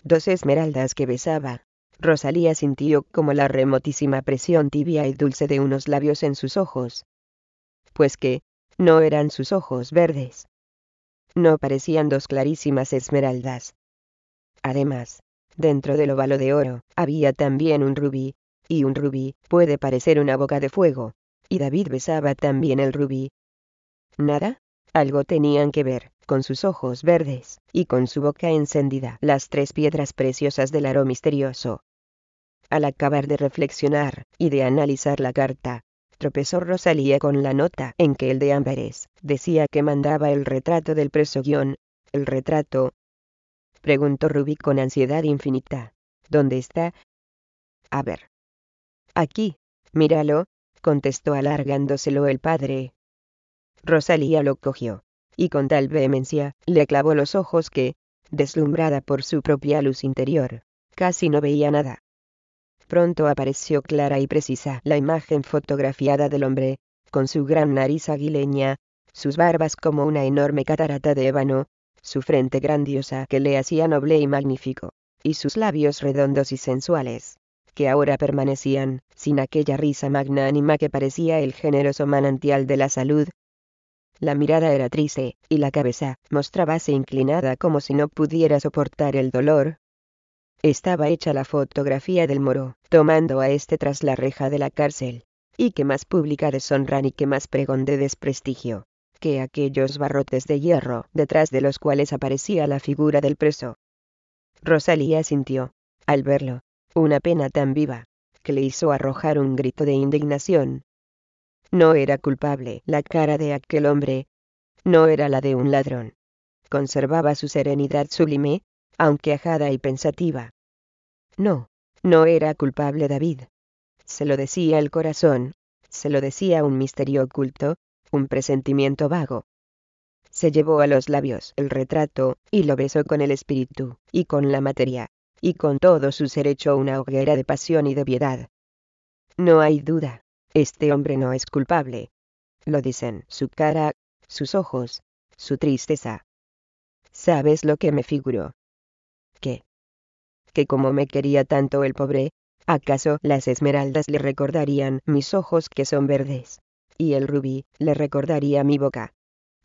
Dos esmeraldas que besaba. Rosalía sintió como la remotísima presión tibia y dulce de unos labios en sus ojos. Pues que, no eran sus ojos verdes. No parecían dos clarísimas esmeraldas. Además, dentro del óvalo de oro, había también un rubí, y un rubí puede parecer una boca de fuego, y David besaba también el rubí, Nada. Algo tenían que ver, con sus ojos verdes, y con su boca encendida, las tres piedras preciosas del aro misterioso. Al acabar de reflexionar, y de analizar la carta, tropezó Rosalía con la nota en que el de Ámbares decía que mandaba el retrato del preso guión. ¿El retrato? preguntó Rubí con ansiedad infinita. ¿Dónde está? A ver. Aquí, míralo, contestó alargándoselo el padre. Rosalía lo cogió, y con tal vehemencia, le clavó los ojos que, deslumbrada por su propia luz interior, casi no veía nada. Pronto apareció clara y precisa la imagen fotografiada del hombre, con su gran nariz aguileña, sus barbas como una enorme catarata de ébano, su frente grandiosa que le hacía noble y magnífico, y sus labios redondos y sensuales, que ahora permanecían, sin aquella risa magnánima que parecía el generoso manantial de la salud, la mirada era triste, y la cabeza mostrábase inclinada como si no pudiera soportar el dolor. Estaba hecha la fotografía del moro, tomando a este tras la reja de la cárcel. Y que más pública deshonra y que más pregón de desprestigio, que aquellos barrotes de hierro, detrás de los cuales aparecía la figura del preso. Rosalía sintió, al verlo, una pena tan viva, que le hizo arrojar un grito de indignación, no era culpable. La cara de aquel hombre no era la de un ladrón. Conservaba su serenidad sublime, aunque ajada y pensativa. No, no era culpable David. Se lo decía el corazón, se lo decía un misterio oculto, un presentimiento vago. Se llevó a los labios el retrato y lo besó con el espíritu, y con la materia, y con todo su ser hecho una hoguera de pasión y de piedad. No hay duda, este hombre no es culpable. Lo dicen su cara, sus ojos, su tristeza. ¿Sabes lo que me figuro? ¿Qué? Que como me quería tanto el pobre, ¿acaso las esmeraldas le recordarían mis ojos que son verdes? Y el rubí le recordaría mi boca.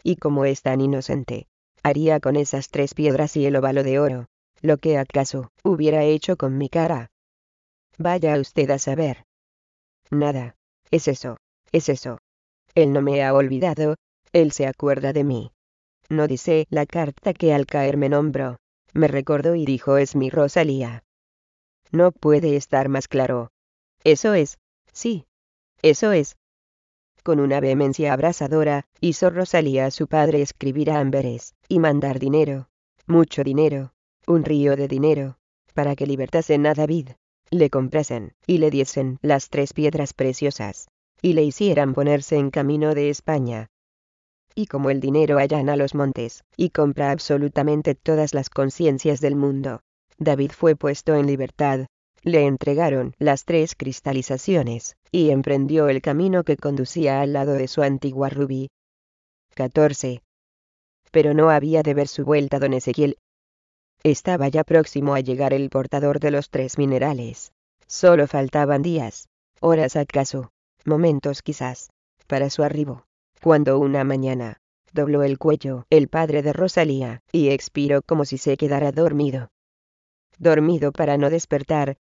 Y como es tan inocente, haría con esas tres piedras y el óvalo de oro, lo que acaso hubiera hecho con mi cara. Vaya usted a saber. Nada. Es eso, es eso. Él no me ha olvidado, él se acuerda de mí. No dice la carta que al caer me nombró. Me recordó y dijo es mi Rosalía. No puede estar más claro. Eso es, sí. Eso es. Con una vehemencia abrazadora, hizo Rosalía a su padre escribir a Amberes, y mandar dinero. Mucho dinero. Un río de dinero. Para que libertasen a David le comprasen, y le diesen las tres piedras preciosas, y le hicieran ponerse en camino de España. Y como el dinero allana los montes, y compra absolutamente todas las conciencias del mundo, David fue puesto en libertad, le entregaron las tres cristalizaciones, y emprendió el camino que conducía al lado de su antigua rubí. 14. Pero no había de ver su vuelta don Ezequiel, estaba ya próximo a llegar el portador de los tres minerales. Solo faltaban días, horas acaso, momentos quizás, para su arribo, cuando una mañana, dobló el cuello el padre de Rosalía, y expiró como si se quedara dormido. Dormido para no despertar.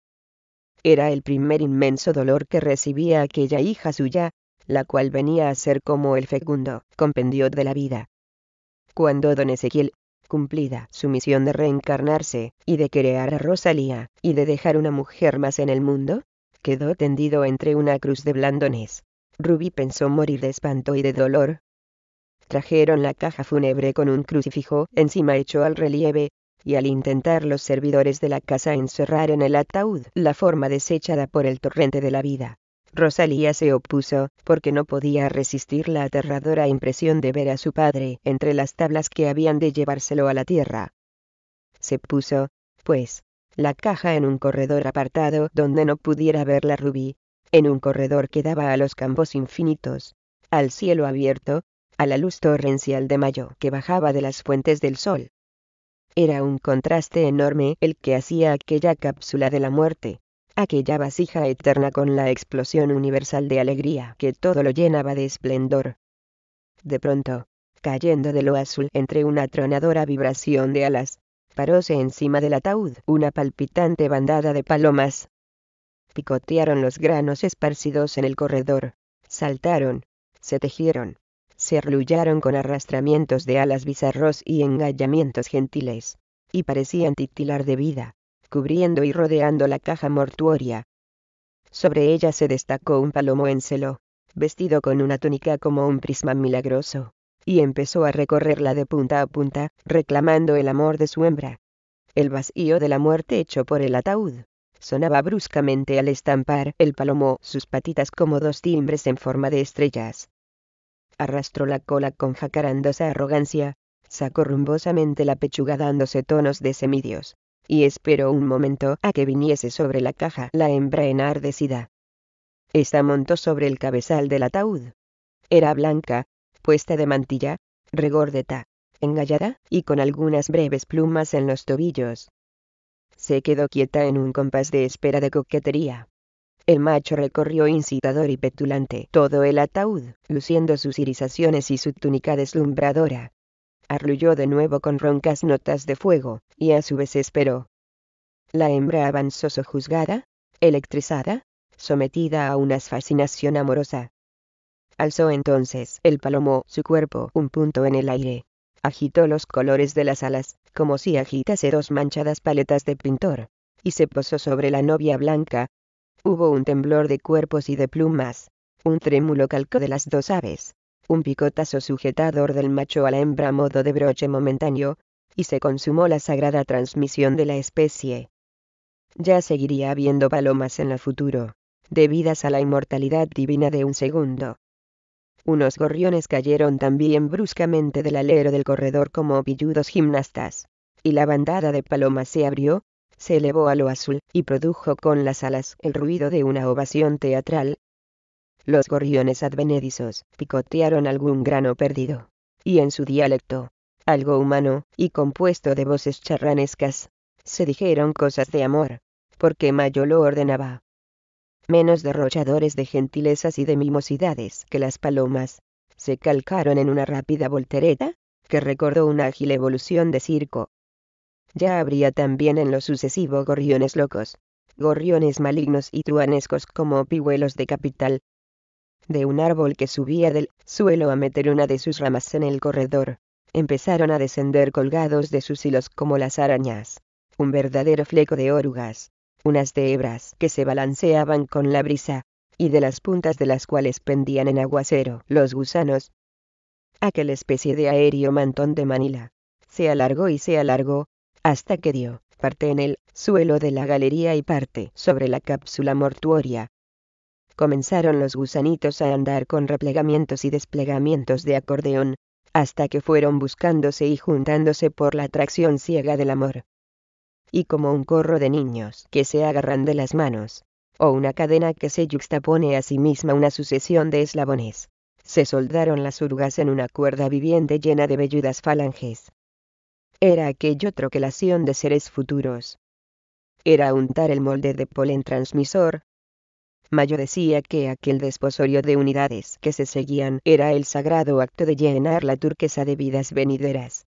Era el primer inmenso dolor que recibía aquella hija suya, la cual venía a ser como el fecundo compendio de la vida. Cuando don Ezequiel cumplida su misión de reencarnarse, y de crear a Rosalía, y de dejar una mujer más en el mundo? Quedó tendido entre una cruz de blandones. Ruby pensó morir de espanto y de dolor. Trajeron la caja fúnebre con un crucifijo encima hecho al relieve, y al intentar los servidores de la casa encerrar en el ataúd la forma desechada por el torrente de la vida, Rosalía se opuso, porque no podía resistir la aterradora impresión de ver a su padre entre las tablas que habían de llevárselo a la tierra. Se puso, pues, la caja en un corredor apartado donde no pudiera ver la Rubí, en un corredor que daba a los campos infinitos, al cielo abierto, a la luz torrencial de mayo que bajaba de las fuentes del sol. Era un contraste enorme el que hacía aquella cápsula de la muerte, aquella vasija eterna con la explosión universal de alegría que todo lo llenaba de esplendor. De pronto, cayendo de lo azul entre una tronadora vibración de alas, paróse encima del ataúd una palpitante bandada de palomas. Picotearon los granos esparcidos en el corredor, saltaron, se tejieron, se arrullaron con arrastramientos de alas bizarros y engallamientos gentiles, y parecían titilar de vida, cubriendo y rodeando la caja mortuoria. Sobre ella se destacó un palomo en celo, vestido con una túnica como un prisma milagroso, y empezó a recorrerla de punta a punta, reclamando el amor de su hembra. El vacío de la muerte hecho por el ataúd sonaba bruscamente al estampar el palomo sus patitas como dos timbres en forma de estrellas. Arrastró la cola con jacarandosa arrogancia, sacó rumbosamente la pechuga dándose tonos de semidios, y esperó un momento a que viniese sobre la caja la hembra enardecida. Esta montó sobre el cabezal del ataúd. Era blanca, puesta de mantilla, regordeta, engallada y con algunas breves plumas en los tobillos. Se quedó quieta en un compás de espera de coquetería. El macho recorrió incitador y petulante todo el ataúd, luciendo sus irisaciones y su túnica deslumbradora arrulló de nuevo con roncas notas de fuego, y a su vez esperó. La hembra avanzó sojuzgada, electrizada, sometida a una fascinación amorosa. Alzó entonces el palomo su cuerpo un punto en el aire. Agitó los colores de las alas, como si agitase dos manchadas paletas de pintor, y se posó sobre la novia blanca. Hubo un temblor de cuerpos y de plumas, un trémulo calco de las dos aves, un picotazo sujetador del macho a la hembra modo de broche momentáneo, y se consumó la sagrada transmisión de la especie. Ya seguiría habiendo palomas en el futuro, debidas a la inmortalidad divina de un segundo. Unos gorriones cayeron también bruscamente del alero del corredor como pilludos gimnastas, y la bandada de palomas se abrió, se elevó a lo azul y produjo con las alas el ruido de una ovación teatral, los gorriones advenedizos picotearon algún grano perdido. Y en su dialecto, algo humano, y compuesto de voces charranescas, se dijeron cosas de amor, porque Mayo lo ordenaba. Menos derrochadores de gentilezas y de mimosidades que las palomas, se calcaron en una rápida voltereta, que recordó una ágil evolución de circo. Ya habría también en lo sucesivo gorriones locos, gorriones malignos y truanescos como pihuelos de capital, de un árbol que subía del suelo a meter una de sus ramas en el corredor. Empezaron a descender colgados de sus hilos como las arañas. Un verdadero fleco de orugas. Unas de hebras que se balanceaban con la brisa, y de las puntas de las cuales pendían en aguacero los gusanos. Aquel especie de aéreo mantón de Manila. Se alargó y se alargó, hasta que dio parte en el suelo de la galería y parte sobre la cápsula mortuoria comenzaron los gusanitos a andar con replegamientos y desplegamientos de acordeón, hasta que fueron buscándose y juntándose por la atracción ciega del amor. Y como un corro de niños que se agarran de las manos, o una cadena que se yuxtapone a sí misma una sucesión de eslabones, se soldaron las urgas en una cuerda viviente llena de velludas falanges. Era aquello troquelación de seres futuros. Era untar el molde de polen transmisor, Mayo decía que aquel desposorio de unidades que se seguían era el sagrado acto de llenar la turquesa de vidas venideras.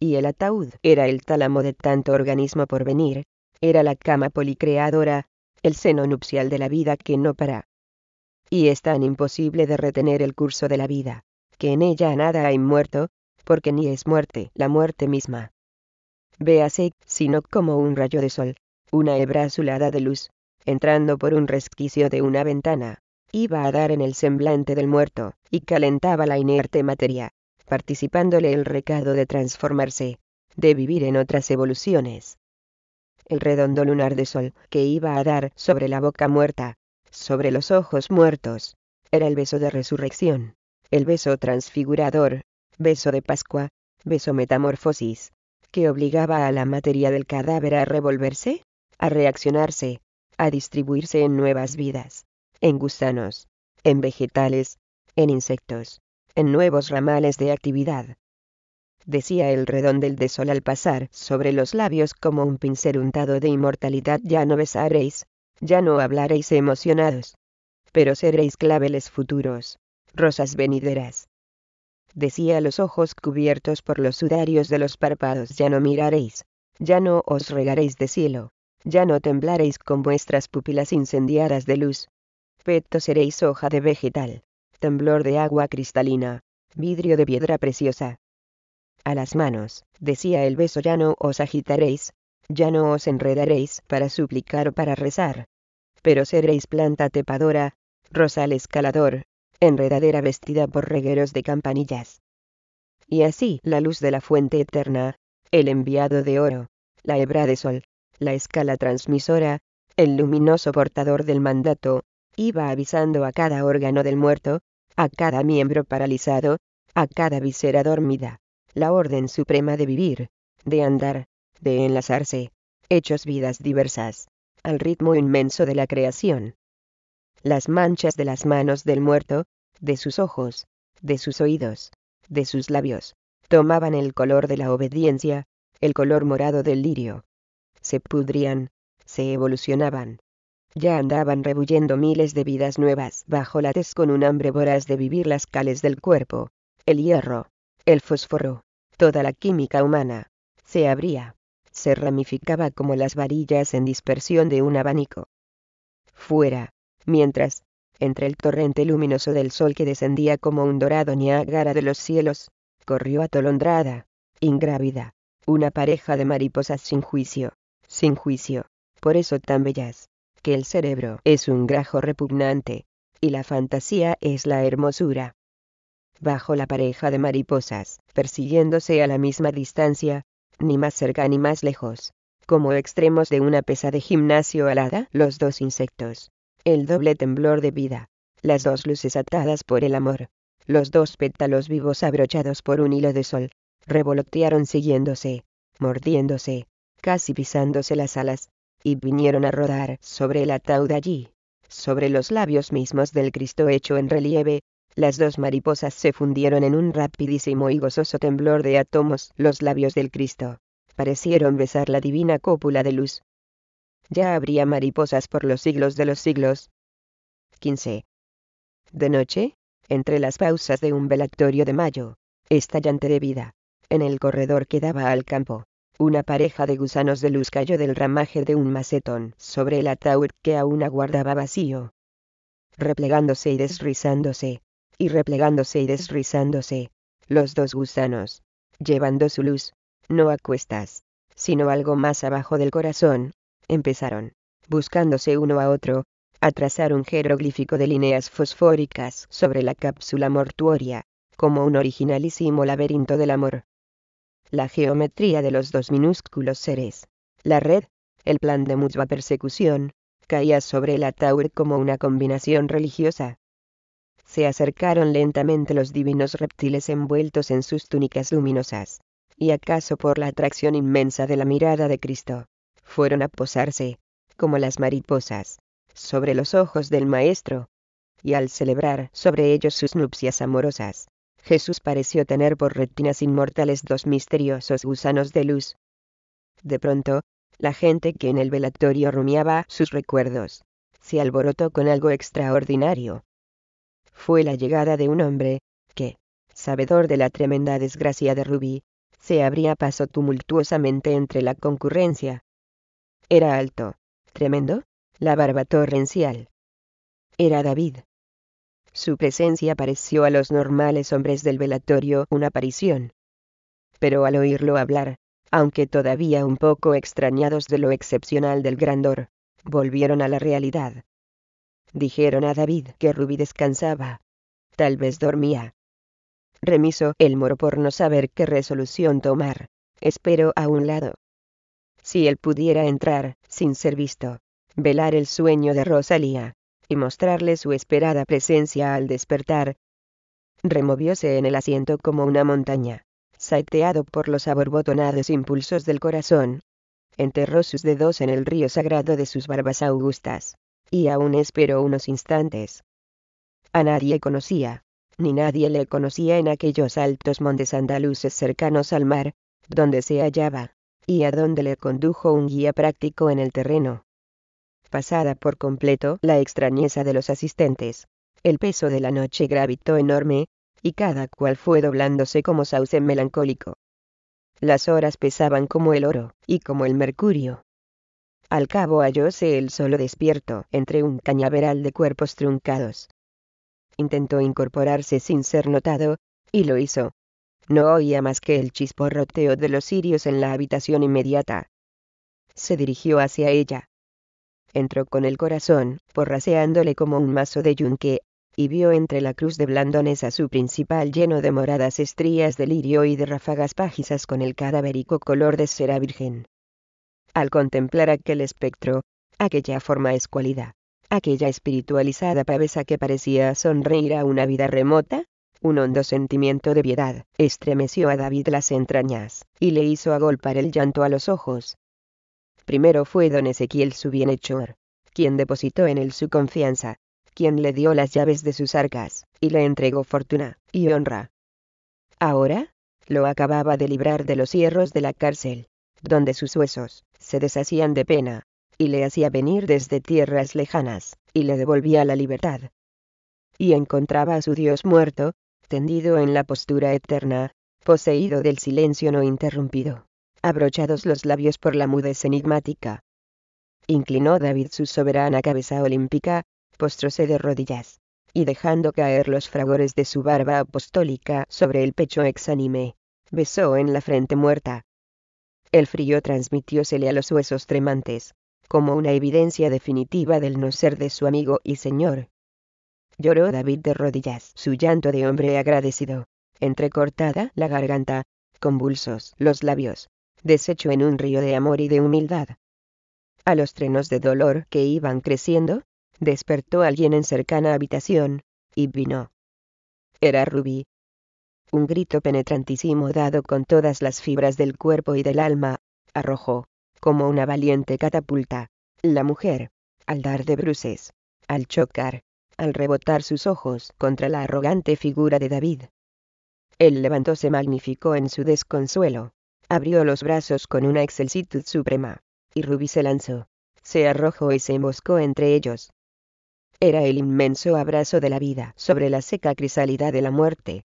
Y el ataúd era el tálamo de tanto organismo por venir, era la cama policreadora, el seno nupcial de la vida que no para. Y es tan imposible de retener el curso de la vida, que en ella nada hay muerto, porque ni es muerte la muerte misma. Véase, sino como un rayo de sol, una hebra azulada de luz, entrando por un resquicio de una ventana, iba a dar en el semblante del muerto, y calentaba la inerte materia, participándole el recado de transformarse, de vivir en otras evoluciones. El redondo lunar de sol que iba a dar sobre la boca muerta, sobre los ojos muertos, era el beso de resurrección, el beso transfigurador, beso de Pascua, beso metamorfosis, que obligaba a la materia del cadáver a revolverse, a reaccionarse, a distribuirse en nuevas vidas, en gusanos, en vegetales, en insectos, en nuevos ramales de actividad. Decía el redondel de sol al pasar sobre los labios como un pincel untado de inmortalidad. Ya no besaréis, ya no hablaréis emocionados, pero seréis claveles futuros, rosas venideras. Decía los ojos cubiertos por los sudarios de los párpados. Ya no miraréis, ya no os regaréis de cielo, ya no temblaréis con vuestras pupilas incendiadas de luz. Feto seréis hoja de vegetal, temblor de agua cristalina, vidrio de piedra preciosa. A las manos, decía el beso, ya no os agitaréis, ya no os enredaréis para suplicar o para rezar. Pero seréis planta tepadora, rosal escalador, enredadera vestida por regueros de campanillas. Y así la luz de la fuente eterna, el enviado de oro, la hebra de sol, la escala transmisora, el luminoso portador del mandato, iba avisando a cada órgano del muerto, a cada miembro paralizado, a cada visera dormida, la orden suprema de vivir, de andar, de enlazarse, hechos vidas diversas, al ritmo inmenso de la creación. Las manchas de las manos del muerto, de sus ojos, de sus oídos, de sus labios, tomaban el color de la obediencia, el color morado del lirio, se pudrían, se evolucionaban. Ya andaban rebullendo miles de vidas nuevas bajo la tez con un hambre voraz de vivir las cales del cuerpo, el hierro, el fósforo, toda la química humana, se abría, se ramificaba como las varillas en dispersión de un abanico. Fuera, mientras, entre el torrente luminoso del sol que descendía como un dorado Niágara de los cielos, corrió atolondrada, ingrávida, una pareja de mariposas sin juicio, sin juicio, por eso tan bellas, que el cerebro es un grajo repugnante, y la fantasía es la hermosura. Bajo la pareja de mariposas, persiguiéndose a la misma distancia, ni más cerca ni más lejos, como extremos de una pesa de gimnasio alada, los dos insectos, el doble temblor de vida, las dos luces atadas por el amor, los dos pétalos vivos abrochados por un hilo de sol, revolotearon siguiéndose, mordiéndose, casi pisándose las alas, y vinieron a rodar sobre el ataúd allí, sobre los labios mismos del Cristo hecho en relieve, las dos mariposas se fundieron en un rapidísimo y gozoso temblor de átomos, los labios del Cristo. Parecieron besar la divina cópula de luz. Ya habría mariposas por los siglos de los siglos. 15. De noche, entre las pausas de un velatorio de mayo, estallante de vida, en el corredor que daba al campo, una pareja de gusanos de luz cayó del ramaje de un macetón sobre el ataúd que aún aguardaba vacío. Replegándose y desrizándose, y replegándose y desrizándose, los dos gusanos, llevando su luz, no a cuestas, sino algo más abajo del corazón, empezaron, buscándose uno a otro, a trazar un jeroglífico de líneas fosfóricas sobre la cápsula mortuoria, como un originalísimo laberinto del amor la geometría de los dos minúsculos seres. La red, el plan de mutua persecución, caía sobre el ataúd como una combinación religiosa. Se acercaron lentamente los divinos reptiles envueltos en sus túnicas luminosas, y acaso por la atracción inmensa de la mirada de Cristo, fueron a posarse, como las mariposas, sobre los ojos del Maestro, y al celebrar sobre ellos sus nupcias amorosas, Jesús pareció tener por retinas inmortales dos misteriosos gusanos de luz. De pronto, la gente que en el velatorio rumiaba sus recuerdos, se alborotó con algo extraordinario. Fue la llegada de un hombre, que, sabedor de la tremenda desgracia de Rubí, se abría paso tumultuosamente entre la concurrencia. Era alto, tremendo, la barba torrencial. Era David, su presencia pareció a los normales hombres del velatorio una aparición. Pero al oírlo hablar, aunque todavía un poco extrañados de lo excepcional del grandor, volvieron a la realidad. Dijeron a David que Ruby descansaba. Tal vez dormía. Remiso el moro por no saber qué resolución tomar. Espero a un lado. Si él pudiera entrar, sin ser visto, velar el sueño de Rosalía y mostrarle su esperada presencia al despertar. Removióse en el asiento como una montaña, saeteado por los aborbotonados impulsos del corazón. Enterró sus dedos en el río sagrado de sus barbas augustas, y aún esperó unos instantes. A nadie conocía, ni nadie le conocía en aquellos altos montes andaluces cercanos al mar, donde se hallaba, y a donde le condujo un guía práctico en el terreno, pasada por completo la extrañeza de los asistentes. El peso de la noche gravitó enorme, y cada cual fue doblándose como sauce melancólico. Las horas pesaban como el oro, y como el mercurio. Al cabo hallóse el solo despierto entre un cañaveral de cuerpos truncados. Intentó incorporarse sin ser notado, y lo hizo. No oía más que el chisporroteo de los cirios en la habitación inmediata. Se dirigió hacia ella entró con el corazón, porraseándole como un mazo de yunque, y vio entre la cruz de blandones a su principal lleno de moradas estrías de lirio y de ráfagas págisas con el cadavérico color de cera virgen. Al contemplar aquel espectro, aquella forma escuálida, aquella espiritualizada cabeza que parecía sonreír a una vida remota, un hondo sentimiento de piedad estremeció a David las entrañas, y le hizo agolpar el llanto a los ojos. Primero fue don Ezequiel su bienhechor, quien depositó en él su confianza, quien le dio las llaves de sus arcas, y le entregó fortuna y honra. Ahora, lo acababa de librar de los hierros de la cárcel, donde sus huesos se deshacían de pena, y le hacía venir desde tierras lejanas, y le devolvía la libertad. Y encontraba a su Dios muerto, tendido en la postura eterna, poseído del silencio no interrumpido, abrochados los labios por la mudez enigmática. Inclinó David su soberana cabeza olímpica, postróse de rodillas, y dejando caer los fragores de su barba apostólica sobre el pecho exánime, besó en la frente muerta. El frío transmitiósele a los huesos tremantes, como una evidencia definitiva del no ser de su amigo y señor. Lloró David de rodillas, su llanto de hombre agradecido, entrecortada la garganta, convulsos los labios, deshecho en un río de amor y de humildad. A los trenos de dolor que iban creciendo, despertó alguien en cercana habitación, y vino. Era Rubí. Un grito penetrantísimo dado con todas las fibras del cuerpo y del alma, arrojó, como una valiente catapulta, la mujer, al dar de bruces, al chocar, al rebotar sus ojos contra la arrogante figura de David. Él levantóse magnificó en su desconsuelo, Abrió los brazos con una excelsitud suprema. Y Ruby se lanzó. Se arrojó y se emboscó entre ellos. Era el inmenso abrazo de la vida sobre la seca crisalidad de la muerte.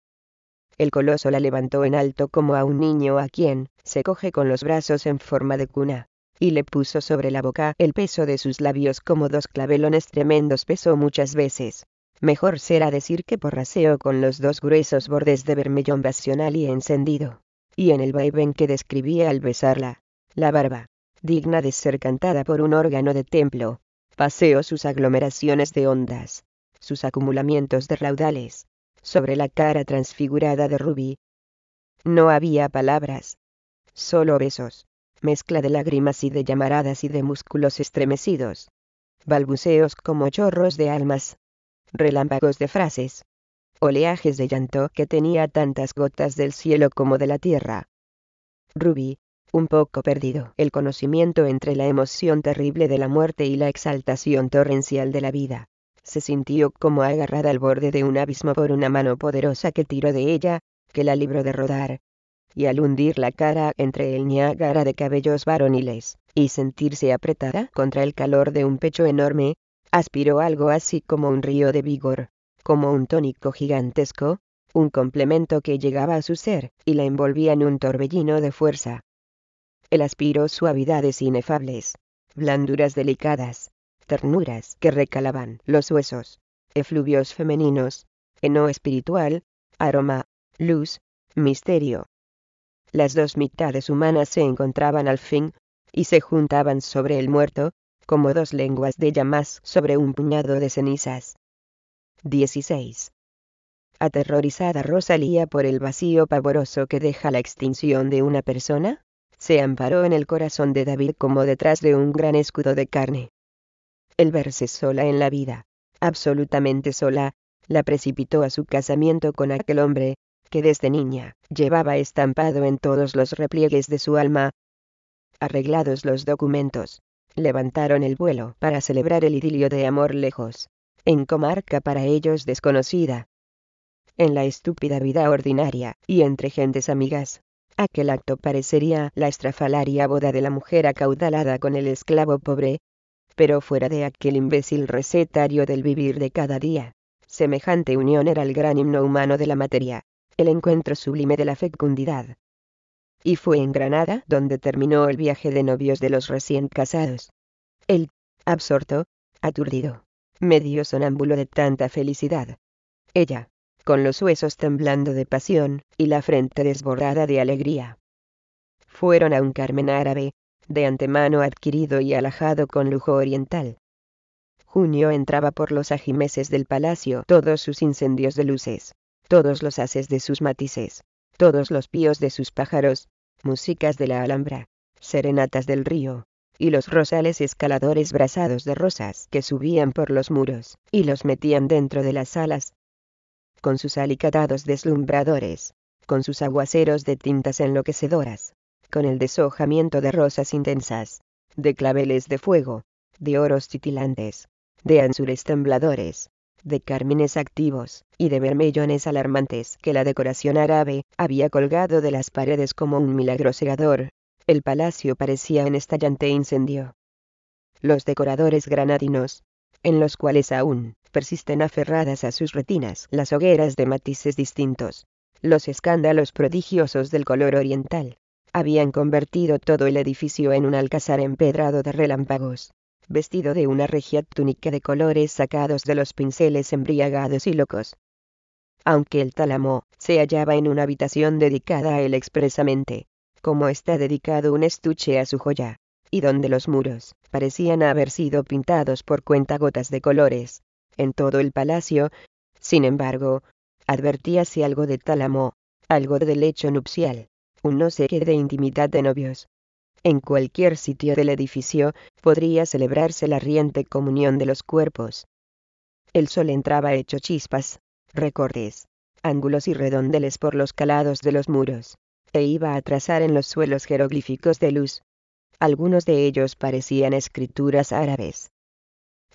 El coloso la levantó en alto como a un niño a quien se coge con los brazos en forma de cuna, y le puso sobre la boca el peso de sus labios como dos clavelones tremendos peso muchas veces. Mejor será decir que porraseó con los dos gruesos bordes de vermellón basional y encendido, y en el vaivén que describía al besarla, la barba, digna de ser cantada por un órgano de templo, paseo sus aglomeraciones de ondas, sus acumulamientos de raudales, sobre la cara transfigurada de rubí. No había palabras, solo besos, mezcla de lágrimas y de llamaradas y de músculos estremecidos, balbuceos como chorros de almas, relámpagos de frases, oleajes de llanto que tenía tantas gotas del cielo como de la tierra. Ruby, un poco perdido, el conocimiento entre la emoción terrible de la muerte y la exaltación torrencial de la vida. Se sintió como agarrada al borde de un abismo por una mano poderosa que tiró de ella, que la libró de rodar. Y al hundir la cara entre el Niágara de cabellos varoniles, y sentirse apretada contra el calor de un pecho enorme, aspiró algo así como un río de vigor, como un tónico gigantesco, un complemento que llegaba a su ser y la envolvía en un torbellino de fuerza. El aspiró suavidades inefables, blanduras delicadas, ternuras que recalaban los huesos, efluvios femeninos, eno espiritual, aroma, luz, misterio. Las dos mitades humanas se encontraban al fin, y se juntaban sobre el muerto, como dos lenguas de llamas sobre un puñado de cenizas. 16. Aterrorizada Rosalía por el vacío pavoroso que deja la extinción de una persona, se amparó en el corazón de David como detrás de un gran escudo de carne. El verse sola en la vida, absolutamente sola, la precipitó a su casamiento con aquel hombre, que desde niña llevaba estampado en todos los repliegues de su alma. Arreglados los documentos, levantaron el vuelo para celebrar el idilio de amor lejos en comarca para ellos desconocida, en la estúpida vida ordinaria y entre gentes amigas. Aquel acto parecería la estrafalaria boda de la mujer acaudalada con el esclavo pobre, pero fuera de aquel imbécil recetario del vivir de cada día. Semejante unión era el gran himno humano de la materia, el encuentro sublime de la fecundidad. Y fue en Granada donde terminó el viaje de novios de los recién casados. Él, absorto, aturdido, medio sonámbulo de tanta felicidad. Ella, con los huesos temblando de pasión, y la frente desborrada de alegría. Fueron a un Carmen árabe, de antemano adquirido y alajado con lujo oriental. Junio entraba por los ajimeces del palacio todos sus incendios de luces, todos los haces de sus matices, todos los píos de sus pájaros, músicas de la alhambra, serenatas del río, y los rosales escaladores brazados de rosas que subían por los muros, y los metían dentro de las salas, con sus alicatados deslumbradores, con sus aguaceros de tintas enloquecedoras, con el deshojamiento de rosas intensas, de claveles de fuego, de oros titilantes, de ansures tembladores, de carmines activos, y de vermellones alarmantes que la decoración árabe había colgado de las paredes como un milagro segador, el palacio parecía en estallante incendio. Los decoradores granadinos, en los cuales aún persisten aferradas a sus retinas las hogueras de matices distintos, los escándalos prodigiosos del color oriental, habían convertido todo el edificio en un alcázar empedrado de relámpagos, vestido de una regia túnica de colores sacados de los pinceles embriagados y locos. Aunque el tálamo se hallaba en una habitación dedicada a él expresamente, como está dedicado un estuche a su joya, y donde los muros parecían haber sido pintados por cuentagotas de colores. En todo el palacio, sin embargo, advertíase algo de tálamo, algo de lecho nupcial, un no sé qué de intimidad de novios. En cualquier sitio del edificio podría celebrarse la riente comunión de los cuerpos. El sol entraba hecho chispas, recortes, ángulos y redondeles por los calados de los muros, e iba a trazar en los suelos jeroglíficos de luz. Algunos de ellos parecían escrituras árabes.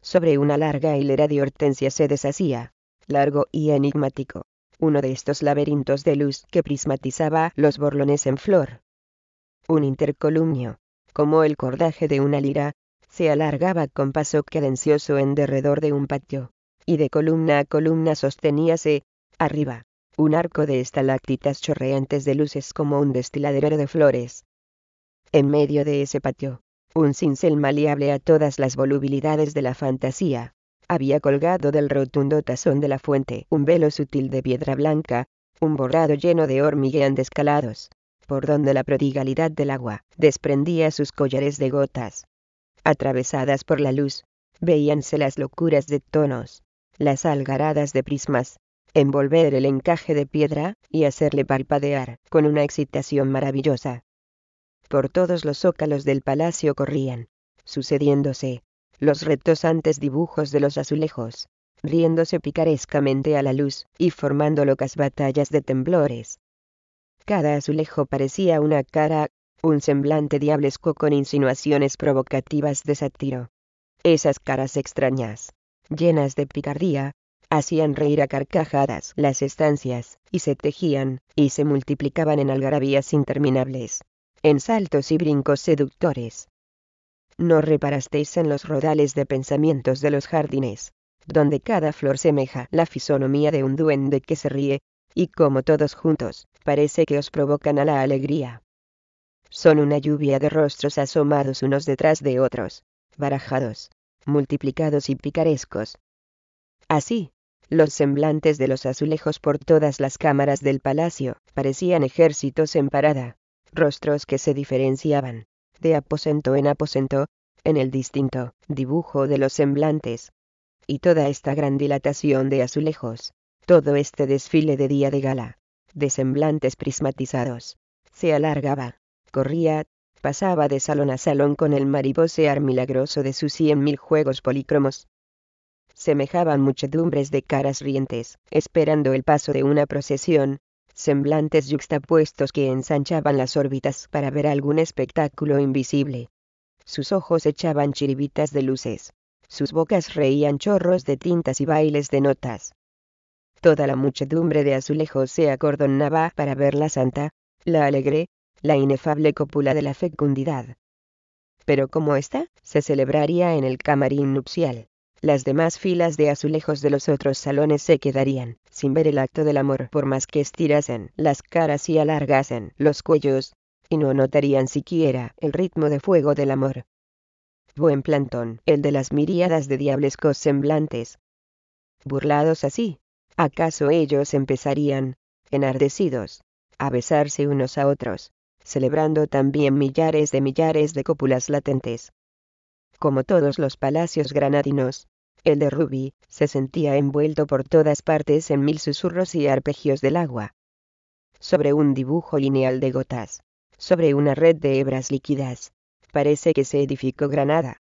Sobre una larga hilera de hortensias se deshacía, largo y enigmático, uno de estos laberintos de luz que prismatizaba los borlones en flor. Un intercolumnio, como el cordaje de una lira, se alargaba con paso cadencioso en derredor de un patio, y de columna a columna sosteníase, arriba, un arco de estalactitas chorreantes de luces como un destiladero de flores. En medio de ese patio, un cincel maleable a todas las volubilidades de la fantasía, había colgado del rotundo tazón de la fuente un velo sutil de piedra blanca, un bordado lleno de hormiguean descalados, por donde la prodigalidad del agua desprendía sus collares de gotas. Atravesadas por la luz, veíanse las locuras de tonos, las algaradas de prismas, envolver el encaje de piedra, y hacerle palpadear, con una excitación maravillosa. Por todos los zócalos del palacio corrían, sucediéndose, los retosantes dibujos de los azulejos, riéndose picarescamente a la luz, y formando locas batallas de temblores. Cada azulejo parecía una cara, un semblante diablesco con insinuaciones provocativas de sátiro. Esas caras extrañas, llenas de picardía, hacían reír a carcajadas las estancias, y se tejían, y se multiplicaban en algarabías interminables, en saltos y brincos seductores. No reparasteis en los rodales de pensamientos de los jardines, donde cada flor semeja la fisonomía de un duende que se ríe, y como todos juntos, parece que os provocan a la alegría. Son una lluvia de rostros asomados unos detrás de otros, barajados, multiplicados y picarescos. Así, los semblantes de los azulejos por todas las cámaras del palacio parecían ejércitos en parada, rostros que se diferenciaban, de aposento en aposento, en el distinto dibujo de los semblantes. Y toda esta gran dilatación de azulejos, todo este desfile de día de gala, de semblantes prismatizados, se alargaba, corría, pasaba de salón a salón con el mariposear milagroso de sus cien mil juegos polícromos, semejaban muchedumbres de caras rientes, esperando el paso de una procesión, semblantes yuxtapuestos que ensanchaban las órbitas para ver algún espectáculo invisible. Sus ojos echaban chiribitas de luces, sus bocas reían chorros de tintas y bailes de notas. Toda la muchedumbre de azulejos se acordonaba para ver la santa, la alegre, la inefable cópula de la fecundidad. Pero como ésta, se celebraría en el camarín nupcial. Las demás filas de azulejos de los otros salones se quedarían, sin ver el acto del amor por más que estirasen las caras y alargasen los cuellos, y no notarían siquiera el ritmo de fuego del amor. Buen plantón, el de las miríadas de diablescos semblantes. Burlados así, ¿acaso ellos empezarían, enardecidos, a besarse unos a otros, celebrando también millares de millares de cópulas latentes? como todos los palacios granadinos. El de Ruby se sentía envuelto por todas partes en mil susurros y arpegios del agua. Sobre un dibujo lineal de gotas. Sobre una red de hebras líquidas. Parece que se edificó Granada.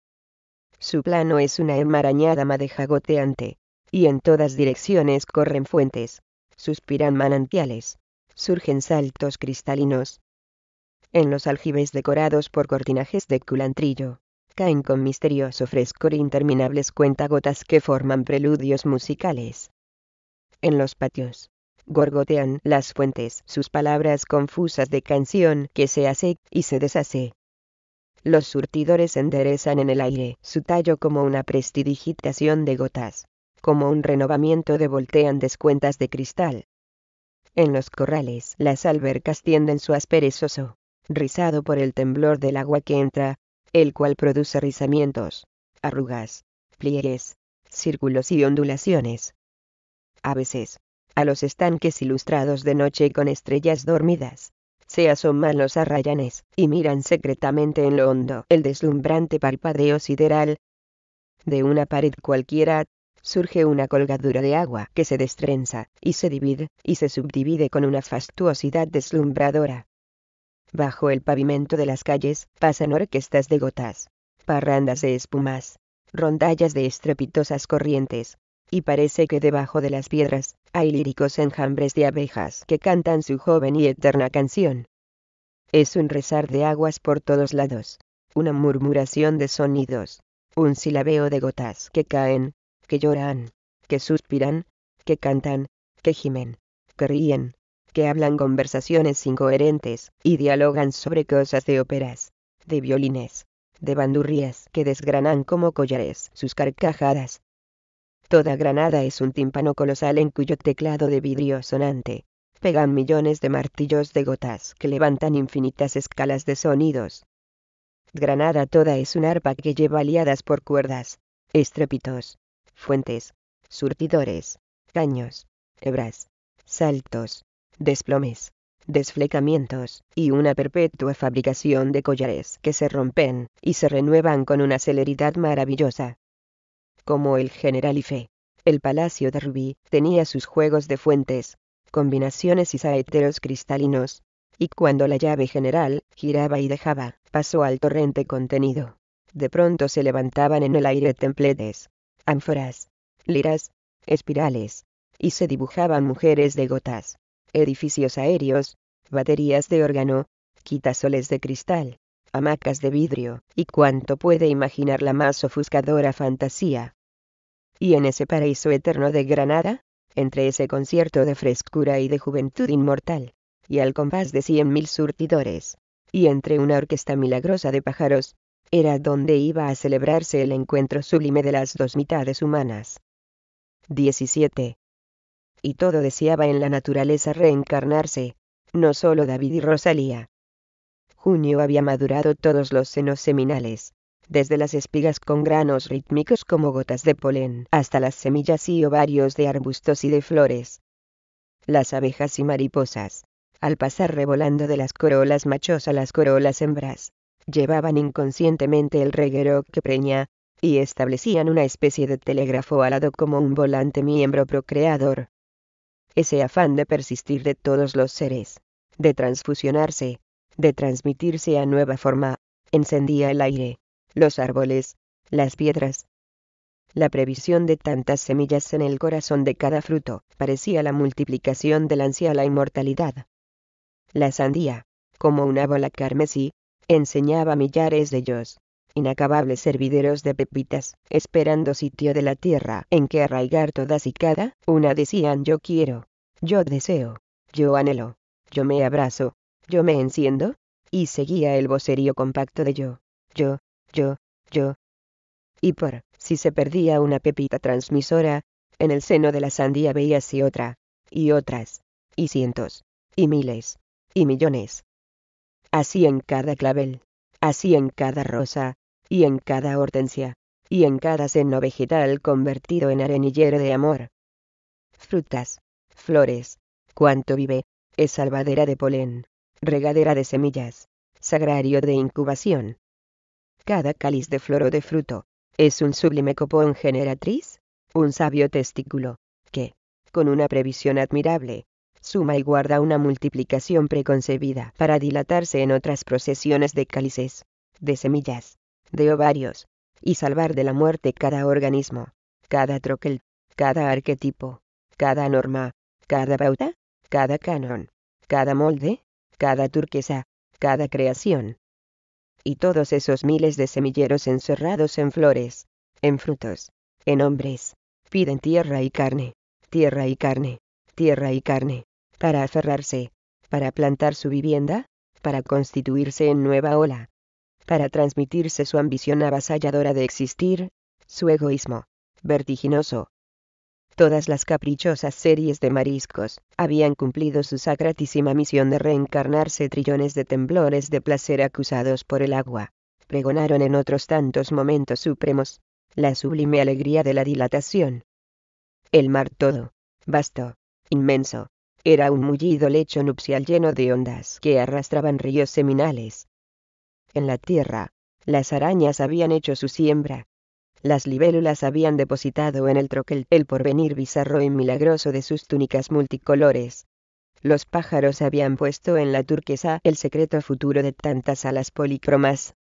Su plano es una enmarañada madeja goteante. Y en todas direcciones corren fuentes. Suspiran manantiales. Surgen saltos cristalinos. En los aljibes decorados por cortinajes de culantrillo, caen con misterioso frescor e interminables cuentagotas que forman preludios musicales. En los patios, gorgotean las fuentes sus palabras confusas de canción que se hace y se deshace. Los surtidores enderezan en el aire su tallo como una prestidigitación de gotas, como un renovamiento de voltean descuentas de cristal. En los corrales las albercas tienden su asperezoso, rizado por el temblor del agua que entra, el cual produce rizamientos, arrugas, pliegues, círculos y ondulaciones. A veces, a los estanques ilustrados de noche con estrellas dormidas, se asoman los arrayanes y miran secretamente en lo hondo el deslumbrante palpadeo sideral. De una pared cualquiera, surge una colgadura de agua que se destrenza, y se divide, y se subdivide con una fastuosidad deslumbradora. Bajo el pavimento de las calles pasan orquestas de gotas, parrandas de espumas, rondallas de estrepitosas corrientes, y parece que debajo de las piedras hay líricos enjambres de abejas que cantan su joven y eterna canción. Es un rezar de aguas por todos lados, una murmuración de sonidos, un silabeo de gotas que caen, que lloran, que suspiran, que cantan, que gimen, que ríen, que hablan conversaciones incoherentes, y dialogan sobre cosas de óperas, de violines, de bandurrías que desgranan como collares sus carcajadas. Toda Granada es un tímpano colosal en cuyo teclado de vidrio sonante pegan millones de martillos de gotas que levantan infinitas escalas de sonidos. Granada toda es un arpa que lleva aliadas por cuerdas, estrépitos, fuentes, surtidores, caños, hebras, saltos, desplomes, desflecamientos y una perpetua fabricación de collares que se rompen y se renuevan con una celeridad maravillosa. Como el general Ife, el palacio de Rubí tenía sus juegos de fuentes, combinaciones y saeteros cristalinos, y cuando la llave general giraba y dejaba pasó al torrente contenido, de pronto se levantaban en el aire templetes, ánforas, liras, espirales, y se dibujaban mujeres de gotas, edificios aéreos, baterías de órgano, quitasoles de cristal, hamacas de vidrio, y cuanto puede imaginar la más ofuscadora fantasía. Y en ese paraíso eterno de Granada, entre ese concierto de frescura y de juventud inmortal, y al compás de cien mil surtidores, y entre una orquesta milagrosa de pájaros, era donde iba a celebrarse el encuentro sublime de las dos mitades humanas. 17 y todo deseaba en la naturaleza reencarnarse, no solo David y Rosalía. Junio había madurado todos los senos seminales, desde las espigas con granos rítmicos como gotas de polen hasta las semillas y ovarios de arbustos y de flores. Las abejas y mariposas, al pasar revolando de las corolas machos a las corolas hembras, llevaban inconscientemente el reguero que preña, y establecían una especie de telégrafo alado como un volante miembro procreador ese afán de persistir de todos los seres, de transfusionarse, de transmitirse a nueva forma, encendía el aire, los árboles, las piedras. La previsión de tantas semillas en el corazón de cada fruto parecía la multiplicación del ansia a la inmortalidad. La sandía, como una bola carmesí, enseñaba millares de ellos, inacabables servideros de pepitas, esperando sitio de la tierra en que arraigar todas y cada una decían yo quiero, yo deseo, yo anhelo, yo me abrazo, yo me enciendo, y seguía el vocerío compacto de yo, yo, yo, yo. Y por, si se perdía una pepita transmisora, en el seno de la sandía veías y otra, y otras, y cientos, y miles, y millones. Así en cada clavel, así en cada rosa, y en cada hortensia, y en cada seno vegetal convertido en arenillero de amor. Frutas, flores, cuanto vive, es salvadera de polen, regadera de semillas, sagrario de incubación. Cada cáliz de flor o de fruto, es un sublime copón generatriz, un sabio testículo, que, con una previsión admirable, suma y guarda una multiplicación preconcebida para dilatarse en otras procesiones de cálices, de semillas, de ovarios, y salvar de la muerte cada organismo, cada troquel, cada arquetipo, cada norma, cada bauta, cada canon, cada molde, cada turquesa, cada creación. Y todos esos miles de semilleros encerrados en flores, en frutos, en hombres, piden tierra y carne, tierra y carne, tierra y carne, para aferrarse, para plantar su vivienda, para constituirse en nueva ola, para transmitirse su ambición avasalladora de existir, su egoísmo, vertiginoso. Todas las caprichosas series de mariscos habían cumplido su sacratísima misión de reencarnarse trillones de temblores de placer acusados por el agua. Pregonaron en otros tantos momentos supremos la sublime alegría de la dilatación. El mar todo, vasto, inmenso, era un mullido lecho nupcial lleno de ondas que arrastraban ríos seminales, en la tierra, las arañas habían hecho su siembra, las libélulas habían depositado en el troquel el porvenir bizarro y milagroso de sus túnicas multicolores. Los pájaros habían puesto en la turquesa el secreto futuro de tantas alas polícromas.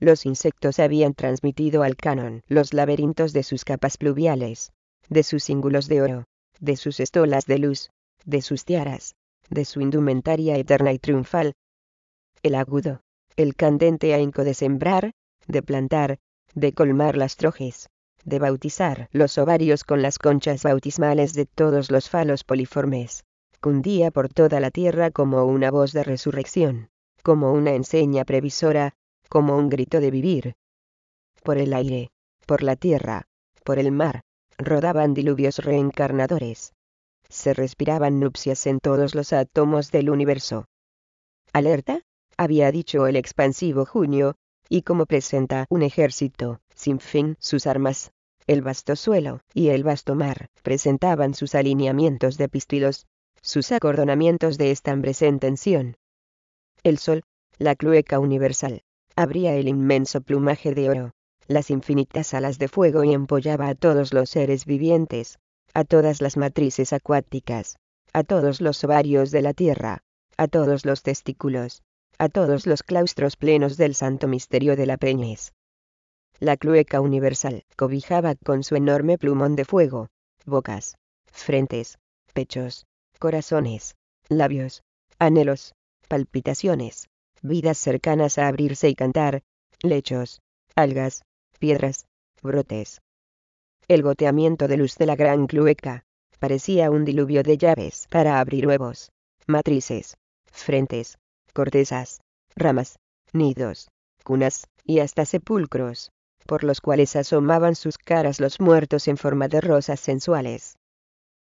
Los insectos habían transmitido al canon los laberintos de sus capas pluviales, de sus cíngulos de oro, de sus estolas de luz, de sus tiaras, de su indumentaria eterna y triunfal. El agudo, el candente ahínco de sembrar, de plantar, de colmar las trojes, de bautizar los ovarios con las conchas bautismales de todos los falos poliformes, cundía por toda la tierra como una voz de resurrección, como una enseña previsora, como un grito de vivir. Por el aire, por la tierra, por el mar, rodaban diluvios reencarnadores. Se respiraban nupcias en todos los átomos del universo. ¿Alerta? había dicho el expansivo Junio, y como presenta un ejército, sin fin sus armas. El vasto suelo y el vasto mar presentaban sus alineamientos de pistilos, sus acordonamientos de estambres en tensión. El sol, la clueca universal, abría el inmenso plumaje de oro, las infinitas alas de fuego y empollaba a todos los seres vivientes, a todas las matrices acuáticas, a todos los ovarios de la tierra, a todos los testículos, a todos los claustros plenos del Santo Misterio de la preñez. La clueca universal cobijaba con su enorme plumón de fuego, bocas, frentes, pechos, corazones, labios, anhelos, palpitaciones, vidas cercanas a abrirse y cantar, lechos, algas, piedras, brotes. El goteamiento de luz de la gran clueca parecía un diluvio de llaves para abrir huevos, matrices, frentes, cortezas, ramas, nidos, cunas y hasta sepulcros, por los cuales asomaban sus caras los muertos en forma de rosas sensuales.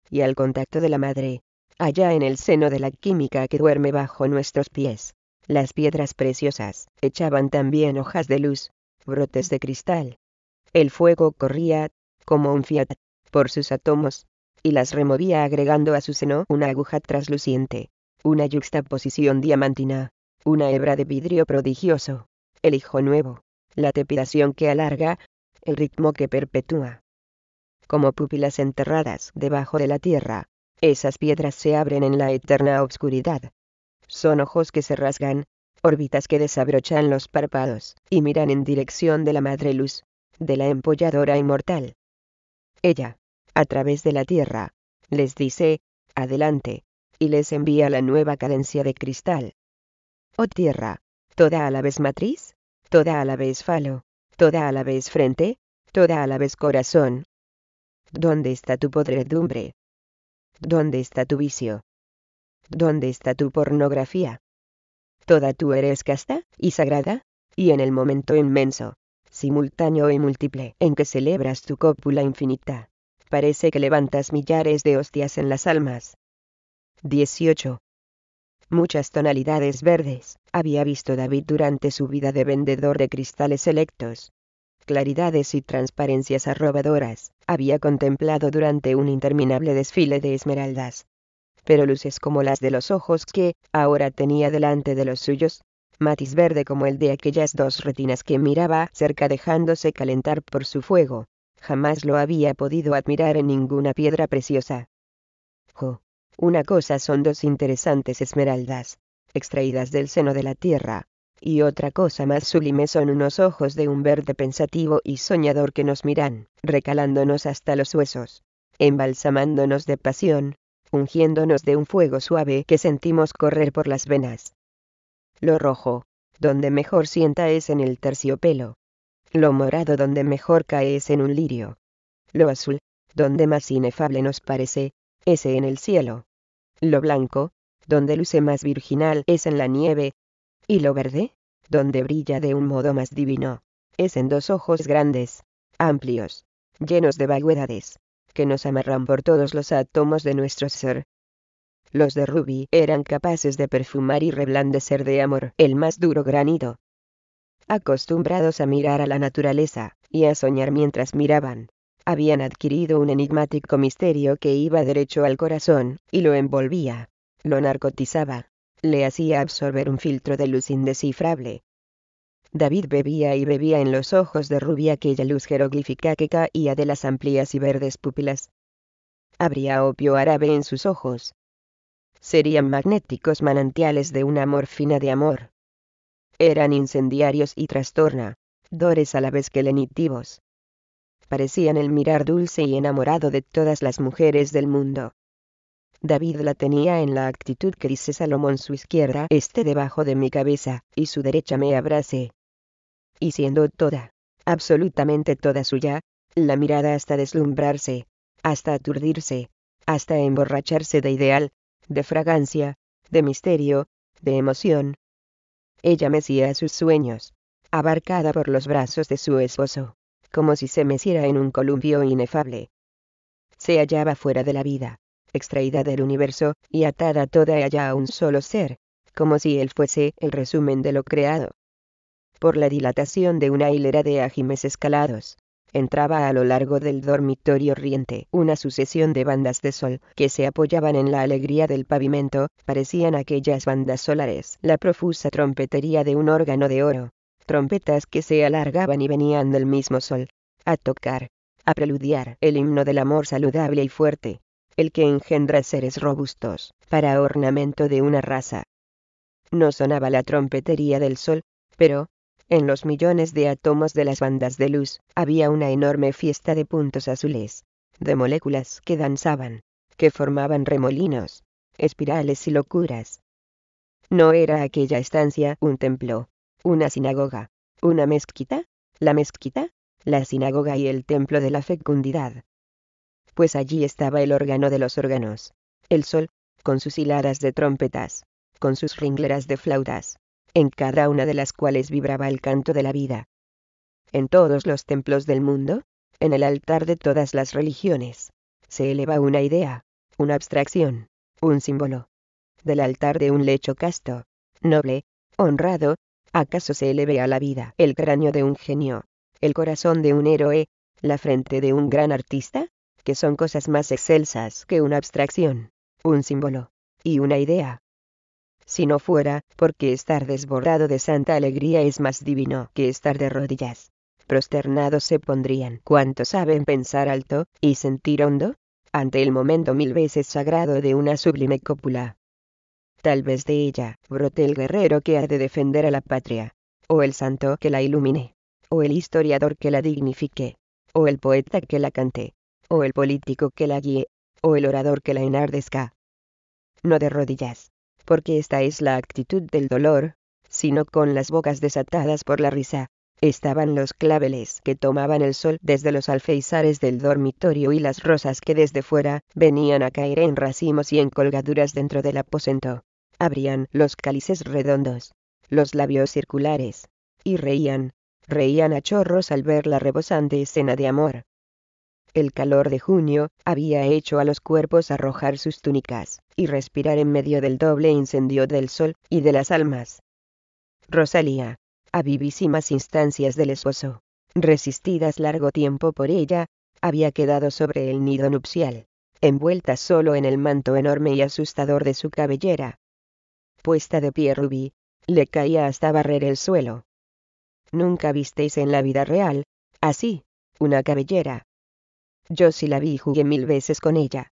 Y al contacto de la madre, allá en el seno de la química que duerme bajo nuestros pies, las piedras preciosas echaban también hojas de luz, brotes de cristal. El fuego corría, como un fiat, por sus átomos, y las removía agregando a su seno una aguja trasluciente una yuxtaposición diamantina, una hebra de vidrio prodigioso, el hijo nuevo, la tepidación que alarga, el ritmo que perpetúa. Como pupilas enterradas debajo de la tierra, esas piedras se abren en la eterna obscuridad. Son ojos que se rasgan, órbitas que desabrochan los párpados, y miran en dirección de la madre luz, de la empolladora inmortal. Ella, a través de la tierra, les dice, adelante, y les envía la nueva cadencia de cristal. Oh tierra, toda a la vez matriz, toda a la vez falo, toda a la vez frente, toda a la vez corazón. ¿Dónde está tu podredumbre? ¿Dónde está tu vicio? ¿Dónde está tu pornografía? Toda tú eres casta y sagrada, y en el momento inmenso, simultáneo y múltiple en que celebras tu cópula infinita, parece que levantas millares de hostias en las almas, 18. Muchas tonalidades verdes, había visto David durante su vida de vendedor de cristales selectos. Claridades y transparencias arrobadoras, había contemplado durante un interminable desfile de esmeraldas. Pero luces como las de los ojos que, ahora tenía delante de los suyos, matiz verde como el de aquellas dos retinas que miraba cerca dejándose calentar por su fuego, jamás lo había podido admirar en ninguna piedra preciosa. Una cosa son dos interesantes esmeraldas, extraídas del seno de la tierra, y otra cosa más sublime son unos ojos de un verde pensativo y soñador que nos miran, recalándonos hasta los huesos, embalsamándonos de pasión, ungiéndonos de un fuego suave que sentimos correr por las venas. Lo rojo, donde mejor sienta es en el terciopelo. Lo morado donde mejor cae es en un lirio. Lo azul, donde más inefable nos parece, es en el cielo. Lo blanco, donde luce más virginal, es en la nieve. Y lo verde, donde brilla de un modo más divino, es en dos ojos grandes, amplios, llenos de vaguedades, que nos amarran por todos los átomos de nuestro ser. Los de Ruby eran capaces de perfumar y reblandecer de amor el más duro granito. Acostumbrados a mirar a la naturaleza, y a soñar mientras miraban, habían adquirido un enigmático misterio que iba derecho al corazón, y lo envolvía, lo narcotizaba, le hacía absorber un filtro de luz indescifrable. David bebía y bebía en los ojos de rubia aquella luz jeroglífica que caía de las amplias y verdes pupilas. Habría opio árabe en sus ojos. Serían magnéticos manantiales de una morfina de amor. Eran incendiarios y trastorna, dores a la vez que lenitivos parecían el mirar dulce y enamorado de todas las mujeres del mundo. David la tenía en la actitud que dice Salomón su izquierda esté debajo de mi cabeza, y su derecha me abrace. Y siendo toda, absolutamente toda suya, la mirada hasta deslumbrarse, hasta aturdirse, hasta emborracharse de ideal, de fragancia, de misterio, de emoción. Ella mecía sus sueños, abarcada por los brazos de su esposo, como si se meciera en un columpio inefable. Se hallaba fuera de la vida, extraída del universo, y atada toda allá a un solo ser, como si él fuese el resumen de lo creado. Por la dilatación de una hilera de ágimes escalados, entraba a lo largo del dormitorio riente una sucesión de bandas de sol que se apoyaban en la alegría del pavimento, parecían aquellas bandas solares la profusa trompetería de un órgano de oro trompetas que se alargaban y venían del mismo sol, a tocar, a preludiar el himno del amor saludable y fuerte, el que engendra seres robustos, para ornamento de una raza. No sonaba la trompetería del sol, pero, en los millones de átomos de las bandas de luz, había una enorme fiesta de puntos azules, de moléculas que danzaban, que formaban remolinos, espirales y locuras. No era aquella estancia un templo, una sinagoga, una mezquita, la mezquita, la sinagoga y el templo de la fecundidad. Pues allí estaba el órgano de los órganos, el sol, con sus hilaras de trompetas, con sus ringleras de flautas, en cada una de las cuales vibraba el canto de la vida. En todos los templos del mundo, en el altar de todas las religiones, se eleva una idea, una abstracción, un símbolo. Del altar de un lecho casto, noble, honrado, ¿Acaso se eleve a la vida el cráneo de un genio, el corazón de un héroe, la frente de un gran artista? Que son cosas más excelsas que una abstracción, un símbolo y una idea. Si no fuera, porque estar desbordado de santa alegría es más divino que estar de rodillas. Prosternados se pondrían cuantos saben pensar alto y sentir hondo, ante el momento mil veces sagrado de una sublime cópula Tal vez de ella brote el guerrero que ha de defender a la patria, o el santo que la ilumine, o el historiador que la dignifique, o el poeta que la cante, o el político que la guíe, o el orador que la enardezca. No de rodillas, porque esta es la actitud del dolor, sino con las bocas desatadas por la risa. Estaban los claveles que tomaban el sol desde los alfeizares del dormitorio y las rosas que desde fuera venían a caer en racimos y en colgaduras dentro del aposento abrían los cálices redondos, los labios circulares, y reían, reían a chorros al ver la rebosante escena de amor. El calor de junio había hecho a los cuerpos arrojar sus túnicas y respirar en medio del doble incendio del sol y de las almas. Rosalía, a vivísimas instancias del esposo, resistidas largo tiempo por ella, había quedado sobre el nido nupcial, envuelta solo en el manto enorme y asustador de su cabellera, puesta de pie rubí, le caía hasta barrer el suelo. Nunca visteis en la vida real, así, una cabellera. Yo sí la vi y jugué mil veces con ella.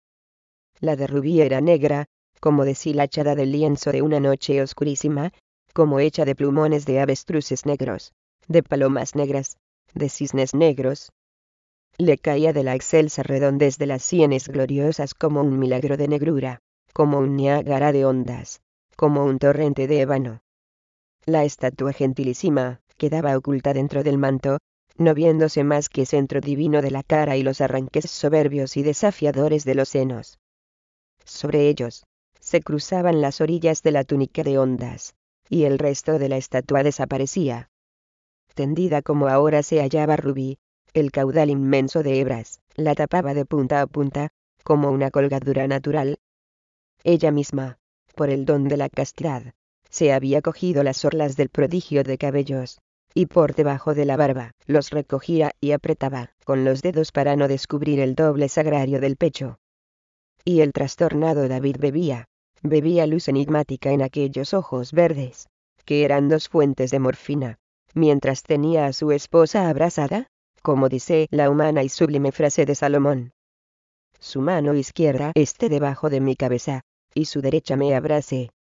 La de Rubí era negra, como deshilachada del lienzo de una noche oscurísima, como hecha de plumones de avestruces negros, de palomas negras, de cisnes negros. Le caía de la excelsa redondez de las sienes gloriosas como un milagro de negrura, como un Niágara de ondas como un torrente de ébano. La estatua gentilísima, quedaba oculta dentro del manto, no viéndose más que centro divino de la cara y los arranques soberbios y desafiadores de los senos. Sobre ellos, se cruzaban las orillas de la túnica de ondas, y el resto de la estatua desaparecía. Tendida como ahora se hallaba Rubí, el caudal inmenso de hebras, la tapaba de punta a punta, como una colgadura natural. Ella misma, por el don de la castidad, se había cogido las orlas del prodigio de cabellos, y por debajo de la barba, los recogía y apretaba con los dedos para no descubrir el doble sagrario del pecho. Y el trastornado David bebía, bebía luz enigmática en aquellos ojos verdes, que eran dos fuentes de morfina, mientras tenía a su esposa abrazada, como dice la humana y sublime frase de Salomón. Su mano izquierda esté debajo de mi cabeza, y su derecha me abrase.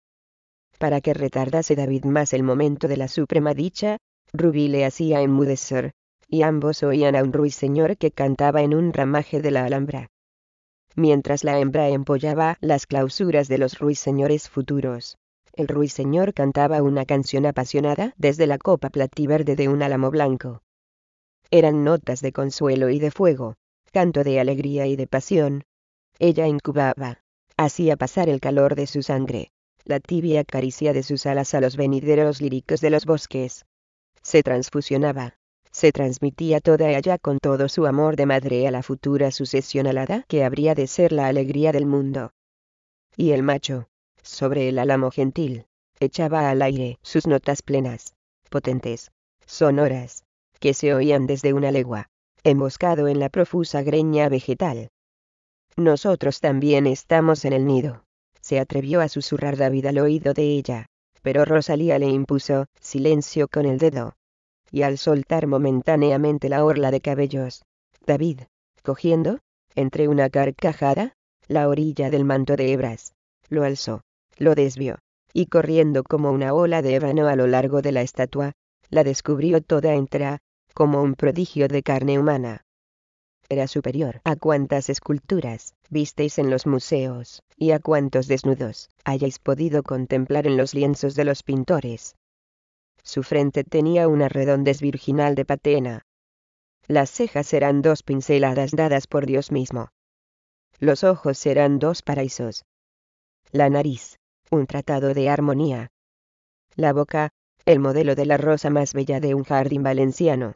Para que retardase David más el momento de la suprema dicha, Rubí le hacía enmudecer, y ambos oían a un ruiseñor que cantaba en un ramaje de la Alhambra. Mientras la hembra empollaba las clausuras de los ruiseñores futuros, el ruiseñor cantaba una canción apasionada desde la copa plativerde de un álamo blanco. Eran notas de consuelo y de fuego, canto de alegría y de pasión. Ella incubaba, hacía pasar el calor de su sangre, la tibia caricia de sus alas a los venideros líricos de los bosques. Se transfusionaba, se transmitía toda ella con todo su amor de madre a la futura sucesión alada que habría de ser la alegría del mundo. Y el macho, sobre el álamo gentil, echaba al aire sus notas plenas, potentes, sonoras, que se oían desde una legua, emboscado en la profusa greña vegetal. Nosotros también estamos en el nido. Se atrevió a susurrar David al oído de ella, pero Rosalía le impuso silencio con el dedo. Y al soltar momentáneamente la orla de cabellos, David, cogiendo, entre una carcajada, la orilla del manto de hebras, lo alzó, lo desvió, y corriendo como una ola de ébano a lo largo de la estatua, la descubrió toda entera, como un prodigio de carne humana era superior, a cuántas esculturas visteis en los museos, y a cuántos desnudos hayáis podido contemplar en los lienzos de los pintores. Su frente tenía una redondez virginal de patena. Las cejas eran dos pinceladas dadas por Dios mismo. Los ojos eran dos paraísos. La nariz, un tratado de armonía. La boca, el modelo de la rosa más bella de un jardín valenciano.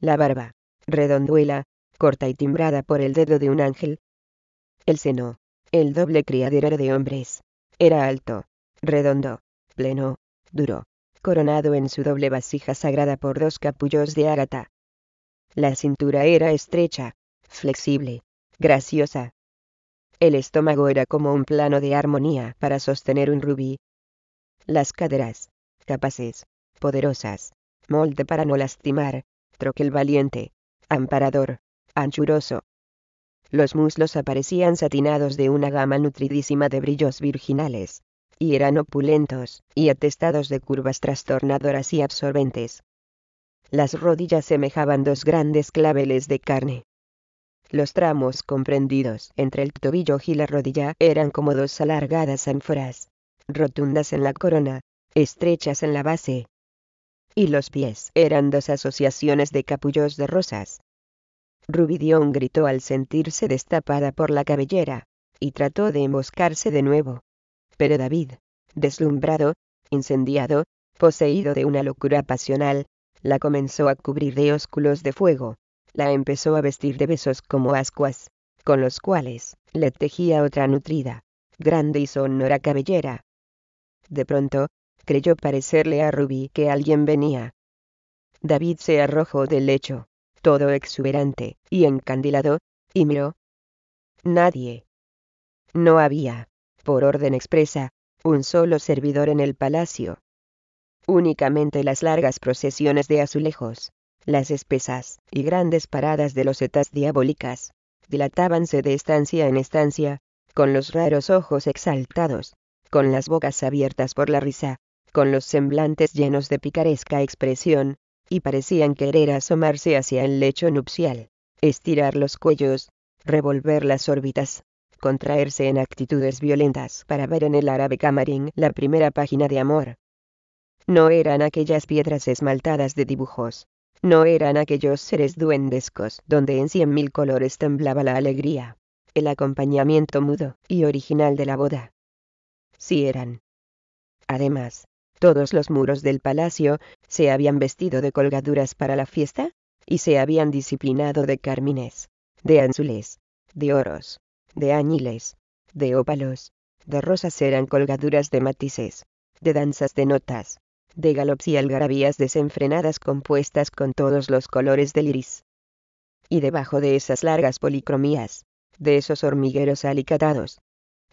La barba, redonduela, corta y timbrada por el dedo de un ángel. El seno, el doble criadero de hombres, era alto, redondo, pleno, duro, coronado en su doble vasija sagrada por dos capullos de ágata. La cintura era estrecha, flexible, graciosa. El estómago era como un plano de armonía para sostener un rubí. Las caderas, capaces, poderosas, molde para no lastimar, troquel valiente, amparador, anchuroso. Los muslos aparecían satinados de una gama nutridísima de brillos virginales, y eran opulentos, y atestados de curvas trastornadoras y absorbentes. Las rodillas semejaban dos grandes claveles de carne. Los tramos comprendidos entre el tobillo y la rodilla eran como dos alargadas ánforas, rotundas en la corona, estrechas en la base. Y los pies eran dos asociaciones de capullos de rosas, Rubidion gritó al sentirse destapada por la cabellera, y trató de emboscarse de nuevo. Pero David, deslumbrado, incendiado, poseído de una locura pasional, la comenzó a cubrir de ósculos de fuego, la empezó a vestir de besos como ascuas, con los cuales le tejía otra nutrida, grande y sonora cabellera. De pronto, creyó parecerle a Rubí que alguien venía. David se arrojó del lecho, todo exuberante, y encandilado, y miró. Nadie. No había, por orden expresa, un solo servidor en el palacio. Únicamente las largas procesiones de azulejos, las espesas y grandes paradas de losetas diabólicas, dilatábanse de estancia en estancia, con los raros ojos exaltados, con las bocas abiertas por la risa, con los semblantes llenos de picaresca expresión, y parecían querer asomarse hacia el lecho nupcial, estirar los cuellos, revolver las órbitas, contraerse en actitudes violentas para ver en el árabe camarín la primera página de amor. No eran aquellas piedras esmaltadas de dibujos, no eran aquellos seres duendescos donde en cien mil colores temblaba la alegría, el acompañamiento mudo y original de la boda. Sí eran. Además, todos los muros del palacio se habían vestido de colgaduras para la fiesta, y se habían disciplinado de carmines, de anzules, de oros, de añiles, de ópalos, de rosas eran colgaduras de matices, de danzas de notas, de galops y algarabías desenfrenadas compuestas con todos los colores del iris. Y debajo de esas largas policromías, de esos hormigueros alicatados,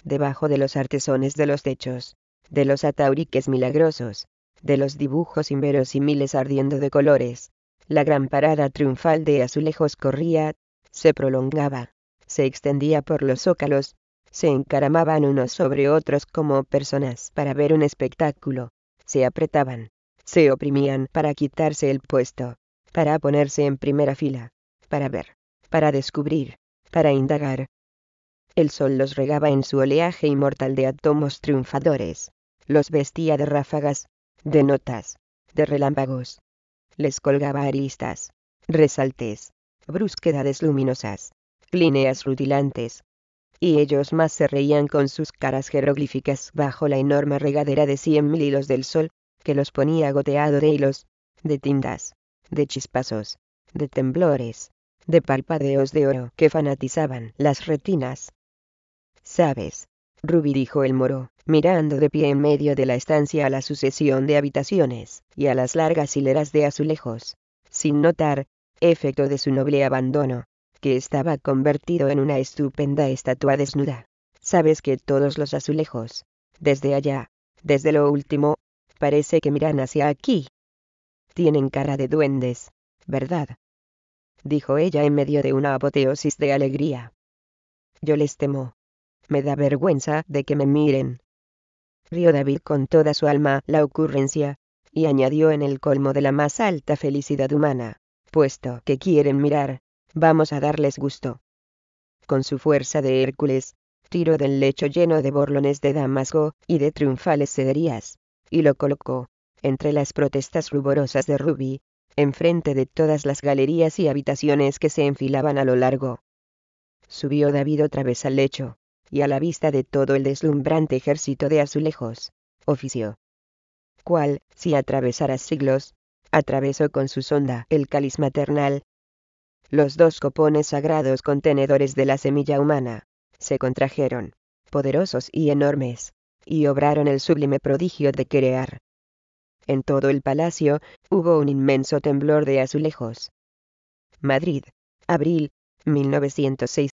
debajo de los artesones de los techos, de los atauriques milagrosos, de los dibujos inverosímiles ardiendo de colores. La gran parada triunfal de azulejos corría, se prolongaba, se extendía por los zócalos, se encaramaban unos sobre otros como personas para ver un espectáculo, se apretaban, se oprimían para quitarse el puesto, para ponerse en primera fila, para ver, para descubrir, para indagar. El sol los regaba en su oleaje inmortal de átomos triunfadores. Los vestía de ráfagas, de notas, de relámpagos. Les colgaba aristas, resaltes, brusquedades luminosas, líneas rutilantes. Y ellos más se reían con sus caras jeroglíficas bajo la enorme regadera de cien mil hilos del sol, que los ponía goteado de hilos, de tintas, de chispazos, de temblores, de palpadeos de oro que fanatizaban las retinas. ¿Sabes? Ruby dijo el moro, mirando de pie en medio de la estancia a la sucesión de habitaciones, y a las largas hileras de azulejos. Sin notar, efecto de su noble abandono, que estaba convertido en una estupenda estatua desnuda. Sabes que todos los azulejos, desde allá, desde lo último, parece que miran hacia aquí. Tienen cara de duendes, ¿verdad? dijo ella en medio de una apoteosis de alegría. Yo les temo, me da vergüenza de que me miren. Río David con toda su alma la ocurrencia, y añadió en el colmo de la más alta felicidad humana, puesto que quieren mirar, vamos a darles gusto. Con su fuerza de Hércules, tiró del lecho lleno de borlones de damasco y de triunfales cederías, y lo colocó, entre las protestas ruborosas de Ruby, enfrente de todas las galerías y habitaciones que se enfilaban a lo largo. Subió David otra vez al lecho, y a la vista de todo el deslumbrante ejército de azulejos, oficio. Cual, si atravesara siglos, atravesó con su sonda el cáliz maternal. Los dos copones sagrados contenedores de la semilla humana, se contrajeron, poderosos y enormes, y obraron el sublime prodigio de crear. En todo el palacio hubo un inmenso temblor de azulejos. Madrid, abril 1906.